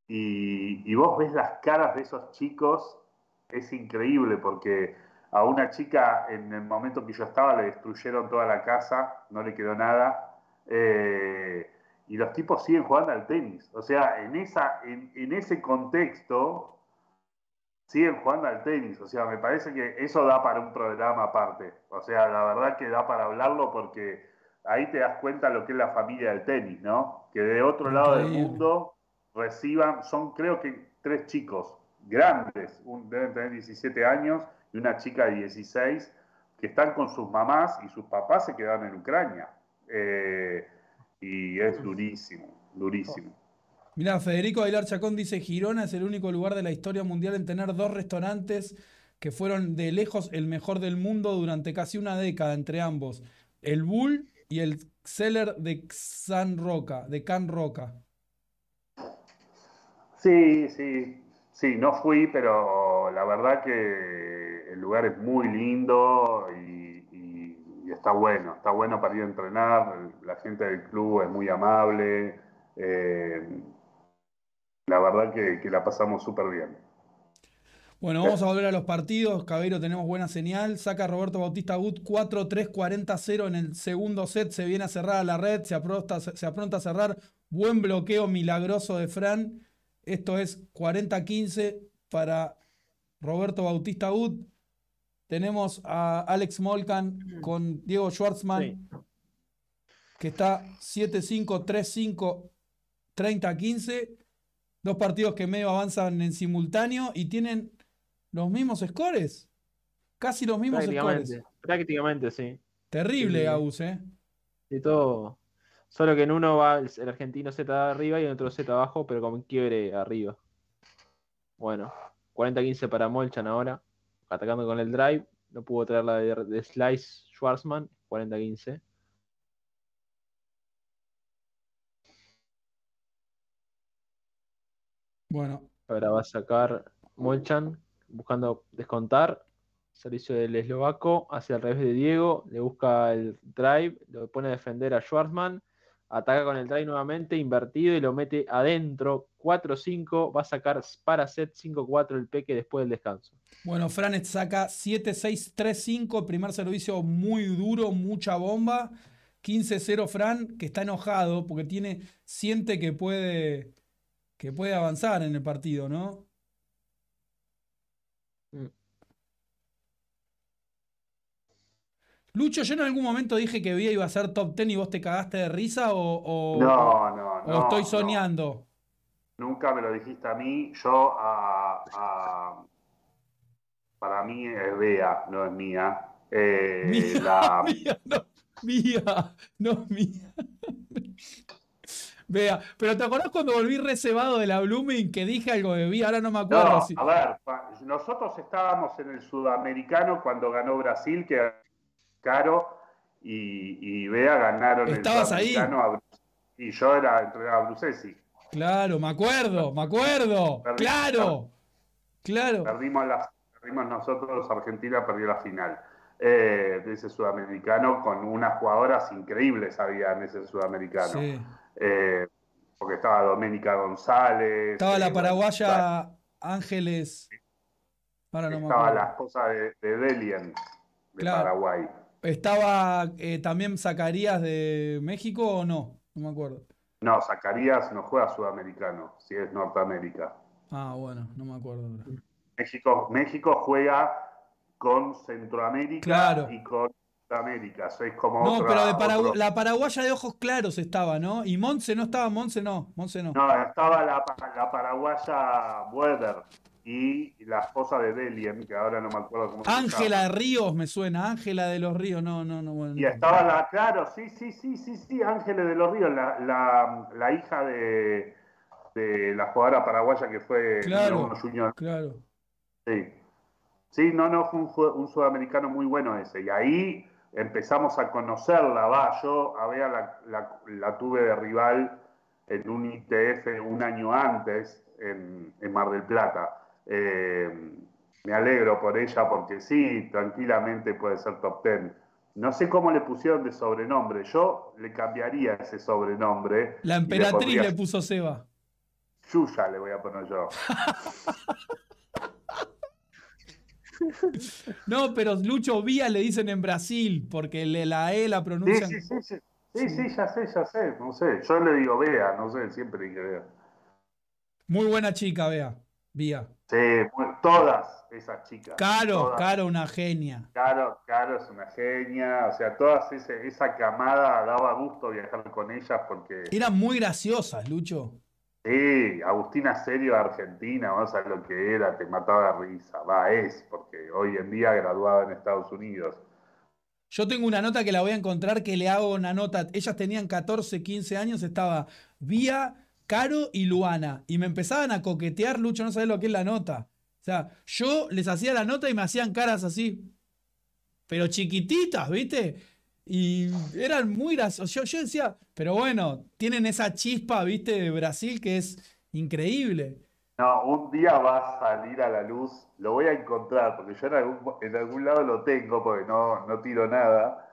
Y, y, vos ves las caras de esos chicos, es increíble porque a una chica en el momento que yo estaba le destruyeron toda la casa, no le quedó nada. Eh, y los tipos siguen jugando al tenis. O sea, en, esa, en, ese contexto siguen jugando al tenis. O sea, me parece que eso da para un programa aparte. O sea, la verdad que da para hablarlo porque ahí te das cuenta lo que es la familia del tenis, ¿no? Que de otro lado del mundo reciban, son creo que tres chicos grandes, deben tener 17 años y una chica de 16, que están con sus mamás y sus papás se quedan en Ucrania. Eh, y es durísimo, durísimo. Mira, Federico Aguilar Chacón dice, Girona es el único lugar de la historia mundial en tener dos restaurantes que fueron de lejos el mejor del mundo durante casi una década entre ambos, el Bull y el Celler de San Roca, de Can Roca. Sí, sí, sí, no fui, pero la verdad que el lugar es muy lindo y y está bueno, está bueno para ir a entrenar, la gente del club es muy amable, eh, la verdad que, la pasamos súper bien. Bueno, vamos a volver a los partidos. Cabero, tenemos buena señal. Saca Roberto Bautista Gut 4-3-40-0 en el segundo set. Se viene a cerrar a la red. Se apronta, se apronta a cerrar. Buen bloqueo milagroso de Fran. Esto es 40-15 para Roberto Bautista Gut. Tenemos a Alex Molkan con Diego Schwartzman, que está 7-5, 3-5, 30-15. Dos partidos que medio avanzan en simultáneo y tienen los mismos scores. Casi los mismos prácticamente, scores. Prácticamente, sí. Terrible, sí, Agus, eh. todo. Solo que en uno va el argentino Z arriba y en otro Z abajo, pero con quiebre arriba. Bueno, 40-15 para Molchan ahora atacando con el drive, no pudo traer la de, Slice Schwarzman, 40-15. Bueno. Ahora va a sacar Molchan buscando descontar. Servicio del eslovaco hacia el revés de Diego. Le busca el drive. Lo pone a defender a Schwarzman. Ataca con el try nuevamente, invertido y lo mete adentro. 4-5, va a sacar para set 5-4 el peque después del descanso. Bueno, Fran saca 7-6-3-5, primer servicio muy duro, mucha bomba. 15-0 Fran, que está enojado porque tiene, siente que puede, que puede avanzar en el partido, ¿no? Lucho, yo en algún momento dije que Vía iba a ser top 10 y vos te cagaste de risa o, o no, no, no, estoy soñando. Nunca me lo dijiste a mí. Yo, a, para mí es Bea, no es mía. Eh, mía, la... mía, no, mía, no mía. Vea, pero ¿te acordás cuando volví reservado de la Blooming que dije algo de Vía? Ahora no me acuerdo. A ver, nosotros estábamos en el sudamericano cuando ganó Brasil, que caro y, vea Bea ganaron el sudamericano y yo era entregar a Brucesi. Claro, me acuerdo, me acuerdo. claro, claro. Perdimos, nosotros, Argentina perdió la final eh, de ese sudamericano con unas jugadoras increíbles había en ese sudamericano. Eh, porque estaba Doménica González. Estaba la eh, paraguaya Ángeles. estaba la esposa de, de Delian, de Paraguay. ¿Estaba eh, también Zacarías de México o no? No me acuerdo. No, Zacarías no juega sudamericano, si es Norteamérica. Ah, bueno, no me acuerdo. México, México juega con Centroamérica y con América. como no, pero la paraguaya de ojos claros estaba, ¿no? Y Monse no estaba, Monse no, Monse no. No, estaba la, la paraguaya Weber y la esposa de Delian que ahora no me acuerdo cómo Ángela Ríos me suena, Ángela de los Ríos, no, no, no. Bueno, y estaba la, claro, sí, sí, sí, sí, sí, Ángela de los Ríos, la, la, la hija de, de, la jugadora paraguaya que fue claro, Junior. Claro. Sí. Sí, no, no, fue un, sudamericano muy bueno ese. Y ahí empezamos a conocerla, va, yo a la, la, la tuve de rival en un ITF un año antes en, en Mar del Plata eh, me alegro por ella porque sí, tranquilamente puede ser top ten. No sé cómo le pusieron de sobrenombre. Yo le cambiaría ese sobrenombre. La emperatriz le, puso Seba. Yuya le voy a poner yo. no, pero Lucho Vía le dicen en Brasil porque le, la E la pronuncian. Sí sí, ya sé, ya sé. No sé. Yo le digo Bea, no sé, siempre dije Bea Muy buena chica, Bea Vía. Sí, pues, todas esas chicas. Caro, Caro, una genia. Caro, Caro es una genia. O sea, toda esa camada daba gusto viajar con ellas porque. Eran muy graciosas, Lucho. Sí, Agustina Serio Argentina, vamos a lo que era, te mataba de risa. Va, es, porque hoy en día graduada en Estados Unidos. Yo tengo una nota que la voy a encontrar que le hago una nota. Ellas tenían 14, 15 años, estaba Vía. Caro y Luana. Y me empezaban a coquetear, Lucho, no sabes lo que es la nota. O sea, yo les hacía la nota y me hacían caras así. Pero chiquititas, ¿viste? Y eran muy graciosas. Yo, decía, pero bueno, tienen esa chispa, ¿viste? De Brasil que es increíble. No, un día va a salir a la luz, lo voy a encontrar, porque yo en algún, lado lo tengo, porque no, no tiro nada.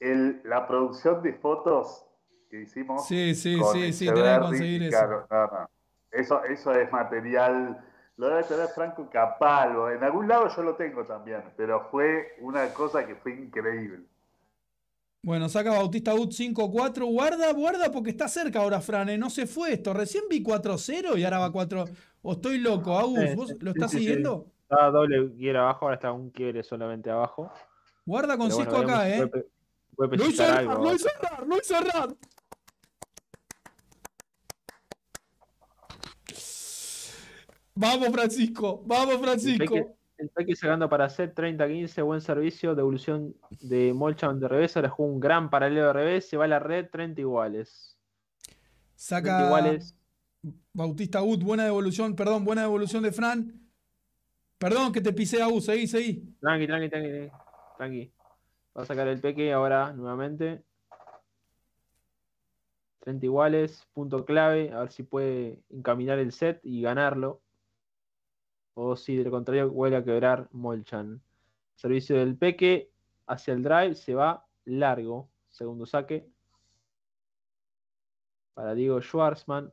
la producción de fotos que hicimos. Sí, sí, sí, sí, tenés que conseguir eso. eso. es material. Lo debe tener Franco Capalvo. En algún lado yo lo tengo también, pero fue una cosa que fue increíble. Bueno, saca Bautista Ut 5-4. Guarda, guarda, porque está cerca ahora, Fran. ¿eh? No se fue esto. Recién vi 4-0 y ahora va 4. O estoy loco, Agus. lo estás siguiendo? Estaba doble quiere abajo, ahora está un quiere solamente abajo. Guarda con Cisco acá, ¿eh? ¡No lo lo Vamos, Francisco. Vamos, Francisco. El Peque sacando para hacer 30-15, buen servicio, devolución de Molchan de revés, ahora jugó un gran paralelo de revés, se va a la red, 30 iguales. Saca iguales. Bautista Ut, buena devolución, perdón, buena devolución de Fran. Perdón que te pisé a U, seguí, seguí. Tranqui, tranqui, tranqui, tranqui. Va a sacar el peque ahora nuevamente. 30 iguales, punto clave, a ver si puede encaminar el set y ganarlo o si de lo contrario vuelve a quebrar Molchan. Servicio del Peque hacia el drive, se va largo, segundo saque. Para Diego Schwarzman,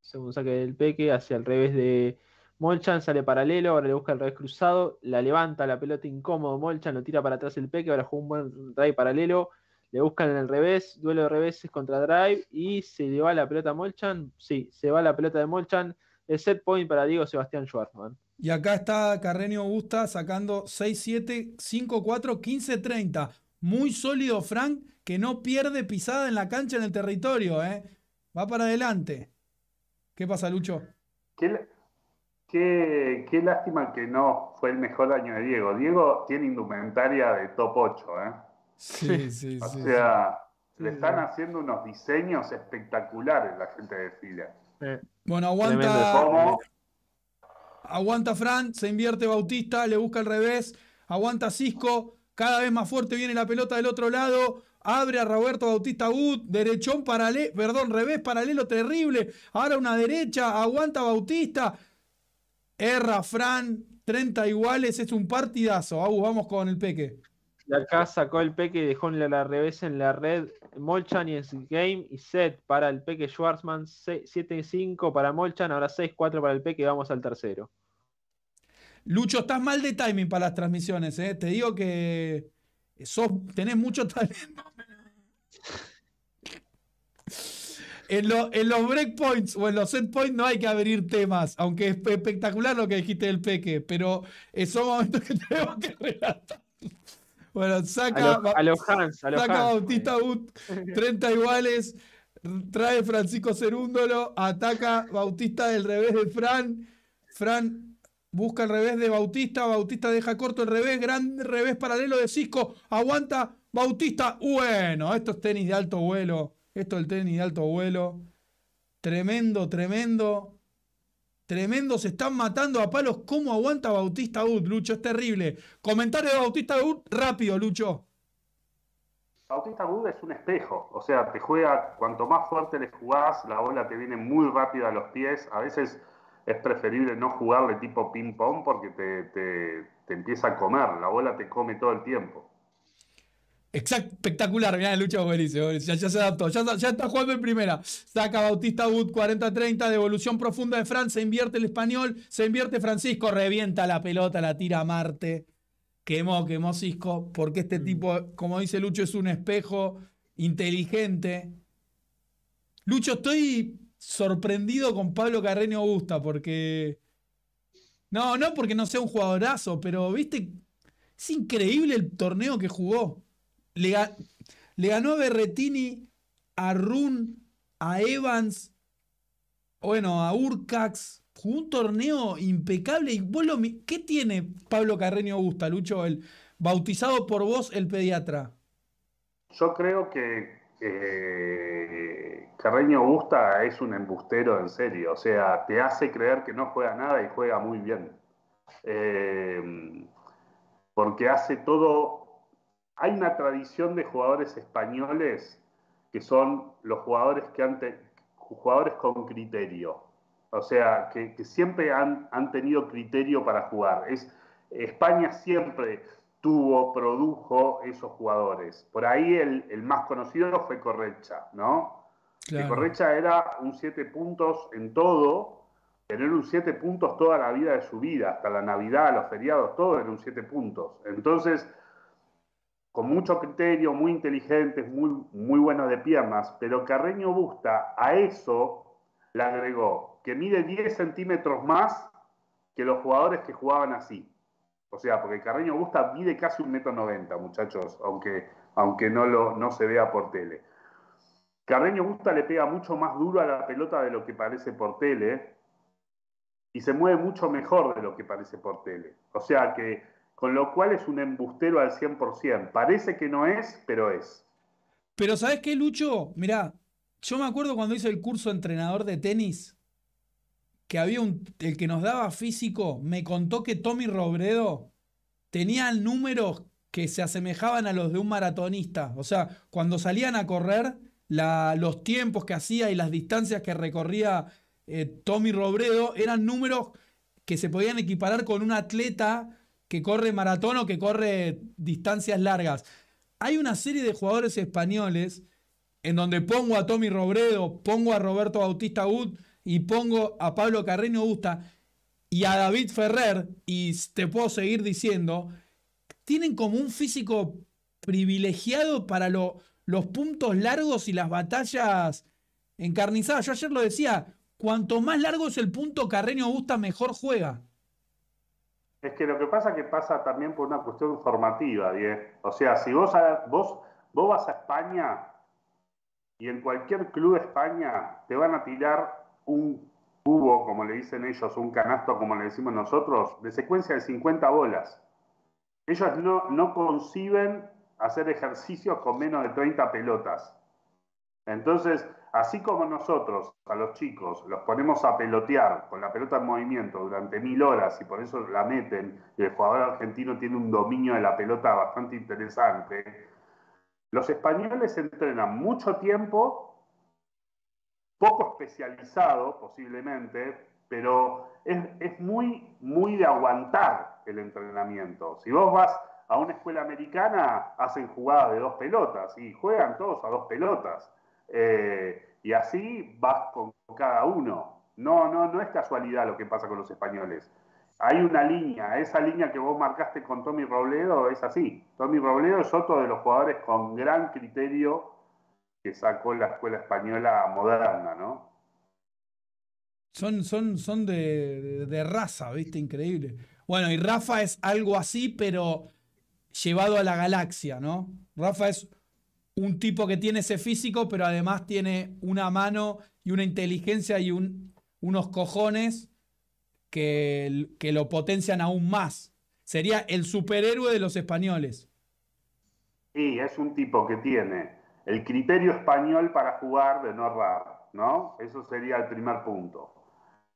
segundo saque del Peque hacia el revés de Molchan, sale paralelo, ahora le busca el revés cruzado, la levanta la pelota incómodo, Molchan lo tira para atrás el Peque, ahora juega un buen drive paralelo, le buscan en el revés, duelo de reveses contra drive y se le va la pelota a Molchan, sí, se va la pelota de Molchan el set point para Diego Sebastián Schwartzman. Y acá está Carreño Augusta sacando 6-7, 5-4, 15-30. Muy sólido Frank, que no pierde pisada en la cancha en el territorio. ¿eh? Va para adelante. ¿Qué pasa, Lucho? ¿Qué, lástima que no fue el mejor año de Diego. Diego tiene indumentaria de top 8. ¿eh? Sí, sí, sí. O sea, le están haciendo unos diseños espectaculares la gente de fila. Bueno, aguanta. Aguanta Fran, se invierte Bautista, le busca al revés. Aguanta Cisco, cada vez más fuerte viene la pelota del otro lado. Abre a Roberto Bautista Gut, derechón paralelo, perdón, revés paralelo terrible. Ahora una derecha, aguanta Bautista. Erra Fran, 30 iguales, es un partidazo. vamos con el Peque. De acá sacó el Peque y dejó la, revés en la red. Molchan y Game y set para el Peque Schwarzman. 7-5 para Molchan, ahora 6-4 para el Peque. Vamos al tercero. Lucho, estás mal de timing para las transmisiones. Eh. Te digo que tenés mucho talento. En, los breakpoints o en los set no hay que abrir temas, aunque es espectacular lo que dijiste del Peque, pero esos eh, momentos que tenemos que relatar. Bueno, saca. A, Bautista 30 iguales. Trae Francisco Cerúndolo. Ataca Bautista del revés de Fran. Fran busca el revés de Bautista. Bautista deja corto el revés. Gran revés paralelo de Cisco. Aguanta Bautista. Bueno, estos es tenis de alto vuelo. Esto es el tenis de alto vuelo. Tremendo, tremendo. Tremendo, se están matando a palos. ¿Cómo aguanta Bautista Wood, Lucho? Es terrible. Comentario de Bautista Wood, rápido, Lucho. Bautista Wood es un espejo, o sea, te juega, cuanto más fuerte le jugás, la bola te viene muy rápida a los pies. A veces es preferible no jugar de tipo ping-pong porque te, te empieza a comer, la bola te come todo el tiempo. Exacto, espectacular, mirá, lucha buenísimo. Ya, se adaptó, ya, está jugando en primera. Saca Bautista Wood, 40-30, devolución profunda de Fran, se invierte el español, se invierte Francisco, revienta la pelota, la tira a Marte. Quemó, quemó Cisco, porque este mm. tipo, como dice Lucho, es un espejo inteligente. Lucho, estoy sorprendido con Pablo Carreño Augusta, porque. No, no porque no sea un jugadorazo, pero viste, es increíble el torneo que jugó. Le, ganó a Berretini, a Run, a Evans, bueno, a Urcax. Jugó un torneo impecable. Y ¿Qué tiene Pablo Carreño Augusta, Lucho? El bautizado por vos, el pediatra. Yo creo que Carreño Augusta es un embustero en serio. O sea, te hace creer que no juega nada y juega muy bien. Eh, porque hace todo hay una tradición de jugadores españoles que son los jugadores que han jugadores con criterio. O sea, que, siempre han, han, tenido criterio para jugar. España siempre tuvo, produjo esos jugadores. Por ahí el, más conocido fue Correcha, ¿no? Correcha era un 7 puntos en todo, tener un 7 puntos toda la vida de su vida, hasta la Navidad, los feriados, todo era un 7 puntos. Entonces, con mucho criterio, muy inteligentes, muy, muy buenos de piernas, pero Carreño Busta a eso le agregó que mide 10 centímetros más que los jugadores que jugaban así. O sea, porque Carreño Busta mide casi un metro noventa, muchachos, aunque, aunque no, lo, no se vea por tele. Carreño Busta le pega mucho más duro a la pelota de lo que parece por tele y se mueve mucho mejor de lo que parece por tele. O sea que con lo cual es un embustero al 100%. Parece que no es, pero es. Pero ¿sabes qué, Lucho? Mirá, yo me acuerdo cuando hice el curso entrenador de tenis, que había un, el que nos daba físico, me contó que Tommy Robredo tenía números que se asemejaban a los de un maratonista. O sea, cuando salían a correr, los tiempos que hacía y las distancias que recorría eh, Tommy Robredo eran números que se podían equiparar con un atleta que corre maratón o que corre distancias largas. Hay una serie de jugadores españoles en donde pongo a Tommy Robredo, pongo a Roberto Bautista Wood y pongo a Pablo Carreño Busta y a David Ferrer, y te puedo seguir diciendo, tienen como un físico privilegiado para lo, los puntos largos y las batallas encarnizadas. Yo ayer lo decía, cuanto más largo es el punto, Carreño Busta mejor juega. Es que lo que pasa es que pasa también por una cuestión formativa, Diego. O sea, si vos, vos, vas a España y en cualquier club de España te van a tirar un cubo, como le dicen ellos, un canasto, como le decimos nosotros, de secuencia de 50 bolas. Ellos no, no conciben hacer ejercicios con menos de 30 pelotas. Entonces, Así como nosotros a los chicos los ponemos a pelotear con la pelota en movimiento durante mil horas y por eso la meten, y el jugador argentino tiene un dominio de la pelota bastante interesante, los españoles entrenan mucho tiempo, poco especializado posiblemente, pero es, muy, muy de aguantar el entrenamiento. Si vos vas a una escuela americana, hacen jugadas de dos pelotas y juegan todos a dos pelotas eh, y así vas con cada uno. No, no, no es casualidad lo que pasa con los españoles. Hay una línea, esa línea que vos marcaste con Tommy Robledo es así. Tommy Robledo es otro de los jugadores con gran criterio que sacó la escuela española moderna, ¿no? Son, son, son de, de raza, ¿viste? Increíble. Bueno, y Rafa es algo así, pero llevado a la galaxia, ¿no? Rafa es un tipo que tiene ese físico, pero además tiene una mano y una inteligencia y unos cojones que, que lo potencian aún más. Sería el superhéroe de los españoles. Sí, es un tipo que tiene el criterio español para jugar de no errar, ¿no? Eso sería el primer punto.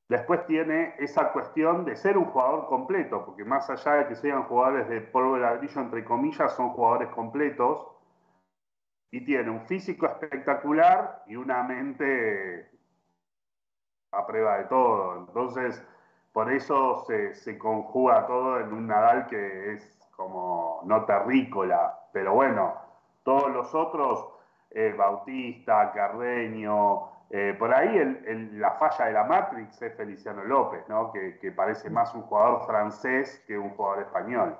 Después tiene esa cuestión de ser un jugador completo, porque más allá de que sean jugadores de polvo de ladrillo, entre comillas, son jugadores completos y tiene un físico espectacular y una mente a prueba de todo. Entonces, por eso se, conjuga todo en un Nadal que es como no terrícola, pero bueno, todos los otros, eh, Bautista, Cardeño, eh, por ahí la falla de la Matrix es Feliciano López, ¿no? que parece más un jugador francés que un jugador español.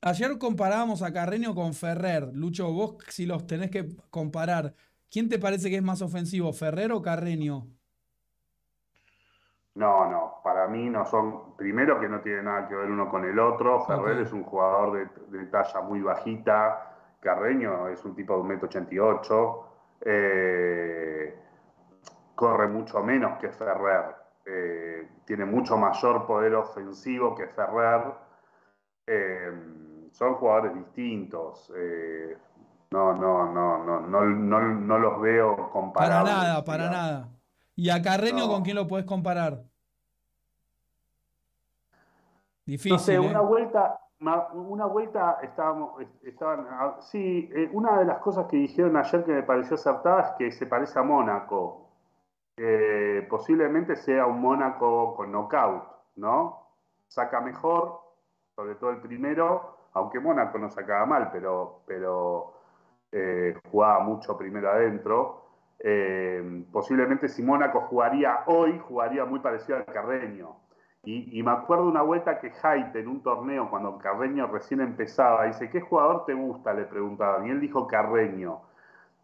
Ayer comparábamos a Carreño con Ferrer. Lucho, vos si los tenés que comparar, ¿quién te parece que es más ofensivo, Ferrer o Carreño? No, no, para mí no son, primero que no tiene nada que ver uno con el otro, Ferrer es un jugador de, talla muy bajita, Carreño es un tipo de 1,88m, eh, corre mucho menos que Ferrer, eh, tiene mucho mayor poder ofensivo que Ferrer. Eh, son jugadores distintos. Eh, no, no, no, no, no, no, los veo comparados Para nada, para nada. ¿Y a Carreño con quién lo puedes comparar? Difícil. No sé, una ¿eh? vuelta, una vuelta estábamos, estaban, ah, sí, eh, una de las cosas que dijeron ayer que me pareció acertada es que se parece a Mónaco. posiblemente sea un Mónaco con knockout, ¿no? Saca mejor, sobre todo el primero, aunque Mónaco no sacaba mal, pero, pero eh, jugaba mucho primero adentro. Eh, posiblemente si Mónaco jugaría hoy, jugaría muy parecido al Carreño. Y, me acuerdo una vuelta que Haite en un torneo, cuando Carreño recién empezaba, dice, ¿qué jugador te gusta? Le preguntaban. Y él dijo Carreño.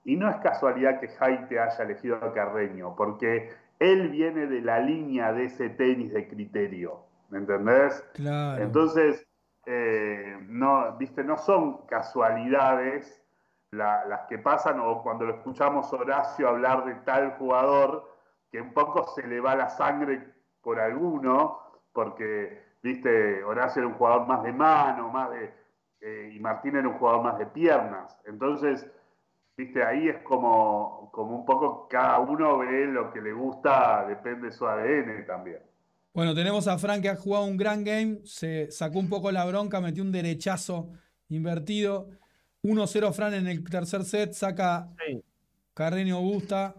Y no es casualidad que Haite haya elegido a Carreño, porque él viene de la línea de ese tenis de criterio. ¿Me entendés? Claro. Entonces, eh, no, ¿viste? no son casualidades las que pasan o cuando lo escuchamos Horacio hablar de tal jugador que un poco se le va la sangre por alguno, porque, viste, Horacio era un jugador más de mano, más de... Eh, y Martín era un jugador más de piernas. Entonces, viste, ahí es como, como un poco cada uno ve lo que le gusta, depende de su ADN también. Bueno, tenemos a Fran que ha jugado un gran game, se sacó un poco la bronca, metió un derechazo invertido. 1-0 Fran en el tercer set, saca Carreño Augusta.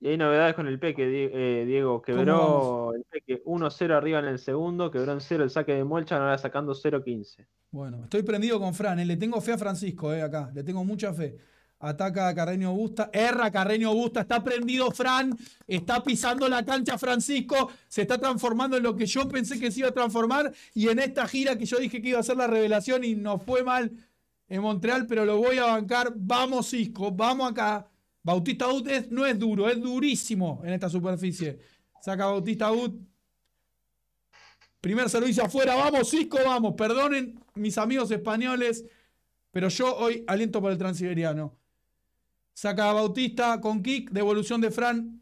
Y hay novedades con el Peque, eh, Diego. Quebró el Peque 1-0 arriba en el segundo, quebró en cero el saque de Molchan, ahora sacando 0-15. Bueno, estoy prendido con Fran, eh. le tengo fe a Francisco eh, acá, le tengo mucha fe. Ataca Carreño Busta. Erra Carreño Busta. Está prendido Fran. Está pisando la cancha Francisco. Se está transformando en lo que yo pensé que se iba a transformar. Y en esta gira que yo dije que iba a ser la revelación y nos fue mal en Montreal, pero lo voy a bancar. Vamos, Cisco. Vamos acá. Bautista Ut no es duro, es durísimo en esta superficie. Saca Bautista Ut. Primer servicio afuera. Vamos, Cisco, vamos. Perdonen mis amigos españoles, pero yo hoy aliento para el transiberiano. Saca Bautista con kick, devolución de Fran.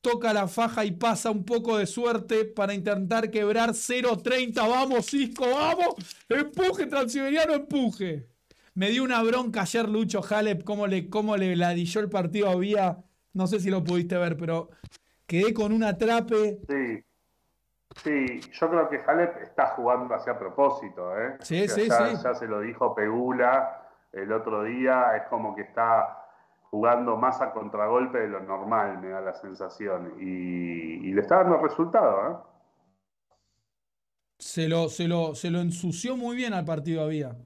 Toca la faja y pasa un poco de suerte para intentar quebrar 0.30. Vamos, Cisco, vamos. Empuje, transiberiano, empuje. Me dio una bronca ayer Lucho Halep, cómo le, cómo le ladilló el partido a No sé si lo pudiste ver, pero quedé con un atrape. Sí. Sí, yo creo que Halep está jugando hacia propósito, ¿eh? Sí, sí, sí. Ya se lo dijo Pegula el otro día, es como que está jugando más a contragolpe de lo normal, me da la sensación. Y, le está dando resultado, ¿eh? Se lo, se, se lo ensució muy bien al partido a Vía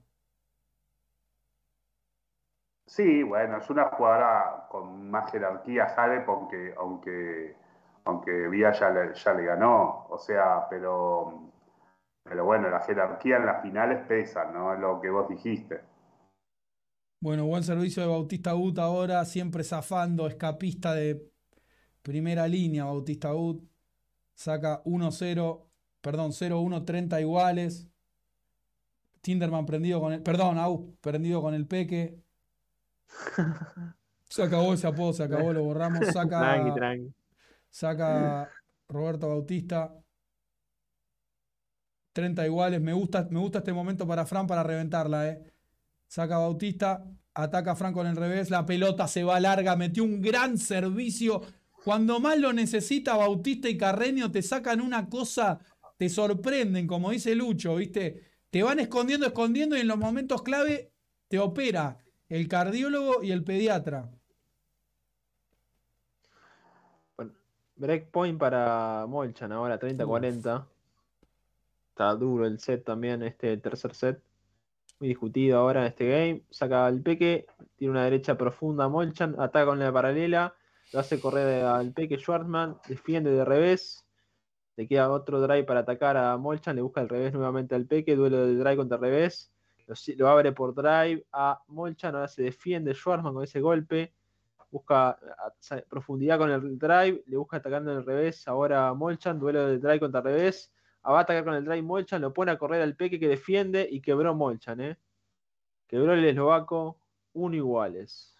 Sí, bueno, es una jugadora con más jerarquía Halep, aunque, aunque, aunque Vía ya le, ya le ganó. O sea, pero, pero bueno, la jerarquía en las finales pesa, ¿no? lo que vos dijiste. Bueno, buen servicio de Bautista Ut ahora, siempre zafando, escapista de primera línea Bautista Ut. Saca 1-0, perdón, 0-1, 30 iguales. Tinderman prendido con el. Perdón, prendido con el Peque. Se acabó ese apodo, se acabó, lo borramos. Saca. Saca Roberto Bautista. 30 iguales. Me gusta, me gusta este momento para Fran para reventarla, eh. Saca Bautista, ataca a Franco en el revés, la pelota se va larga, metió un gran servicio. Cuando más lo necesita Bautista y Carreño, te sacan una cosa, te sorprenden, como dice Lucho, ¿viste? Te van escondiendo, escondiendo y en los momentos clave te opera el cardiólogo y el pediatra. Bueno, break para Molchan ahora, 30-40. Está duro el set también, este tercer set muy discutido ahora en este game. Saca al Peque, tiene una derecha profunda a Molchan, ataca con la paralela, lo hace correr al Peque Schwartzman, defiende de revés, le queda otro drive para atacar a Molchan, le busca el revés nuevamente al Peque, duelo de drive contra revés, lo, abre por drive a Molchan, ahora se defiende Schwartzman con ese golpe, busca profundidad con el drive, le busca atacando en el revés ahora Molchan, duelo de drive contra revés, va a atacar con el drive Molchan, lo pone a correr al Peque que defiende y quebró Molchan, ¿eh? Quebró el eslovaco, uno iguales.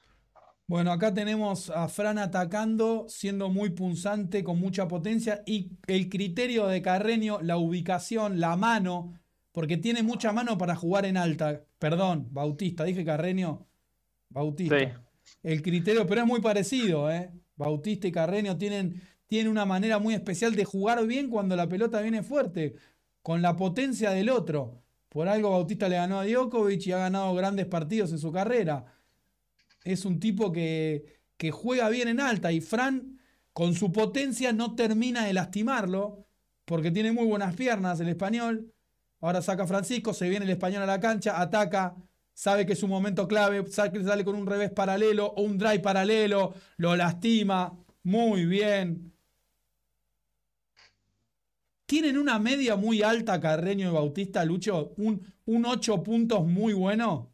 Bueno, acá tenemos a Fran atacando, siendo muy punzante, con mucha potencia. Y el criterio de Carreño, la ubicación, la mano, porque tiene mucha mano para jugar en alta. Perdón, Bautista, dije Carreño. Bautista. El criterio, pero es muy parecido, ¿eh? Bautista y Carreño tienen tiene una manera muy especial de jugar bien cuando la pelota viene fuerte, con la potencia del otro. Por algo Bautista le ganó a Djokovic y ha ganado grandes partidos en su carrera. Es un tipo que, que juega bien en alta y Fran con su potencia no termina de lastimarlo porque tiene muy buenas piernas el español. Ahora saca Francisco, se viene el español a la cancha, ataca, sabe que es un momento clave, sale con un revés paralelo o un drive paralelo, lo lastima muy bien tienen una media muy alta Carreño y Bautista, Lucho, un, un 8 puntos muy bueno.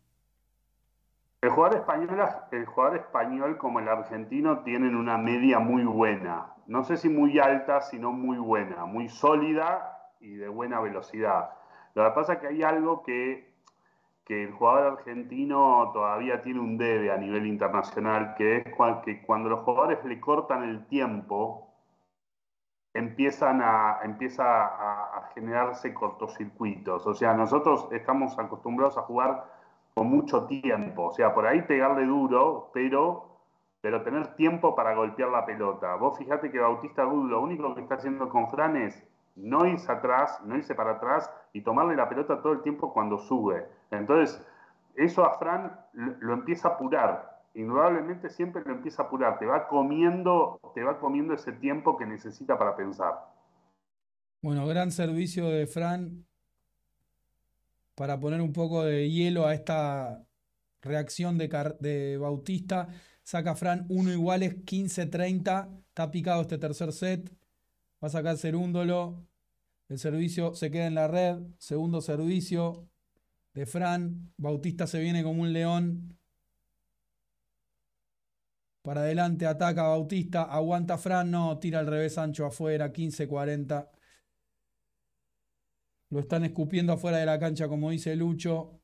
El jugador español, el jugador español como el argentino tienen una media muy buena. No sé si muy alta, sino muy buena, muy sólida y de buena velocidad. Lo que pasa es que hay algo que, que el jugador argentino todavía tiene un debe a nivel internacional, que es que cuando los jugadores le cortan el tiempo empiezan a, empieza a, generarse cortocircuitos. O sea, nosotros estamos acostumbrados a jugar con mucho tiempo. O sea, por ahí pegarle duro, pero, pero tener tiempo para golpear la pelota. Vos fijate que Bautista Good lo único que está haciendo con Fran es no irse atrás, no irse para atrás y tomarle la pelota todo el tiempo cuando sube. Entonces, eso a Fran lo empieza a apurar indudablemente siempre lo empieza a apurar, te va comiendo, te va comiendo ese tiempo que necesita para pensar. Bueno, gran servicio de Fran para poner un poco de hielo a esta reacción de, Bautista. Saca Fran uno iguales, 15-30. Está picado este tercer set. Va a sacar Cerúndolo. El servicio se queda en la red. Segundo servicio de Fran. Bautista se viene como un león. Para adelante ataca Bautista, aguanta Fran, no, tira al revés ancho afuera, 15-40. Lo están escupiendo afuera de la cancha, como dice Lucho.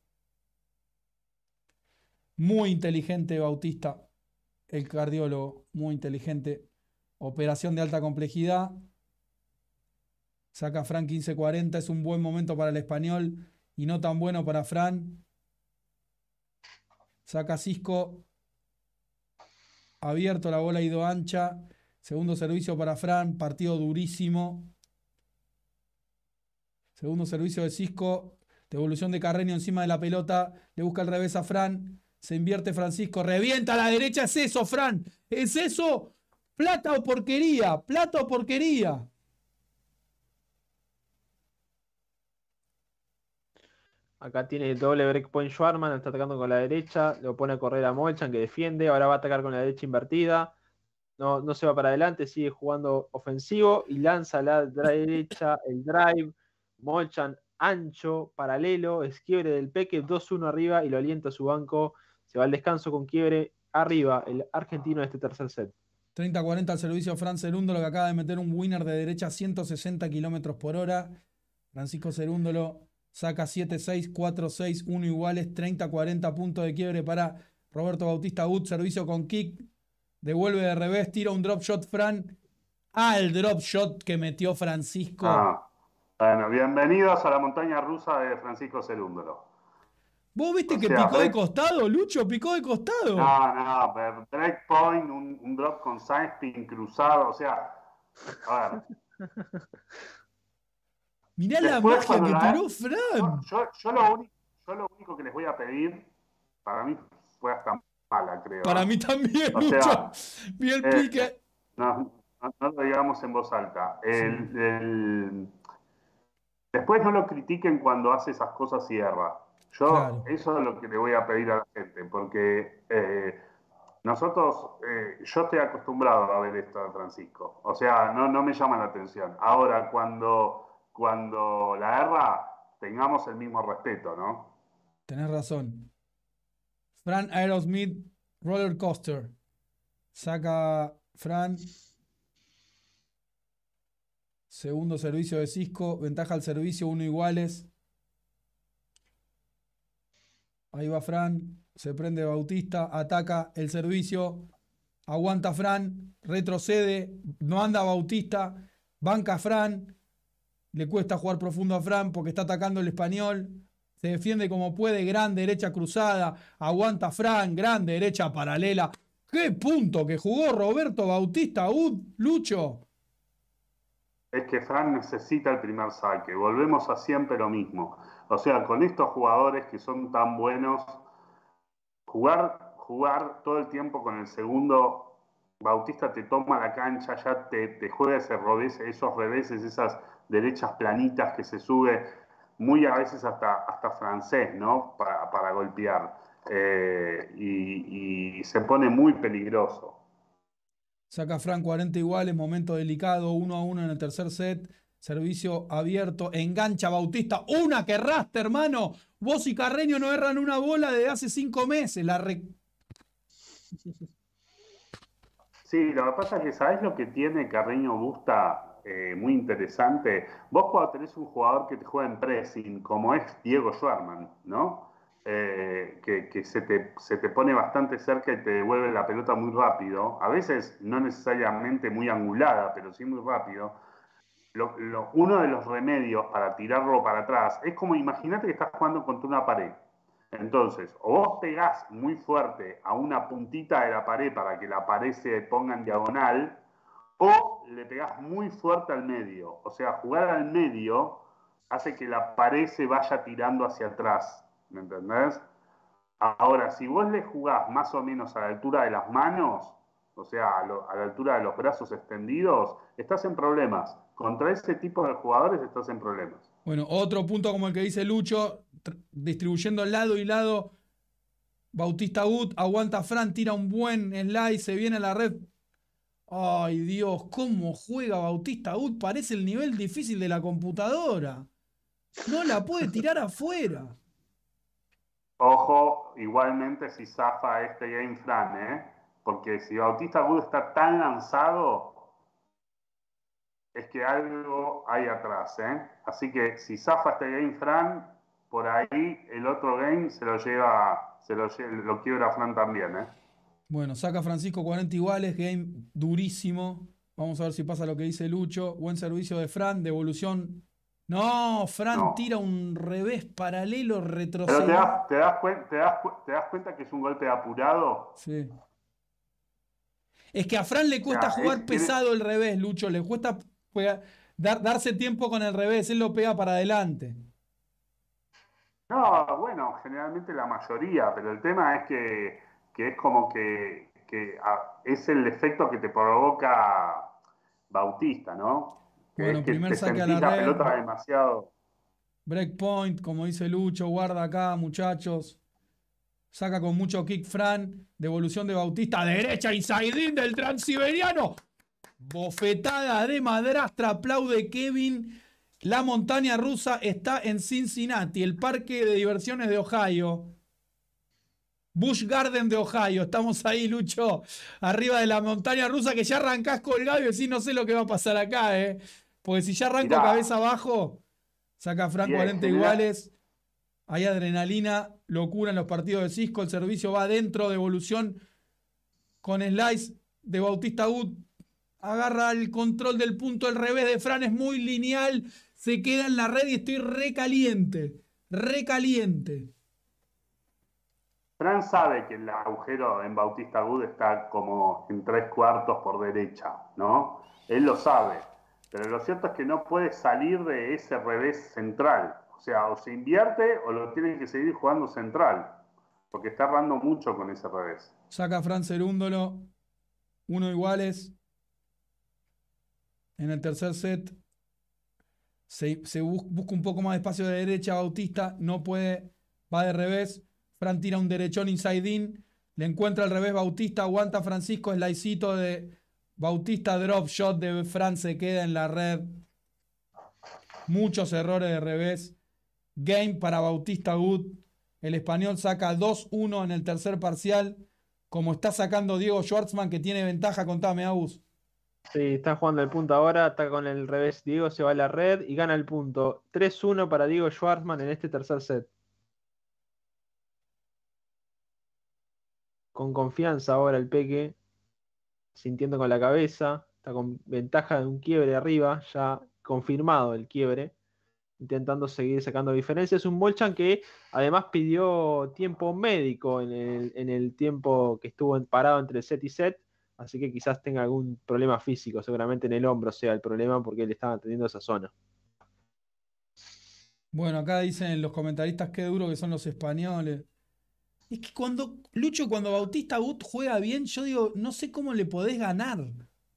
Muy inteligente Bautista, el cardiólogo, muy inteligente. Operación de alta complejidad. Saca Fran 15-40, es un buen momento para el español y no tan bueno para Fran. Saca Cisco abierto, la bola ha ido ancha. Segundo servicio para Fran, partido durísimo. Segundo servicio de Cisco, devolución de Carreño encima de la pelota, le busca el revés a Fran, se invierte Francisco, revienta a la derecha, es eso, Fran, es eso, plata o porquería, plata o porquería. Acá tiene el doble breakpoint Schwarman, está atacando con la derecha, lo pone a correr a Molchan que defiende, ahora va a atacar con la derecha invertida, no, no se va para adelante, sigue jugando ofensivo y lanza a la derecha el drive, Molchan ancho, paralelo, es quiebre del Peque, 2-1 arriba y lo alienta su banco, se va al descanso con quiebre arriba el argentino de este tercer set. 30-40 al servicio Fran Cerúndolo que acaba de meter un winner de derecha a 160 kilómetros por hora. Francisco Cerúndolo saca 7-6, 4-6, 1 iguales, 30-40 puntos de quiebre para Roberto Bautista wood servicio con kick, devuelve de revés, tira un drop shot Fran, al drop shot que metió Francisco. Ah, bueno, bienvenidos a la montaña rusa de Francisco Cerúndolo. ¿Vos viste que picó de costado, Lucho? Picó de costado. No, no, pero breakpoint, un, un drop con Sainz, pin cruzado, o sea, a ver. Mirá la magia que Fran. Yo, lo único, que les voy a pedir, para mí fue hasta mala, creo. Para mí también, No, lo digamos en voz alta. Después no lo critiquen cuando hace esas cosas y Yo eso es lo que le voy a pedir a la gente, porque eh, nosotros, eh, yo estoy acostumbrado a ver esto Francisco. O sea, no, no me llama la atención. Ahora, cuando cuando la erra, tengamos el mismo respeto, ¿no? Tenés razón. Fran Aerosmith, Roller Coaster. Saca Fran. Segundo servicio de Cisco. Ventaja al servicio, uno iguales. Ahí va Fran. Se prende Bautista. Ataca el servicio. Aguanta Fran. Retrocede. No anda Bautista. Banca Fran le cuesta jugar profundo a Fran porque está atacando el español. Se defiende como puede, gran derecha cruzada, aguanta Fran, gran derecha paralela. ¡Qué punto que jugó Roberto Bautista Ud, Lucho! Es que Fran necesita el primer saque, volvemos a siempre lo mismo. O sea, con estos jugadores que son tan buenos, jugar, jugar todo el tiempo con el segundo Bautista te toma la cancha, ya te, juega ese revés, esos reveses, esas derechas planitas que se sube, muy a veces hasta, hasta francés, ¿no? Para, golpear. Eh, y, se pone muy peligroso. Saca Fran 40 iguales, momento delicado, 1 a 1 en el tercer set, servicio abierto, engancha Bautista, una que raste, hermano. Vos y Carreño no erran una bola de hace cinco meses. La Sí, lo que pasa es que sabes lo que tiene Carreño Busta eh, muy interesante. Vos cuando tenés un jugador que te juega en pressing, como es Diego Schwarman, ¿no? Eh, que, se, te, pone bastante cerca y te devuelve la pelota muy rápido, a veces no necesariamente muy angulada, pero sí muy rápido, uno de los remedios para tirarlo para atrás es como imagínate que estás jugando contra una pared. Entonces, o vos pegás muy fuerte a una puntita de la pared para que la pared se ponga en diagonal, o le pegás muy fuerte al medio. O sea, jugar al medio hace que la pared se vaya tirando hacia atrás. ¿Me entendés? Ahora, si vos le jugás más o menos a la altura de las manos, o sea, a, la altura de los brazos extendidos, estás en problemas. Contra ese tipo de jugadores estás en problemas. Bueno, otro punto como el que dice Lucho, distribuyendo lado y lado. Bautista wood aguanta a Fran, tira un buen slide, se viene a la red, Ay Dios, cómo juega Bautista Wood? parece el nivel difícil de la computadora. No la puede tirar afuera. Ojo, igualmente si zafa este game Fran, ¿eh? Porque si Bautista Wood está tan lanzado, es que algo hay atrás, ¿eh? Así que si zafa este game Fran, por ahí el otro game se lo lleva, se lo, lo quiebra Fran también, ¿eh? Bueno, saca Francisco 40 iguales, game durísimo. Vamos a ver si pasa lo que dice Lucho. Buen servicio de Fran, devolución. No, Fran tira un revés paralelo, retrocede. te das, cuenta que es un golpe apurado. Sí. Es que a Fran le cuesta jugar pesado el revés, Lucho. Le cuesta darse tiempo con el revés. Él lo pega para adelante. No, bueno, generalmente la mayoría, pero el tema es que que es como que, ah, es el efecto que te provoca Bautista, ¿no? bueno, a la, red, demasiado. Breakpoint, como dice Lucho, guarda acá, muchachos. Saca con mucho kick Fran, devolución de Bautista, derecha, y in del transiberiano. Bofetada de madrastra, aplaude Kevin. La montaña rusa está en Cincinnati, el parque de diversiones de Ohio. Bush Garden de Ohio. Estamos ahí, Lucho, arriba de la montaña rusa que ya arrancás colgado y decís, no sé lo que va a pasar acá, ¿eh? Porque si ya arranco cabeza abajo, saca Fran 40 iguales. Hay adrenalina, locura en los partidos de Cisco. El servicio va adentro, de evolución con slice de Bautista Wood. Agarra el control del punto al revés de Fran, es muy lineal. Se queda en la red y estoy recaliente. Recaliente. Fran sabe que el agujero en Bautista Good está como en tres cuartos por derecha, ¿no? Él lo sabe, pero lo cierto es que no puede salir de ese revés central. O sea, o se invierte o lo tiene que seguir jugando central, porque está rando mucho con ese revés. Saca Fran serúndolo, uno iguales. En el tercer set se, se busca un poco más de espacio de derecha Bautista, no puede, va de revés Fran tira un derechón inside in. Le encuentra al revés Bautista, aguanta Francisco, Slicito de Bautista, drop shot de Fran, se queda en la red. Muchos errores de revés. Game para Bautista Good. El español saca 2-1 en el tercer parcial. Como está sacando Diego Schwartzman, que tiene ventaja, contame, Abus. Sí, está jugando el punto ahora, está con el revés Diego, se va a la red y gana el punto. 3-1 para Diego Schwartzman en este tercer set. con confianza ahora el Peque, sintiendo con la cabeza, está con ventaja de un quiebre arriba, ya confirmado el quiebre, intentando seguir sacando diferencias. Un Molchan que además pidió tiempo médico en el, tiempo que estuvo parado entre set y set, así que quizás tenga algún problema físico, seguramente en el hombro sea el problema porque él estaba atendiendo esa zona. Bueno, acá dicen los comentaristas qué duro que son los españoles. Es que cuando Lucho, cuando Bautista But juega bien, yo digo, no sé cómo le podés ganar.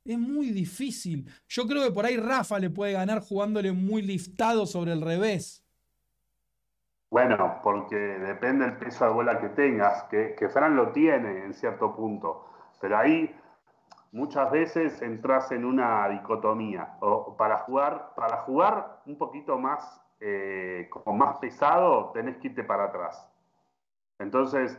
Es muy difícil. Yo creo que por ahí Rafa le puede ganar jugándole muy liftado sobre el revés. Bueno, porque depende del peso de bola que tengas, que, que Fran lo tiene en cierto punto, pero ahí muchas veces entras en una dicotomía. O para jugar, para jugar un poquito más, eh, más pesado, tenés que irte para atrás. Entonces,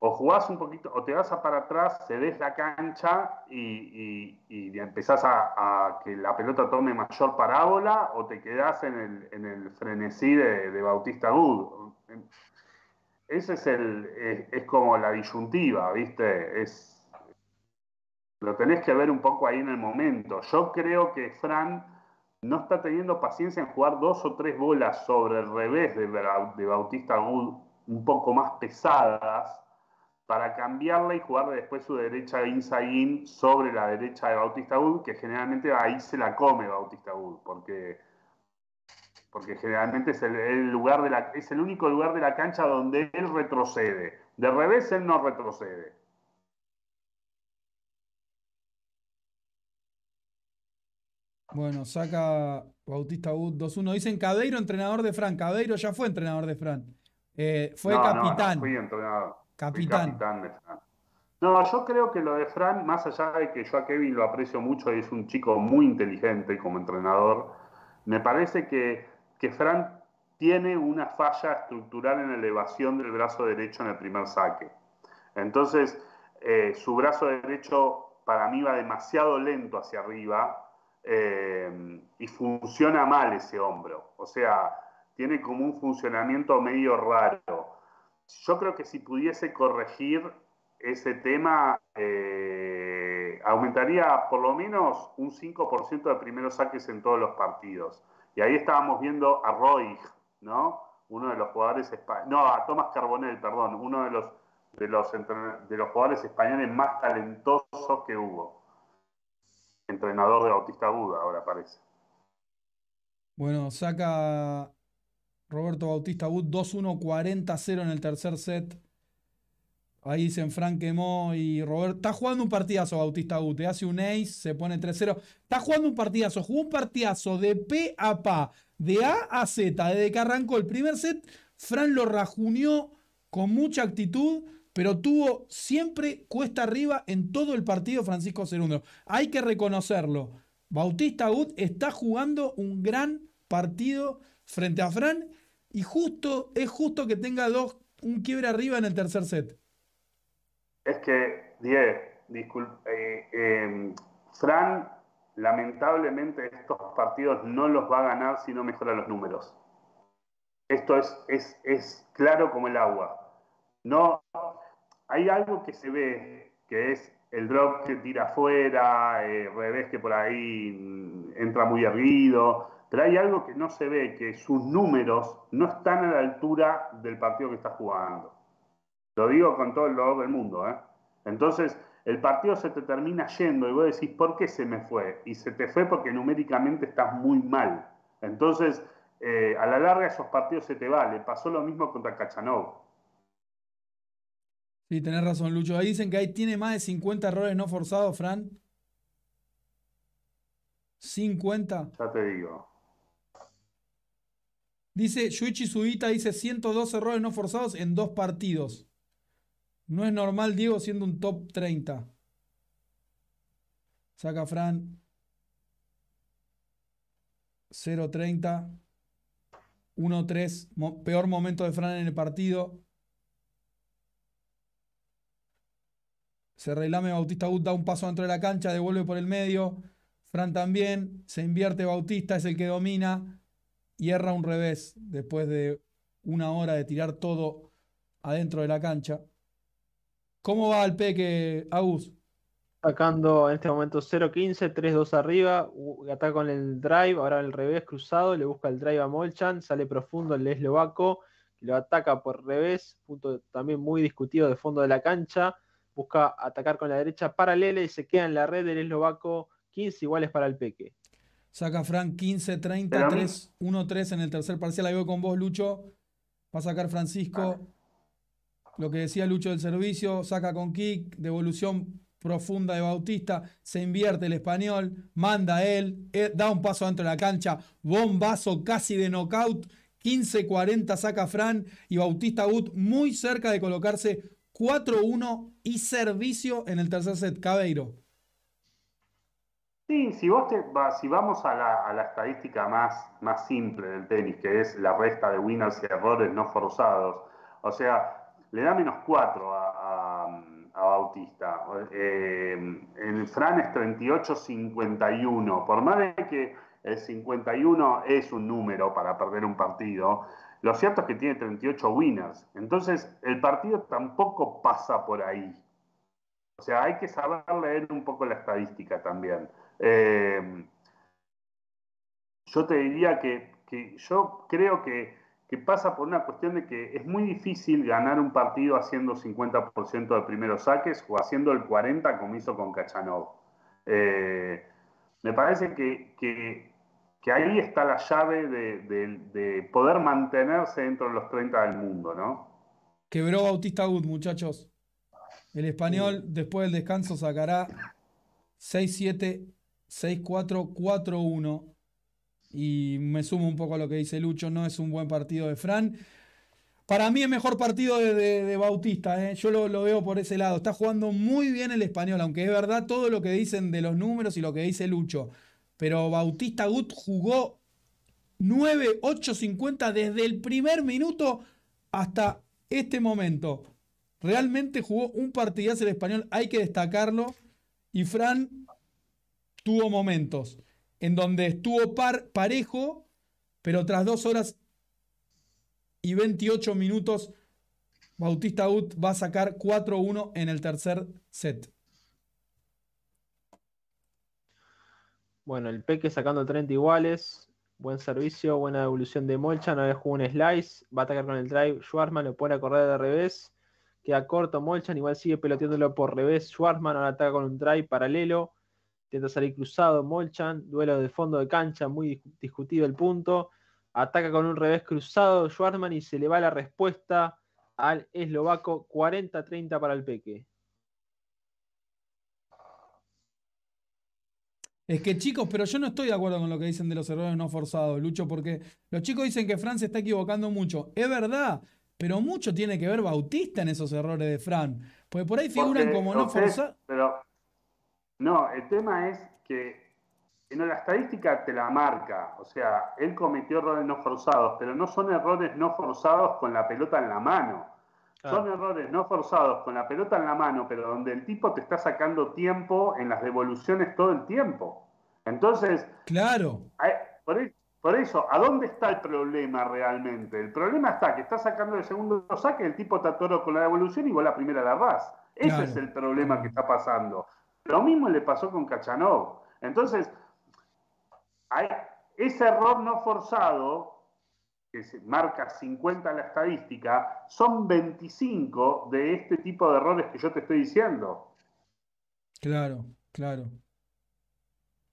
o jugás un poquito, o te vas para atrás, cedes la cancha y, empezás a, que la pelota tome mayor parábola, o te quedás en el, frenesí de, Bautista wood Esa es el, es, como la disyuntiva, ¿viste? lo tenés que ver un poco ahí en el momento. Yo creo que Fran no está teniendo paciencia en jugar dos o tres bolas sobre el revés de, Bautista Good un poco más pesadas para cambiarla y jugar después su derecha de in sobre la derecha de Bautista Wood, que generalmente ahí se la come Bautista Wood, porque, porque generalmente es el, lugar de la, es el único lugar de la cancha donde él retrocede. De revés, él no retrocede. Bueno, saca Bautista Wood 2-1. Dicen Cadeiro, entrenador de Fran. Cadeiro ya fue entrenador de Fran. Eh, fue capitán. No, Capitán. de Fran. No, yo creo que lo de Fran, más allá de que yo a Kevin lo aprecio mucho y es un chico muy inteligente como entrenador, me parece que, que Fran tiene una falla estructural en la elevación del brazo derecho en el primer saque. Entonces, eh, su brazo derecho para mí va demasiado lento hacia arriba eh, y funciona mal ese hombro. O sea, tiene como un funcionamiento medio raro. Yo creo que si pudiese corregir ese tema, eh, aumentaría por lo menos un 5% de primeros saques en todos los partidos. Y ahí estábamos viendo a Roig, ¿no? Uno de los jugadores españoles, no, a Tomás Carbonell, perdón, uno de los, de los, de los jugadores españoles más talentosos que hubo. Entrenador de Bautista Buda, ahora parece. Bueno, saca Roberto Bautista Wood 2-1, 40-0 en el tercer set. Ahí dicen Frank Quemó y Roberto. Está jugando un partidazo Bautista Wood. Te hace un ace, se pone 3-0. Está jugando un partidazo. Jugó un partidazo de P a P, de A a Z. Desde que arrancó el primer set, Fran lo rajunió con mucha actitud, pero tuvo siempre cuesta arriba en todo el partido Francisco segundo Hay que reconocerlo. Bautista Wood está jugando un gran partido frente a Fran y justo, es justo que tenga dos, un quiebre arriba en el tercer set. Es que, Diez, disculpe, eh, em, Fran, lamentablemente estos partidos no los va a ganar si no mejora los números. Esto es, claro como el agua. No, hay algo que se ve, que es el drop que tira afuera, eh, revés que por ahí mm, entra muy erguido. Pero hay algo que no se ve, que sus números no están a la altura del partido que está jugando. Lo digo con todo el dolor del mundo. ¿eh? Entonces, el partido se te termina yendo y vos decís, ¿por qué se me fue? Y se te fue porque numéricamente estás muy mal. Entonces, eh, a la larga esos partidos se te vale. Pasó lo mismo contra Cachanov. Sí, tenés razón, Lucho. Ahí dicen que ahí tiene más de 50 errores no forzados, Fran. 50. Ya te digo. Dice, Yuichi Suita dice 102 errores no forzados en dos partidos. No es normal, Diego, siendo un top 30. Saca Fran. 0-30. 1-3. peor momento de Fran en el partido. Se relame Bautista Ut, da un paso dentro de la cancha, devuelve por el medio. Fran también. Se invierte Bautista, es el que domina hierra un revés después de una hora de tirar todo adentro de la cancha. ¿Cómo va el Peque, Agus? Sacando en este momento 0-15, 3-2 arriba, ataca con el drive, ahora el revés cruzado, le busca el drive a Molchan, sale profundo el eslovaco, lo ataca por revés, punto también muy discutido de fondo de la cancha, busca atacar con la derecha paralela y se queda en la red del eslovaco, 15 iguales para el Peque. Saca Fran 15, 30, 3, 1, 3 en el tercer parcial. Ahí veo con vos, Lucho. Va a sacar Francisco. Lo que decía Lucho del servicio. Saca con kick. Devolución profunda de Bautista. Se invierte el español. Manda él. Eh, da un paso dentro de la cancha. Bombazo casi de knockout. 15-40 saca Fran y Bautista Gut muy cerca de colocarse 4-1 y servicio en el tercer set. Cabeiro. Sí, si, vos te, si vamos a la, estadística más, simple del tenis, que es la resta de winners y errores no forzados, o sea, le da menos 4 a, Bautista. el eh, Fran es 38-51. Por más de que el 51 es un número para perder un partido, lo cierto es que tiene 38 winners. Entonces, el partido tampoco pasa por ahí. O sea, hay que saber leer un poco la estadística también. Eh, yo te diría que, yo creo que, pasa por una cuestión de que es muy difícil ganar un partido haciendo 50% de primeros saques o haciendo el 40% como hizo con Cachanov. Eh, me parece que, ahí está la llave de, poder mantenerse dentro de los 30 del mundo, ¿no? Quebró Bautista Gut, muchachos. El español, después del descanso, sacará 6-7 6-4-4-1. Y me sumo un poco a lo que dice Lucho, no es un buen partido de Fran. Para mí es mejor partido de, Bautista, ¿eh? yo lo, lo, veo por ese lado. Está jugando muy bien el español, aunque es verdad todo lo que dicen de los números y lo que dice Lucho. Pero Bautista Gut jugó 9-8-50 desde el primer minuto hasta este momento. Realmente jugó un partidazo el español, hay que destacarlo. Y Fran tuvo momentos en donde estuvo parejo, pero tras dos horas y 28 minutos, Bautista Ut va a sacar 4-1 en el tercer set. Bueno, el Peque sacando 30 iguales. Buen servicio, buena evolución de Molcha. No dejó un slice. Va a atacar con el drive. Schwarzman lo pone a correr de revés. Queda corto Molchan. Igual sigue peloteándolo por revés. Schwarzman ahora ataca con un drive paralelo. Intenta salir cruzado Molchan. Duelo de fondo de cancha, muy discutido el punto. Ataca con un revés cruzado Schwartman y se le va la respuesta al eslovaco 40-30 para el Peque. Es que chicos, pero yo no estoy de acuerdo con lo que dicen de los errores no forzados, Lucho, porque los chicos dicen que Fran se está equivocando mucho. Es verdad, pero mucho tiene que ver Bautista en esos errores de Fran. Porque por ahí figuran como no forzados. No, el tema es que eh, la estadística te la marca, o sea, él cometió errores no forzados, pero no son errores no forzados con la pelota en la mano. Son errores no forzados con la pelota en la mano, pero donde el tipo te está sacando tiempo en las devoluciones todo el tiempo. Entonces, claro. E, por, eso, ¿a dónde está el problema realmente? El problema está que está sacando el segundo saque, el tipo te atoró con la devolución y vos la primera la vas. Ese es el problema que está pasando. Lo mismo le pasó con Cachanov. Entonces, ese error no forzado, que marca 50 la estadística, son 25 de este tipo de errores que yo te estoy diciendo. Claro, claro.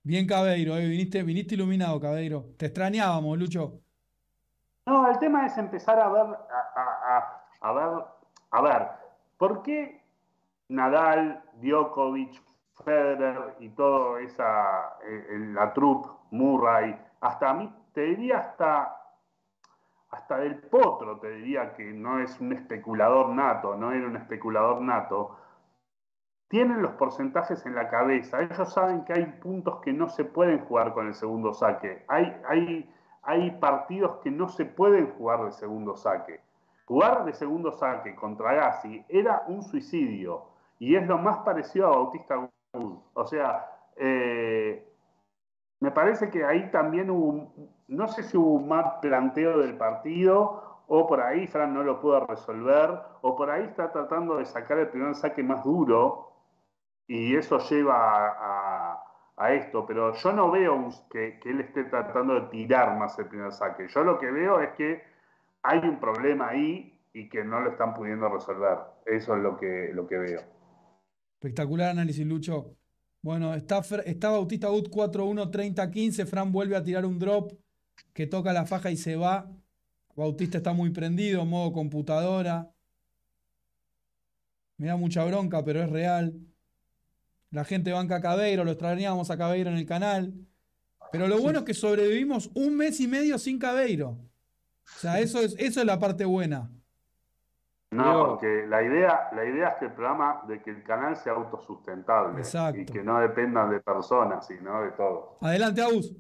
Bien, Cabeiro, eh, viniste, viniste iluminado, Cabeiro. Te extrañábamos, Lucho. No, el tema es empezar a ver, a, a ver, a ver, ¿por qué Nadal, Djokovic, Federer y toda esa, eh, la troupe, Murray, hasta a mí, te diría hasta, hasta del potro, te diría que no es un especulador nato, no era un especulador nato, tienen los porcentajes en la cabeza, ellos saben que hay puntos que no se pueden jugar con el segundo saque, hay, hay, hay partidos que no se pueden jugar de segundo saque. Jugar de segundo saque contra Gassi era un suicidio y es lo más parecido a Bautista o sea, eh, me parece que ahí también hubo, no sé si hubo un mal planteo del partido, o por ahí Fran no lo pudo resolver, o por ahí está tratando de sacar el primer saque más duro, y eso lleva a, esto, pero yo no veo que, que él esté tratando de tirar más el primer saque. Yo lo que veo es que hay un problema ahí y que no lo están pudiendo resolver. Eso es lo que, lo que veo. Espectacular análisis, Lucho. Bueno, está, está Bautista Ut 4 1 15 Fran vuelve a tirar un drop que toca la faja y se va. Bautista está muy prendido, modo computadora. Me da mucha bronca, pero es real. La gente banca a Cabeiro, lo extrañamos a Cabeiro en el canal. Pero lo bueno es que sobrevivimos un mes y medio sin Cabeiro. O sea, eso es, eso es la parte buena. No, porque la idea, la idea es que el programa, de que el canal sea autosustentable Exacto. y que no dependan de personas, sino de todo. Adelante, Agus.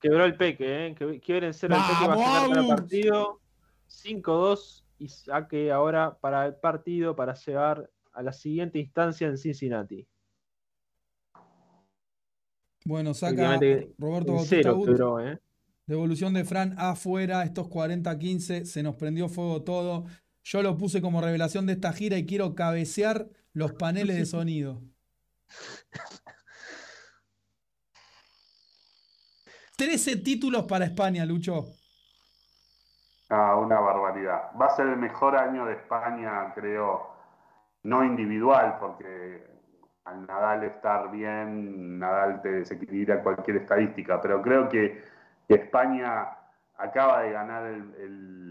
Quebró el peque, ¿eh? Que quieren ser el peque para el partido. 5-2 y saque ahora para el partido para llegar a la siguiente instancia en Cincinnati. Bueno, saca Roberto Bautista ¿eh? Devolución de Fran afuera, estos 40-15, se nos prendió fuego todo. Yo lo puse como revelación de esta gira y quiero cabecear los paneles de sonido. Trece títulos para España, Lucho. Ah, una barbaridad. Va a ser el mejor año de España, creo, no individual, porque al Nadal estar bien, Nadal te desequilibra cualquier estadística, pero creo que España acaba de ganar el, el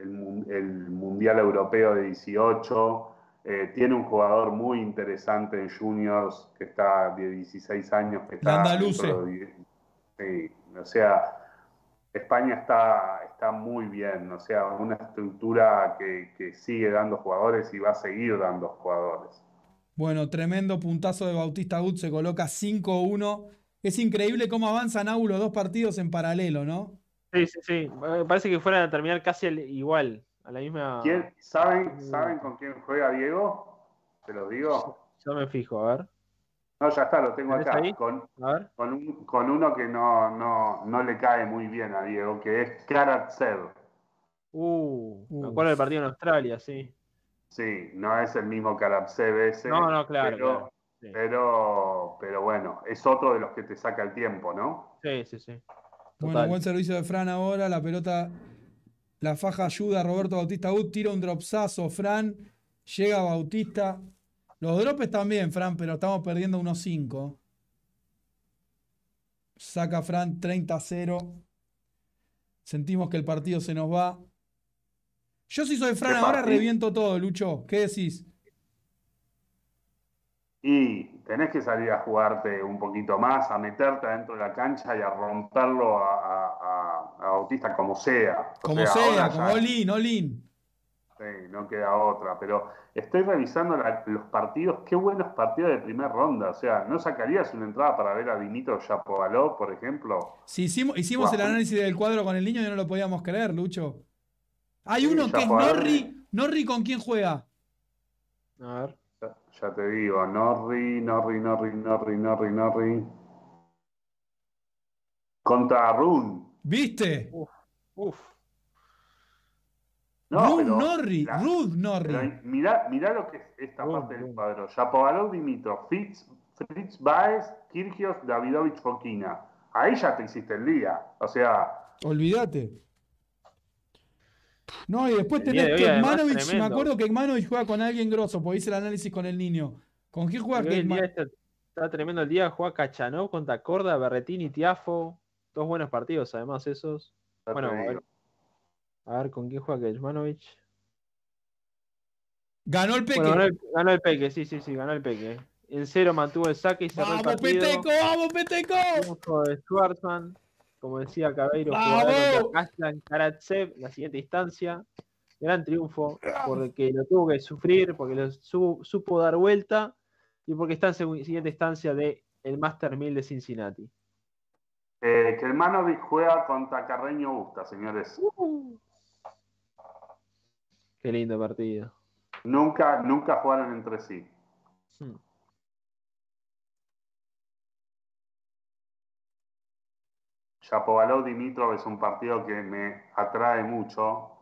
el, Mundial Europeo de 18. Eh, tiene un jugador muy interesante en juniors que está de 16 años. Que está Sí, o sea, España está, está muy bien, o sea, una estructura que, sigue dando jugadores y va a seguir dando jugadores. Bueno, tremendo puntazo de Bautista Gut, se coloca 5-1. Es increíble cómo avanzan Aulo dos partidos en paralelo, ¿no? Sí, sí, sí. parece que fuera a terminar casi igual, a la misma. ¿Quién, mm. saben, con quién juega Diego? Te lo digo. Yo, me fijo, a ver. No, ya está, lo tengo acá. Con, uno que no, no, le cae muy bien a Diego, que es Karatsev. Uh, me acuerdo del partido en Australia, sí. Sí, no es el mismo Karatsev ese. claro. pero, pero bueno, es otro de los que te saca el tiempo, ¿no? Sí, sí, sí. Bueno, buen servicio de Fran ahora. La pelota, la faja ayuda a Roberto Bautista Tira un dropsazo, Fran. Llega Bautista. Los drops también, Fran, pero estamos perdiendo unos 5. Saca Fran 30-0. Sentimos que el partido se nos va. Yo si soy Fran ahora reviento todo, Lucho. ¿Qué decís? Y mm, tenés que salir a jugarte un poquito más, a meterte adentro de la cancha y a romperlo a, Bautista como sea. Como sea, como Olin, Olin. Sí, no queda otra, pero estoy revisando los partidos, qué buenos partidos de primera ronda, o sea, ¿no sacarías una entrada para ver a Dimitro Chapovalov, por ejemplo? Sí, hicimos, hicimos el análisis del cuadro con el niño y no lo podíamos creer, Lucho. Hay uno que es Norri, Norri con quién juega. A ver. Ya te digo, Norri, Norri, Norri, Norri, Norri, Norri. Contra Run. ¿Viste? Uf, Run Norri, Rud Norri. Mirá, lo que es esta parte del cuadro. Chapovalov, Dimitro, Fitz, Fritz Baez, Kirgios, Davidovich, Fokina. Ahí ya te hiciste el día. O sea. Olvídate. No, y después tenés que Manovich, Me acuerdo que Kekmanovic juega con alguien grosso, porque hice el análisis con el niño. ¿Con quién juega que Está, tremendo el día. Juega Cachanov contra Corda, y Tiafo. Dos buenos partidos, además, esos. bueno, a ver, con quién juega manovic Ganó el Peque. ganó, el, Peque, sí, sí, sí, ganó el Peque. En cero mantuvo el saque y cerró ¡Vamos, el partido. ¡Vamos, Peteco! ¡Vamos, Peteco! de Schwarzman como decía Cabeiro, jugaron Karatsev la siguiente instancia. Gran triunfo, porque lo tuvo que sufrir, porque lo supo dar vuelta y porque está en siguiente instancia de el Master 1000 de Cincinnati. Eh, Kermanovic juega contra Carreño Busta, señores. qué lindo partido. Nunca, nunca jugaron entre sí. Sí hmm. Való Dimitrov es un partido que me atrae mucho.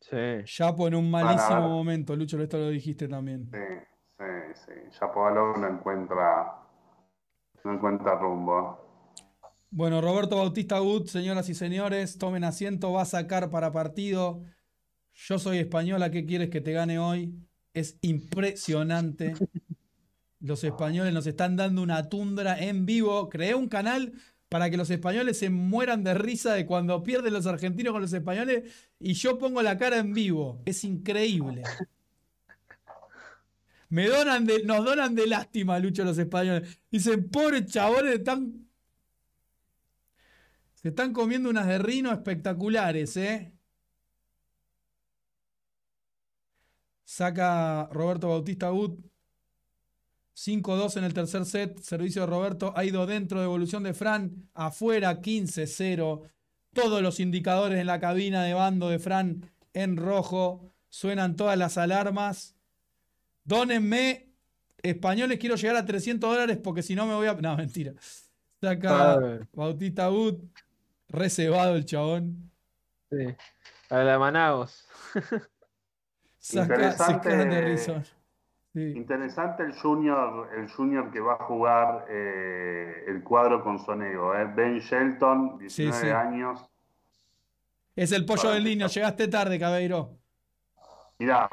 Sí. Chapo en un malísimo momento, Lucho, esto lo dijiste también. Sí, sí, sí. Chapo no encuentra, no encuentra rumbo. Bueno, Roberto Bautista Gut, señoras y señores, tomen asiento, va a sacar para partido. Yo soy española, ¿qué quieres que te gane hoy? Es impresionante. Los españoles nos están dando una tundra en vivo. Creé un canal para que los españoles se mueran de risa de cuando pierden los argentinos con los españoles y yo pongo la cara en vivo. Es increíble. Me donan nos donan de lástima, Lucho, los españoles. Dicen, pobres chabones, están. Se están comiendo unas de rino espectaculares, ¿eh? Saca Roberto Bautista Wood 5-2 en el tercer set, servicio de Roberto ha ido dentro, de de, de Fran, afuera 15-0. Todos los indicadores en la cabina de bando de Fran en rojo, suenan todas las alarmas. Dónenme, españoles, quiero llegar a 300 dólares porque si no me voy a... No, mentira. Saca Bautista Wood, reservado el chabón. Sí, a la Managos. Saca, Interesante Interesante el junior, el junior que va a jugar eh, el cuadro con Sonego, eh. Ben Shelton, 19 años. Es el pollo del niño, llegaste tarde, Cabeiro. Mirá,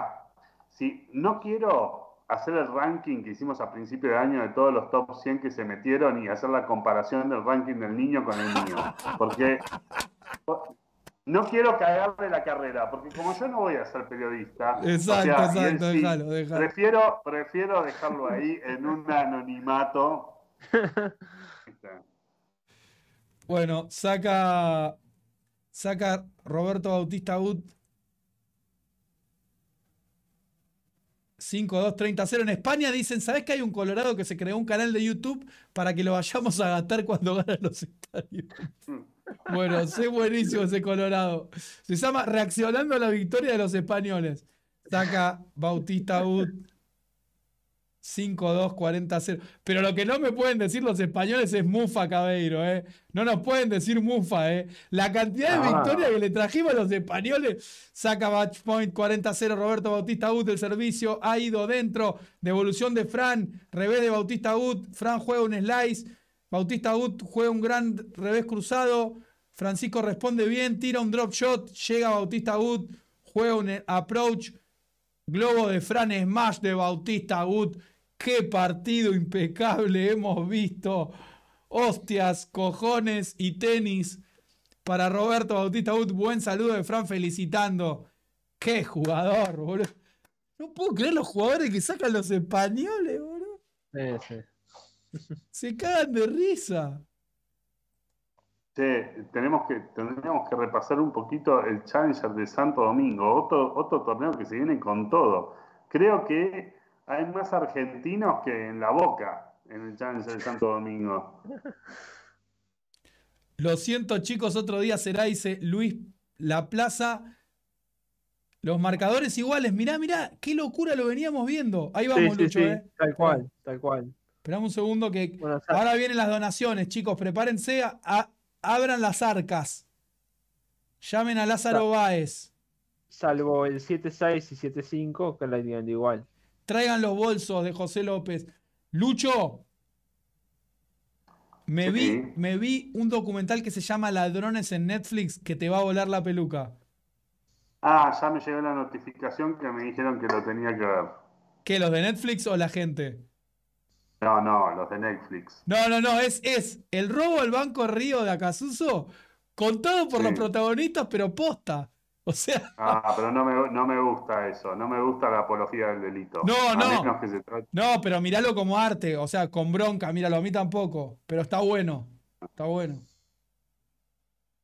si no quiero hacer el ranking que hicimos a principio de año de todos los top 100 que se metieron y hacer la comparación del ranking del niño con el niño, porque no quiero cagarle la carrera, porque como yo no voy a ser periodista, exacto, exacto, déjalo, Prefiero, dejarlo ahí en un anonimato. bueno, saca, saca Roberto Bautista Gut 5 en España. Dicen, ¿sabes que hay un Colorado que se creó un canal de YouTube para que lo vayamos a gastar cuando gane los estadios? Mm. Bueno, sé buenísimo ese Colorado. Se llama Reaccionando a la victoria de los españoles. Saca Bautista Ut 5-2, 40-0. Pero lo que no me pueden decir los españoles es Mufa Cabeiro, ¿eh? No nos pueden decir Mufa, ¿eh? La cantidad de ah. victoria victorias que le trajimos a los españoles. Saca Batch Point 40-0, Roberto Bautista Ut, del servicio ha ido dentro. Devolución de Fran, revés de Bautista Ut. Fran juega un slice Bautista Agut juega un gran revés cruzado. Francisco responde bien, tira un drop shot. Llega Bautista Agut juega un approach. Globo de Fran Smash de Bautista Agut, Qué partido impecable hemos visto. Hostias, cojones y tenis. Para Roberto Bautista Agut, buen saludo de Fran felicitando. Qué jugador, boludo. No puedo creer los jugadores que sacan los españoles, boludo. Sí, sí. Se cagan de risa. tenemos que, tendríamos que repasar un poquito el Challenger de Santo Domingo, otro, otro torneo que se viene con todo. Creo que hay más argentinos que en la boca en el Challenger de Santo Domingo. Lo siento, chicos, otro día será, dice Luis La Plaza. Los marcadores iguales, mirá, mirá, qué locura lo veníamos viendo. Ahí vamos, Lucho. Eh. Tal cual, tal cual. Esperamos un segundo que ahora vienen las donaciones, chicos. Prepárense, abran las arcas. Llamen a Lázaro Báez. Salvo el 7.6 y 7.5 que la digan igual. Traigan los bolsos de José López. Lucho, me, vi, me vi un documental que se llama Ladrones en Netflix que te va a volar la peluca. Ah, ya me llegó la notificación que me dijeron que lo tenía que ver. ¿Qué, los de Netflix o la gente? No, no, los de Netflix. No, no, no, es, es el robo al Banco Río de Acasuso, contado por los protagonistas, pero posta. O sea. Ah, pero no me, gusta eso, no me gusta la apología del delito. No, no. no, pero míralo como arte, o sea, con bronca, míralo, a mí tampoco, pero está bueno, está bueno.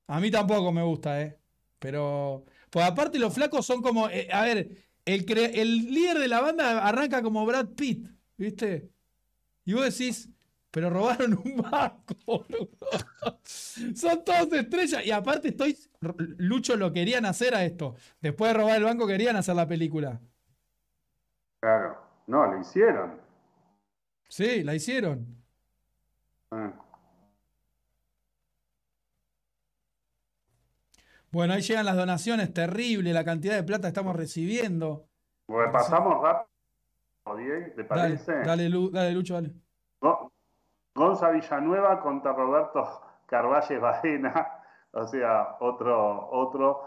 A mí tampoco me gusta, ¿eh? Pero. Pues aparte, los flacos son como. Eh, a ver, el, el líder de la banda arranca como Brad Pitt, ¿viste? Y vos decís, pero robaron un banco, Son todos estrellas. Y aparte estoy. Lucho lo querían hacer a esto. Después de robar el banco querían hacer la película. Claro. No, la hicieron. Sí, la hicieron. Ah. Bueno, ahí llegan las donaciones, terrible la cantidad de plata que estamos recibiendo. pues pasamos rápido ¿te parece? Dale, Lucho, dale. Gonza Villanueva contra Roberto Carvalles Baena. o sea, otro, otro,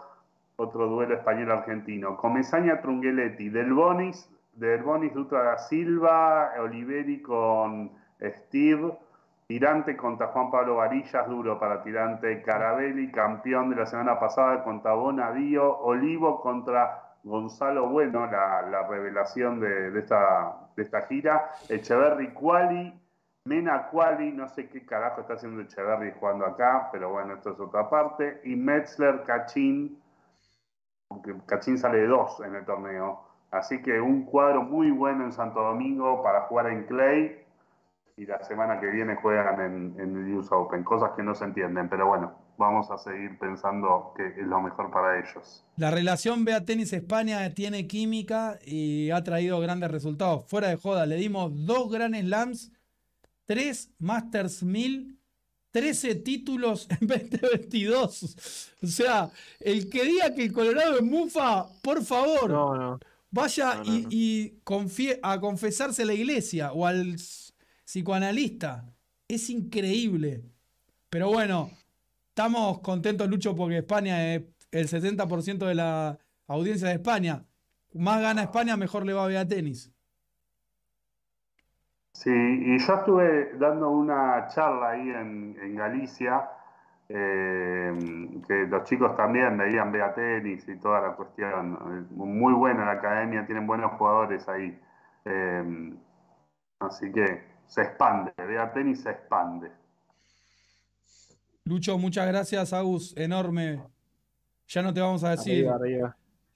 otro duelo español-argentino. Comesaña Trungueletti, Del Bonis, Del Bonis Dutra da Silva, Oliveri con Steve. Tirante contra Juan Pablo Varillas, duro para Tirante. Carabelli, campeón de la semana pasada contra Bonadio. Olivo contra Gonzalo Bueno, la, revelación de, esta, gira, Echeverry Quali, Mena Quali, no sé qué carajo está haciendo Echeverry jugando acá, pero bueno, esto es otra parte, y Metzler Cachín, porque Cachín sale de dos en el torneo, así que un cuadro muy bueno en Santo Domingo para jugar en Clay, y la semana que viene juegan en, en US Open, cosas que no se entienden, pero bueno vamos a seguir pensando que es lo mejor para ellos. La relación Bea Tenis España tiene química y ha traído grandes resultados. Fuera de joda, le dimos dos Grand Slams, tres Masters 1000. 13 títulos en 2022. O sea, el que diga que el Colorado es mufa, por favor, vaya y, y a confesarse a la iglesia o al psicoanalista. Es increíble. Pero bueno, Estamos contentos, Lucho, porque España es el 60% de la audiencia de España. Más gana España, mejor le va a ver a tenis. Sí, y yo estuve dando una charla ahí en, Galicia, eh, que los chicos también veían Bea Tenis y toda la cuestión. Muy buena la academia, tienen buenos jugadores ahí. Eh, así que se expande, Bea Tenis se expande. Lucho, muchas gracias, Agus, enorme. Ya no te vamos a decir.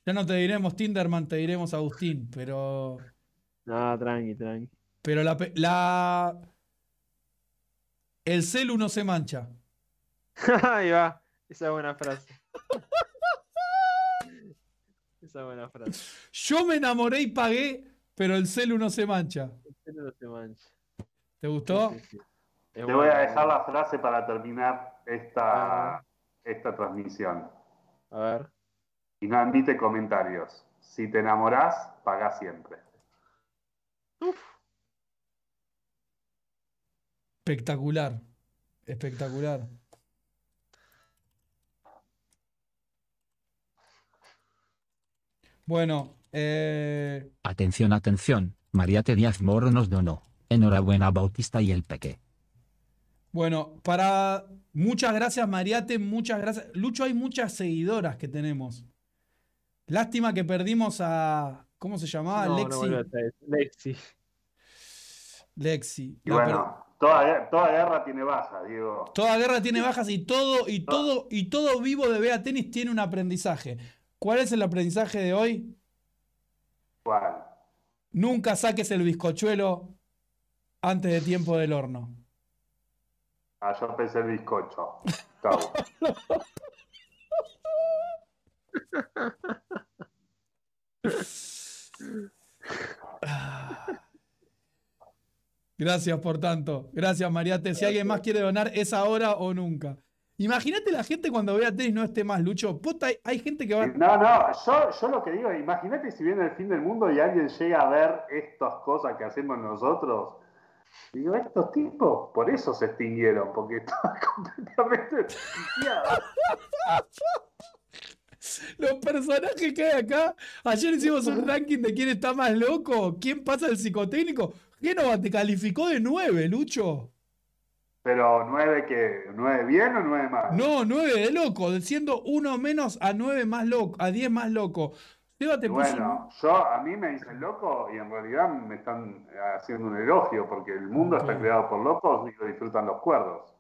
Ya no te diremos Tinderman, te diremos Agustín, pero. No, tranqui, tranqui. Pero la. El celu no se mancha. Ahí va. Esa es buena frase. Esa es buena frase. Yo me enamoré y pagué, pero el celu no se mancha. El celu no se mancha. ¿Te gustó? Te voy a dejar eh. la frase para terminar esta, esta transmisión. A ver. Y no comentarios. Si te enamorás, paga siempre. Espectacular. Espectacular. Bueno. Eh, atención, atención. María Díaz Moro nos donó. Enhorabuena Bautista y el Peque. Bueno, para. Muchas gracias, Mariate. Muchas gracias. Lucho, hay muchas seguidoras que tenemos. Lástima que perdimos a. ¿Cómo se llamaba? Lexi. Lexi. Lexi. Y bueno, toda, guerra tiene bajas, Diego. Toda guerra tiene bajas y todo, y todo, y todo vivo de Bea Tenis tiene un aprendizaje. ¿Cuál es el aprendizaje de hoy? ¿Cuál? Nunca saques el bizcochuelo antes de tiempo del horno. Ah, yo pensé el bizcocho. Chau. Gracias por tanto. Gracias, Mariate. Si alguien más quiere donar, es ahora o nunca. Imagínate la gente cuando vea tenis no esté más, Lucho. Puta, hay, gente que va. No, no, yo, yo lo que digo, imagínate si viene el fin del mundo y alguien llega a ver estas cosas que hacemos nosotros Digo, estos tipos por eso se extinguieron, porque estaban completamente Los personajes que hay acá, ayer hicimos un ranking de quién está más loco, quién pasa el psicotécnico. Génova te calificó de 9, Lucho. Pero 9 que, 9 bien o 9 más? No, 9 de loco, siendo uno menos a 9 más loco, a 10 más loco. Bueno, yo, a mí me dicen loco y en realidad me están eh, haciendo un elogio porque el mundo está creado por locos y lo disfrutan los cuerdos.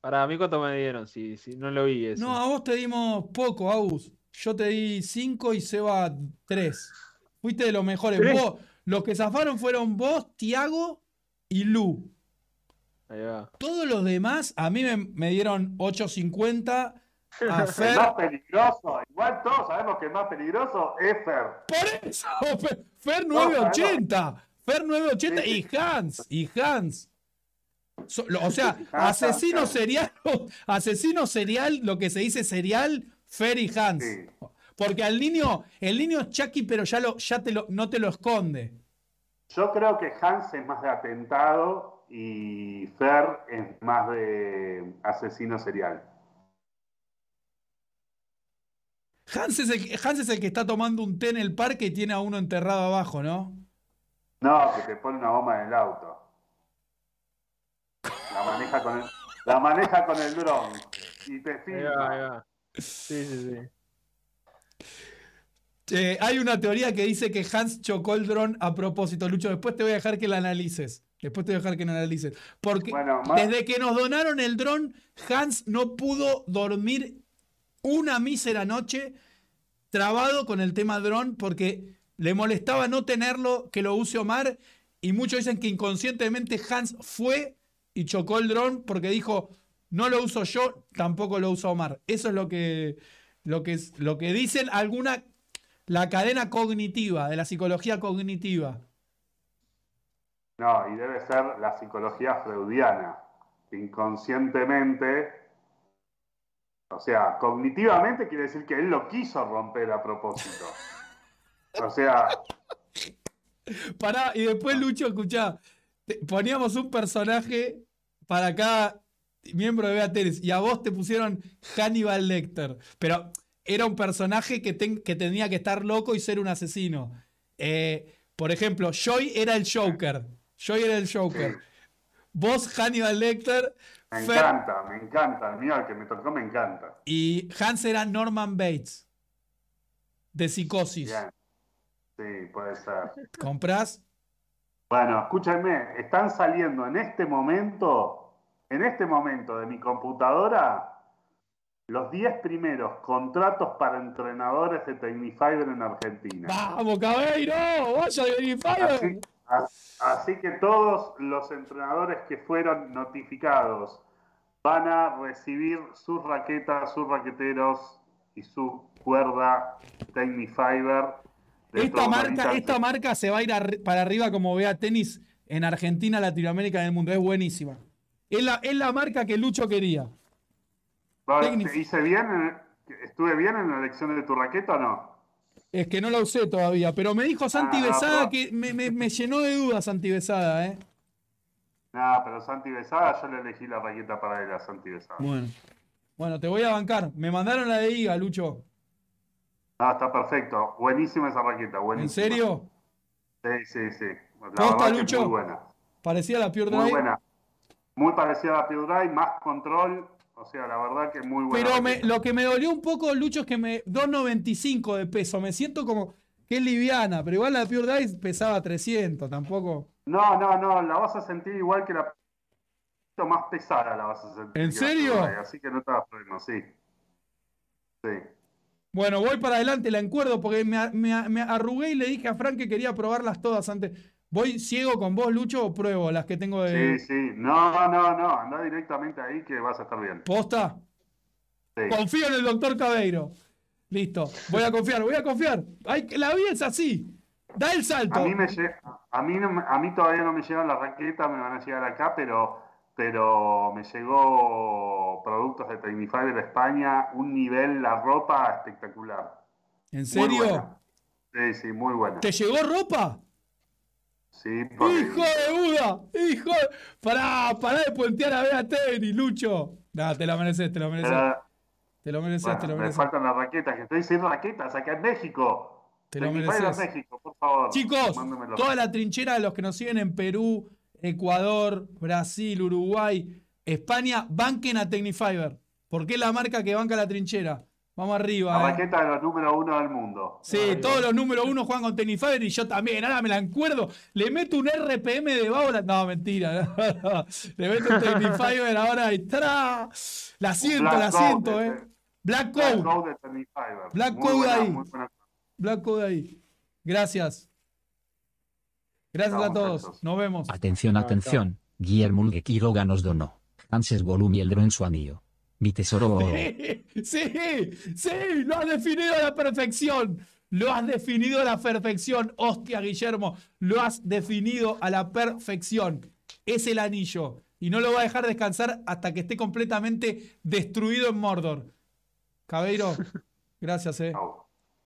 Para mí, ¿cuánto me dieron? Si, si no lo vi No, a vos te dimos poco, Agus. Yo te di 5 y Seba 3. Fuiste de los mejores. los que zafaron fueron vos, Tiago y Lu. Todos los demás, a mí me, me dieron 8.50 el más peligroso, igual todos sabemos que el más peligroso es Fer. Por eso, Fer, 980, Fer 980 y Hans, y Hans. o sea, asesino serial, asesino serial, lo que se dice serial, Fer y Hans. Porque al niño, el niño es Chucky, pero ya, lo, ya te lo, no te lo esconde. Yo creo que Hans es más de atentado y Fer es más de asesino serial. Hans es, el, es que está tomando un té en el parque y tiene a uno enterrado abajo, ¿no? No, que te pone una bomba en el auto. La maneja con el, dron. Y te sigue. Sí, sí, sí. Eh, hay una teoría que dice que Hans chocó el dron a propósito, Lucho. Después te voy a dejar que la analices. Después te voy a dejar que la analices. Porque desde que nos donaron el dron, Hans no pudo dormir una mísera noche trabado con el tema dron porque le molestaba no tenerlo, que lo use Omar. Y muchos dicen que inconscientemente Hans fue y chocó el dron porque dijo, no lo uso yo, tampoco lo usa Omar. Eso es lo que, lo que, lo que dicen alguna, la cadena cognitiva, de la psicología cognitiva. No, y debe ser la psicología freudiana. Inconscientemente o sea, cognitivamente quiere decir que él lo quiso romper a propósito. O sea. Pará, y después ah. Lucho, escuchá, poníamos un personaje para cada miembro de Beatriz y a vos te pusieron Hannibal Lecter, pero era un personaje que, que tenía que estar loco y ser un asesino. Eh, por ejemplo, Joy era el Joker. Joy era el Joker. Vos, Hannibal Lecter. Me encanta, me encanta. Mira, el que me tocó me encanta. Y Hans era Norman Bates. De psicosis. Sí, puede ser. ¿Compras? Bueno, escúchenme, están saliendo en este momento, en este momento de mi computadora, los 10 primeros contratos para entrenadores de Technifiber en Argentina. ¡Vamos, Cabeiro! ¡Vaya Technifiber! Así que todos los entrenadores que fueron notificados van a recibir sus raquetas, sus raqueteros y su cuerda Fiber. Esta marca, esta marca se va a ir para arriba como vea tenis en Argentina, Latinoamérica y en el mundo. Es buenísima. Es la, marca que Lucho quería. Te ¿Hice bien? ¿Estuve bien en la elección de tu raqueta o no? Es que no la usé todavía, pero me dijo Santi ah, Besada que me, llenó de dudas Santi Besada, ¿eh? No, pero Santi Besada yo le elegí la raqueta para él a Santi Besada. Bueno. bueno, te voy a bancar. Me mandaron la de IGA, Lucho. Ah, está perfecto. Buenísima esa raqueta, buenísima. ¿En serio? Sí, sí, sí. ¿Cómo está, Lucho? Muy buena. Parecía la Pure Drive. Muy buena. Muy parecida a la Pure Drive, más control, o sea, la verdad que muy bueno. Pero lo que me dolió un poco, Lucho, es que me. 2.95 de peso. Me siento como que es liviana, pero igual la Pure Dice pesaba 300, tampoco. No, no, no, la vas a sentir igual que la más pesada la vas a sentir. ¿En serio? Así que no te vas problema, sí. Sí. Bueno, voy para adelante, la encuerdo porque me, me, arrugué y le dije a Frank que quería probarlas todas antes. ¿Voy ciego con vos, Lucho, o pruebo las que tengo de.? Sí, sí. No, no, no. Andá directamente ahí que vas a estar bien. ¿Posta? Sí. Confío en el doctor Cabeiro. Listo. Voy a confiar, voy a confiar. la vida es así. Da el salto. A mí, a, mí todavía no me llevan las raquetas, me van a llegar acá, pero, pero me llegó productos de Trainify de España, un nivel, la ropa espectacular. ¿En serio? Sí, sí, muy buena. ¿Te llegó ropa? ¡Hijo de Buda! ¡Hijo de... para de puentear a ver a Teddy, Lucho! No, te lo mereces, te lo mereces. te lo mereces, te lo mereces. Me faltan las raquetas, que estoy diciendo raquetas acá en México. Te lo mereces. México, Chicos, toda la trinchera de los que nos siguen en Perú, Ecuador, Brasil, Uruguay, España, banquen a Technifiber, porque es la marca que banca la trinchera. Vamos arriba. La eh. de los número uno del mundo. Sí, todos los número uno juegan con Tenny Fiverr y yo también. Ahora me la encuerdo. Le meto un RPM de Baula. No, mentira. Le meto un Tenny Fiverr ahora y ¡tra! La siento, la siento, ¿eh? Black Code. Black Code ahí. Black Code ahí. Gracias. Gracias a todos. Nos vemos. Atención, atención. Guillermo Quiroga nos donó. Anses Volumi el en su anillo. Mi tesoro. Sí, sí, lo has definido a la perfección. Lo has definido a la perfección. Hostia, Guillermo, lo has definido a la perfección. Es el anillo. Y no lo va a dejar descansar hasta que esté completamente destruido en Mordor. Cabeiro, gracias, eh.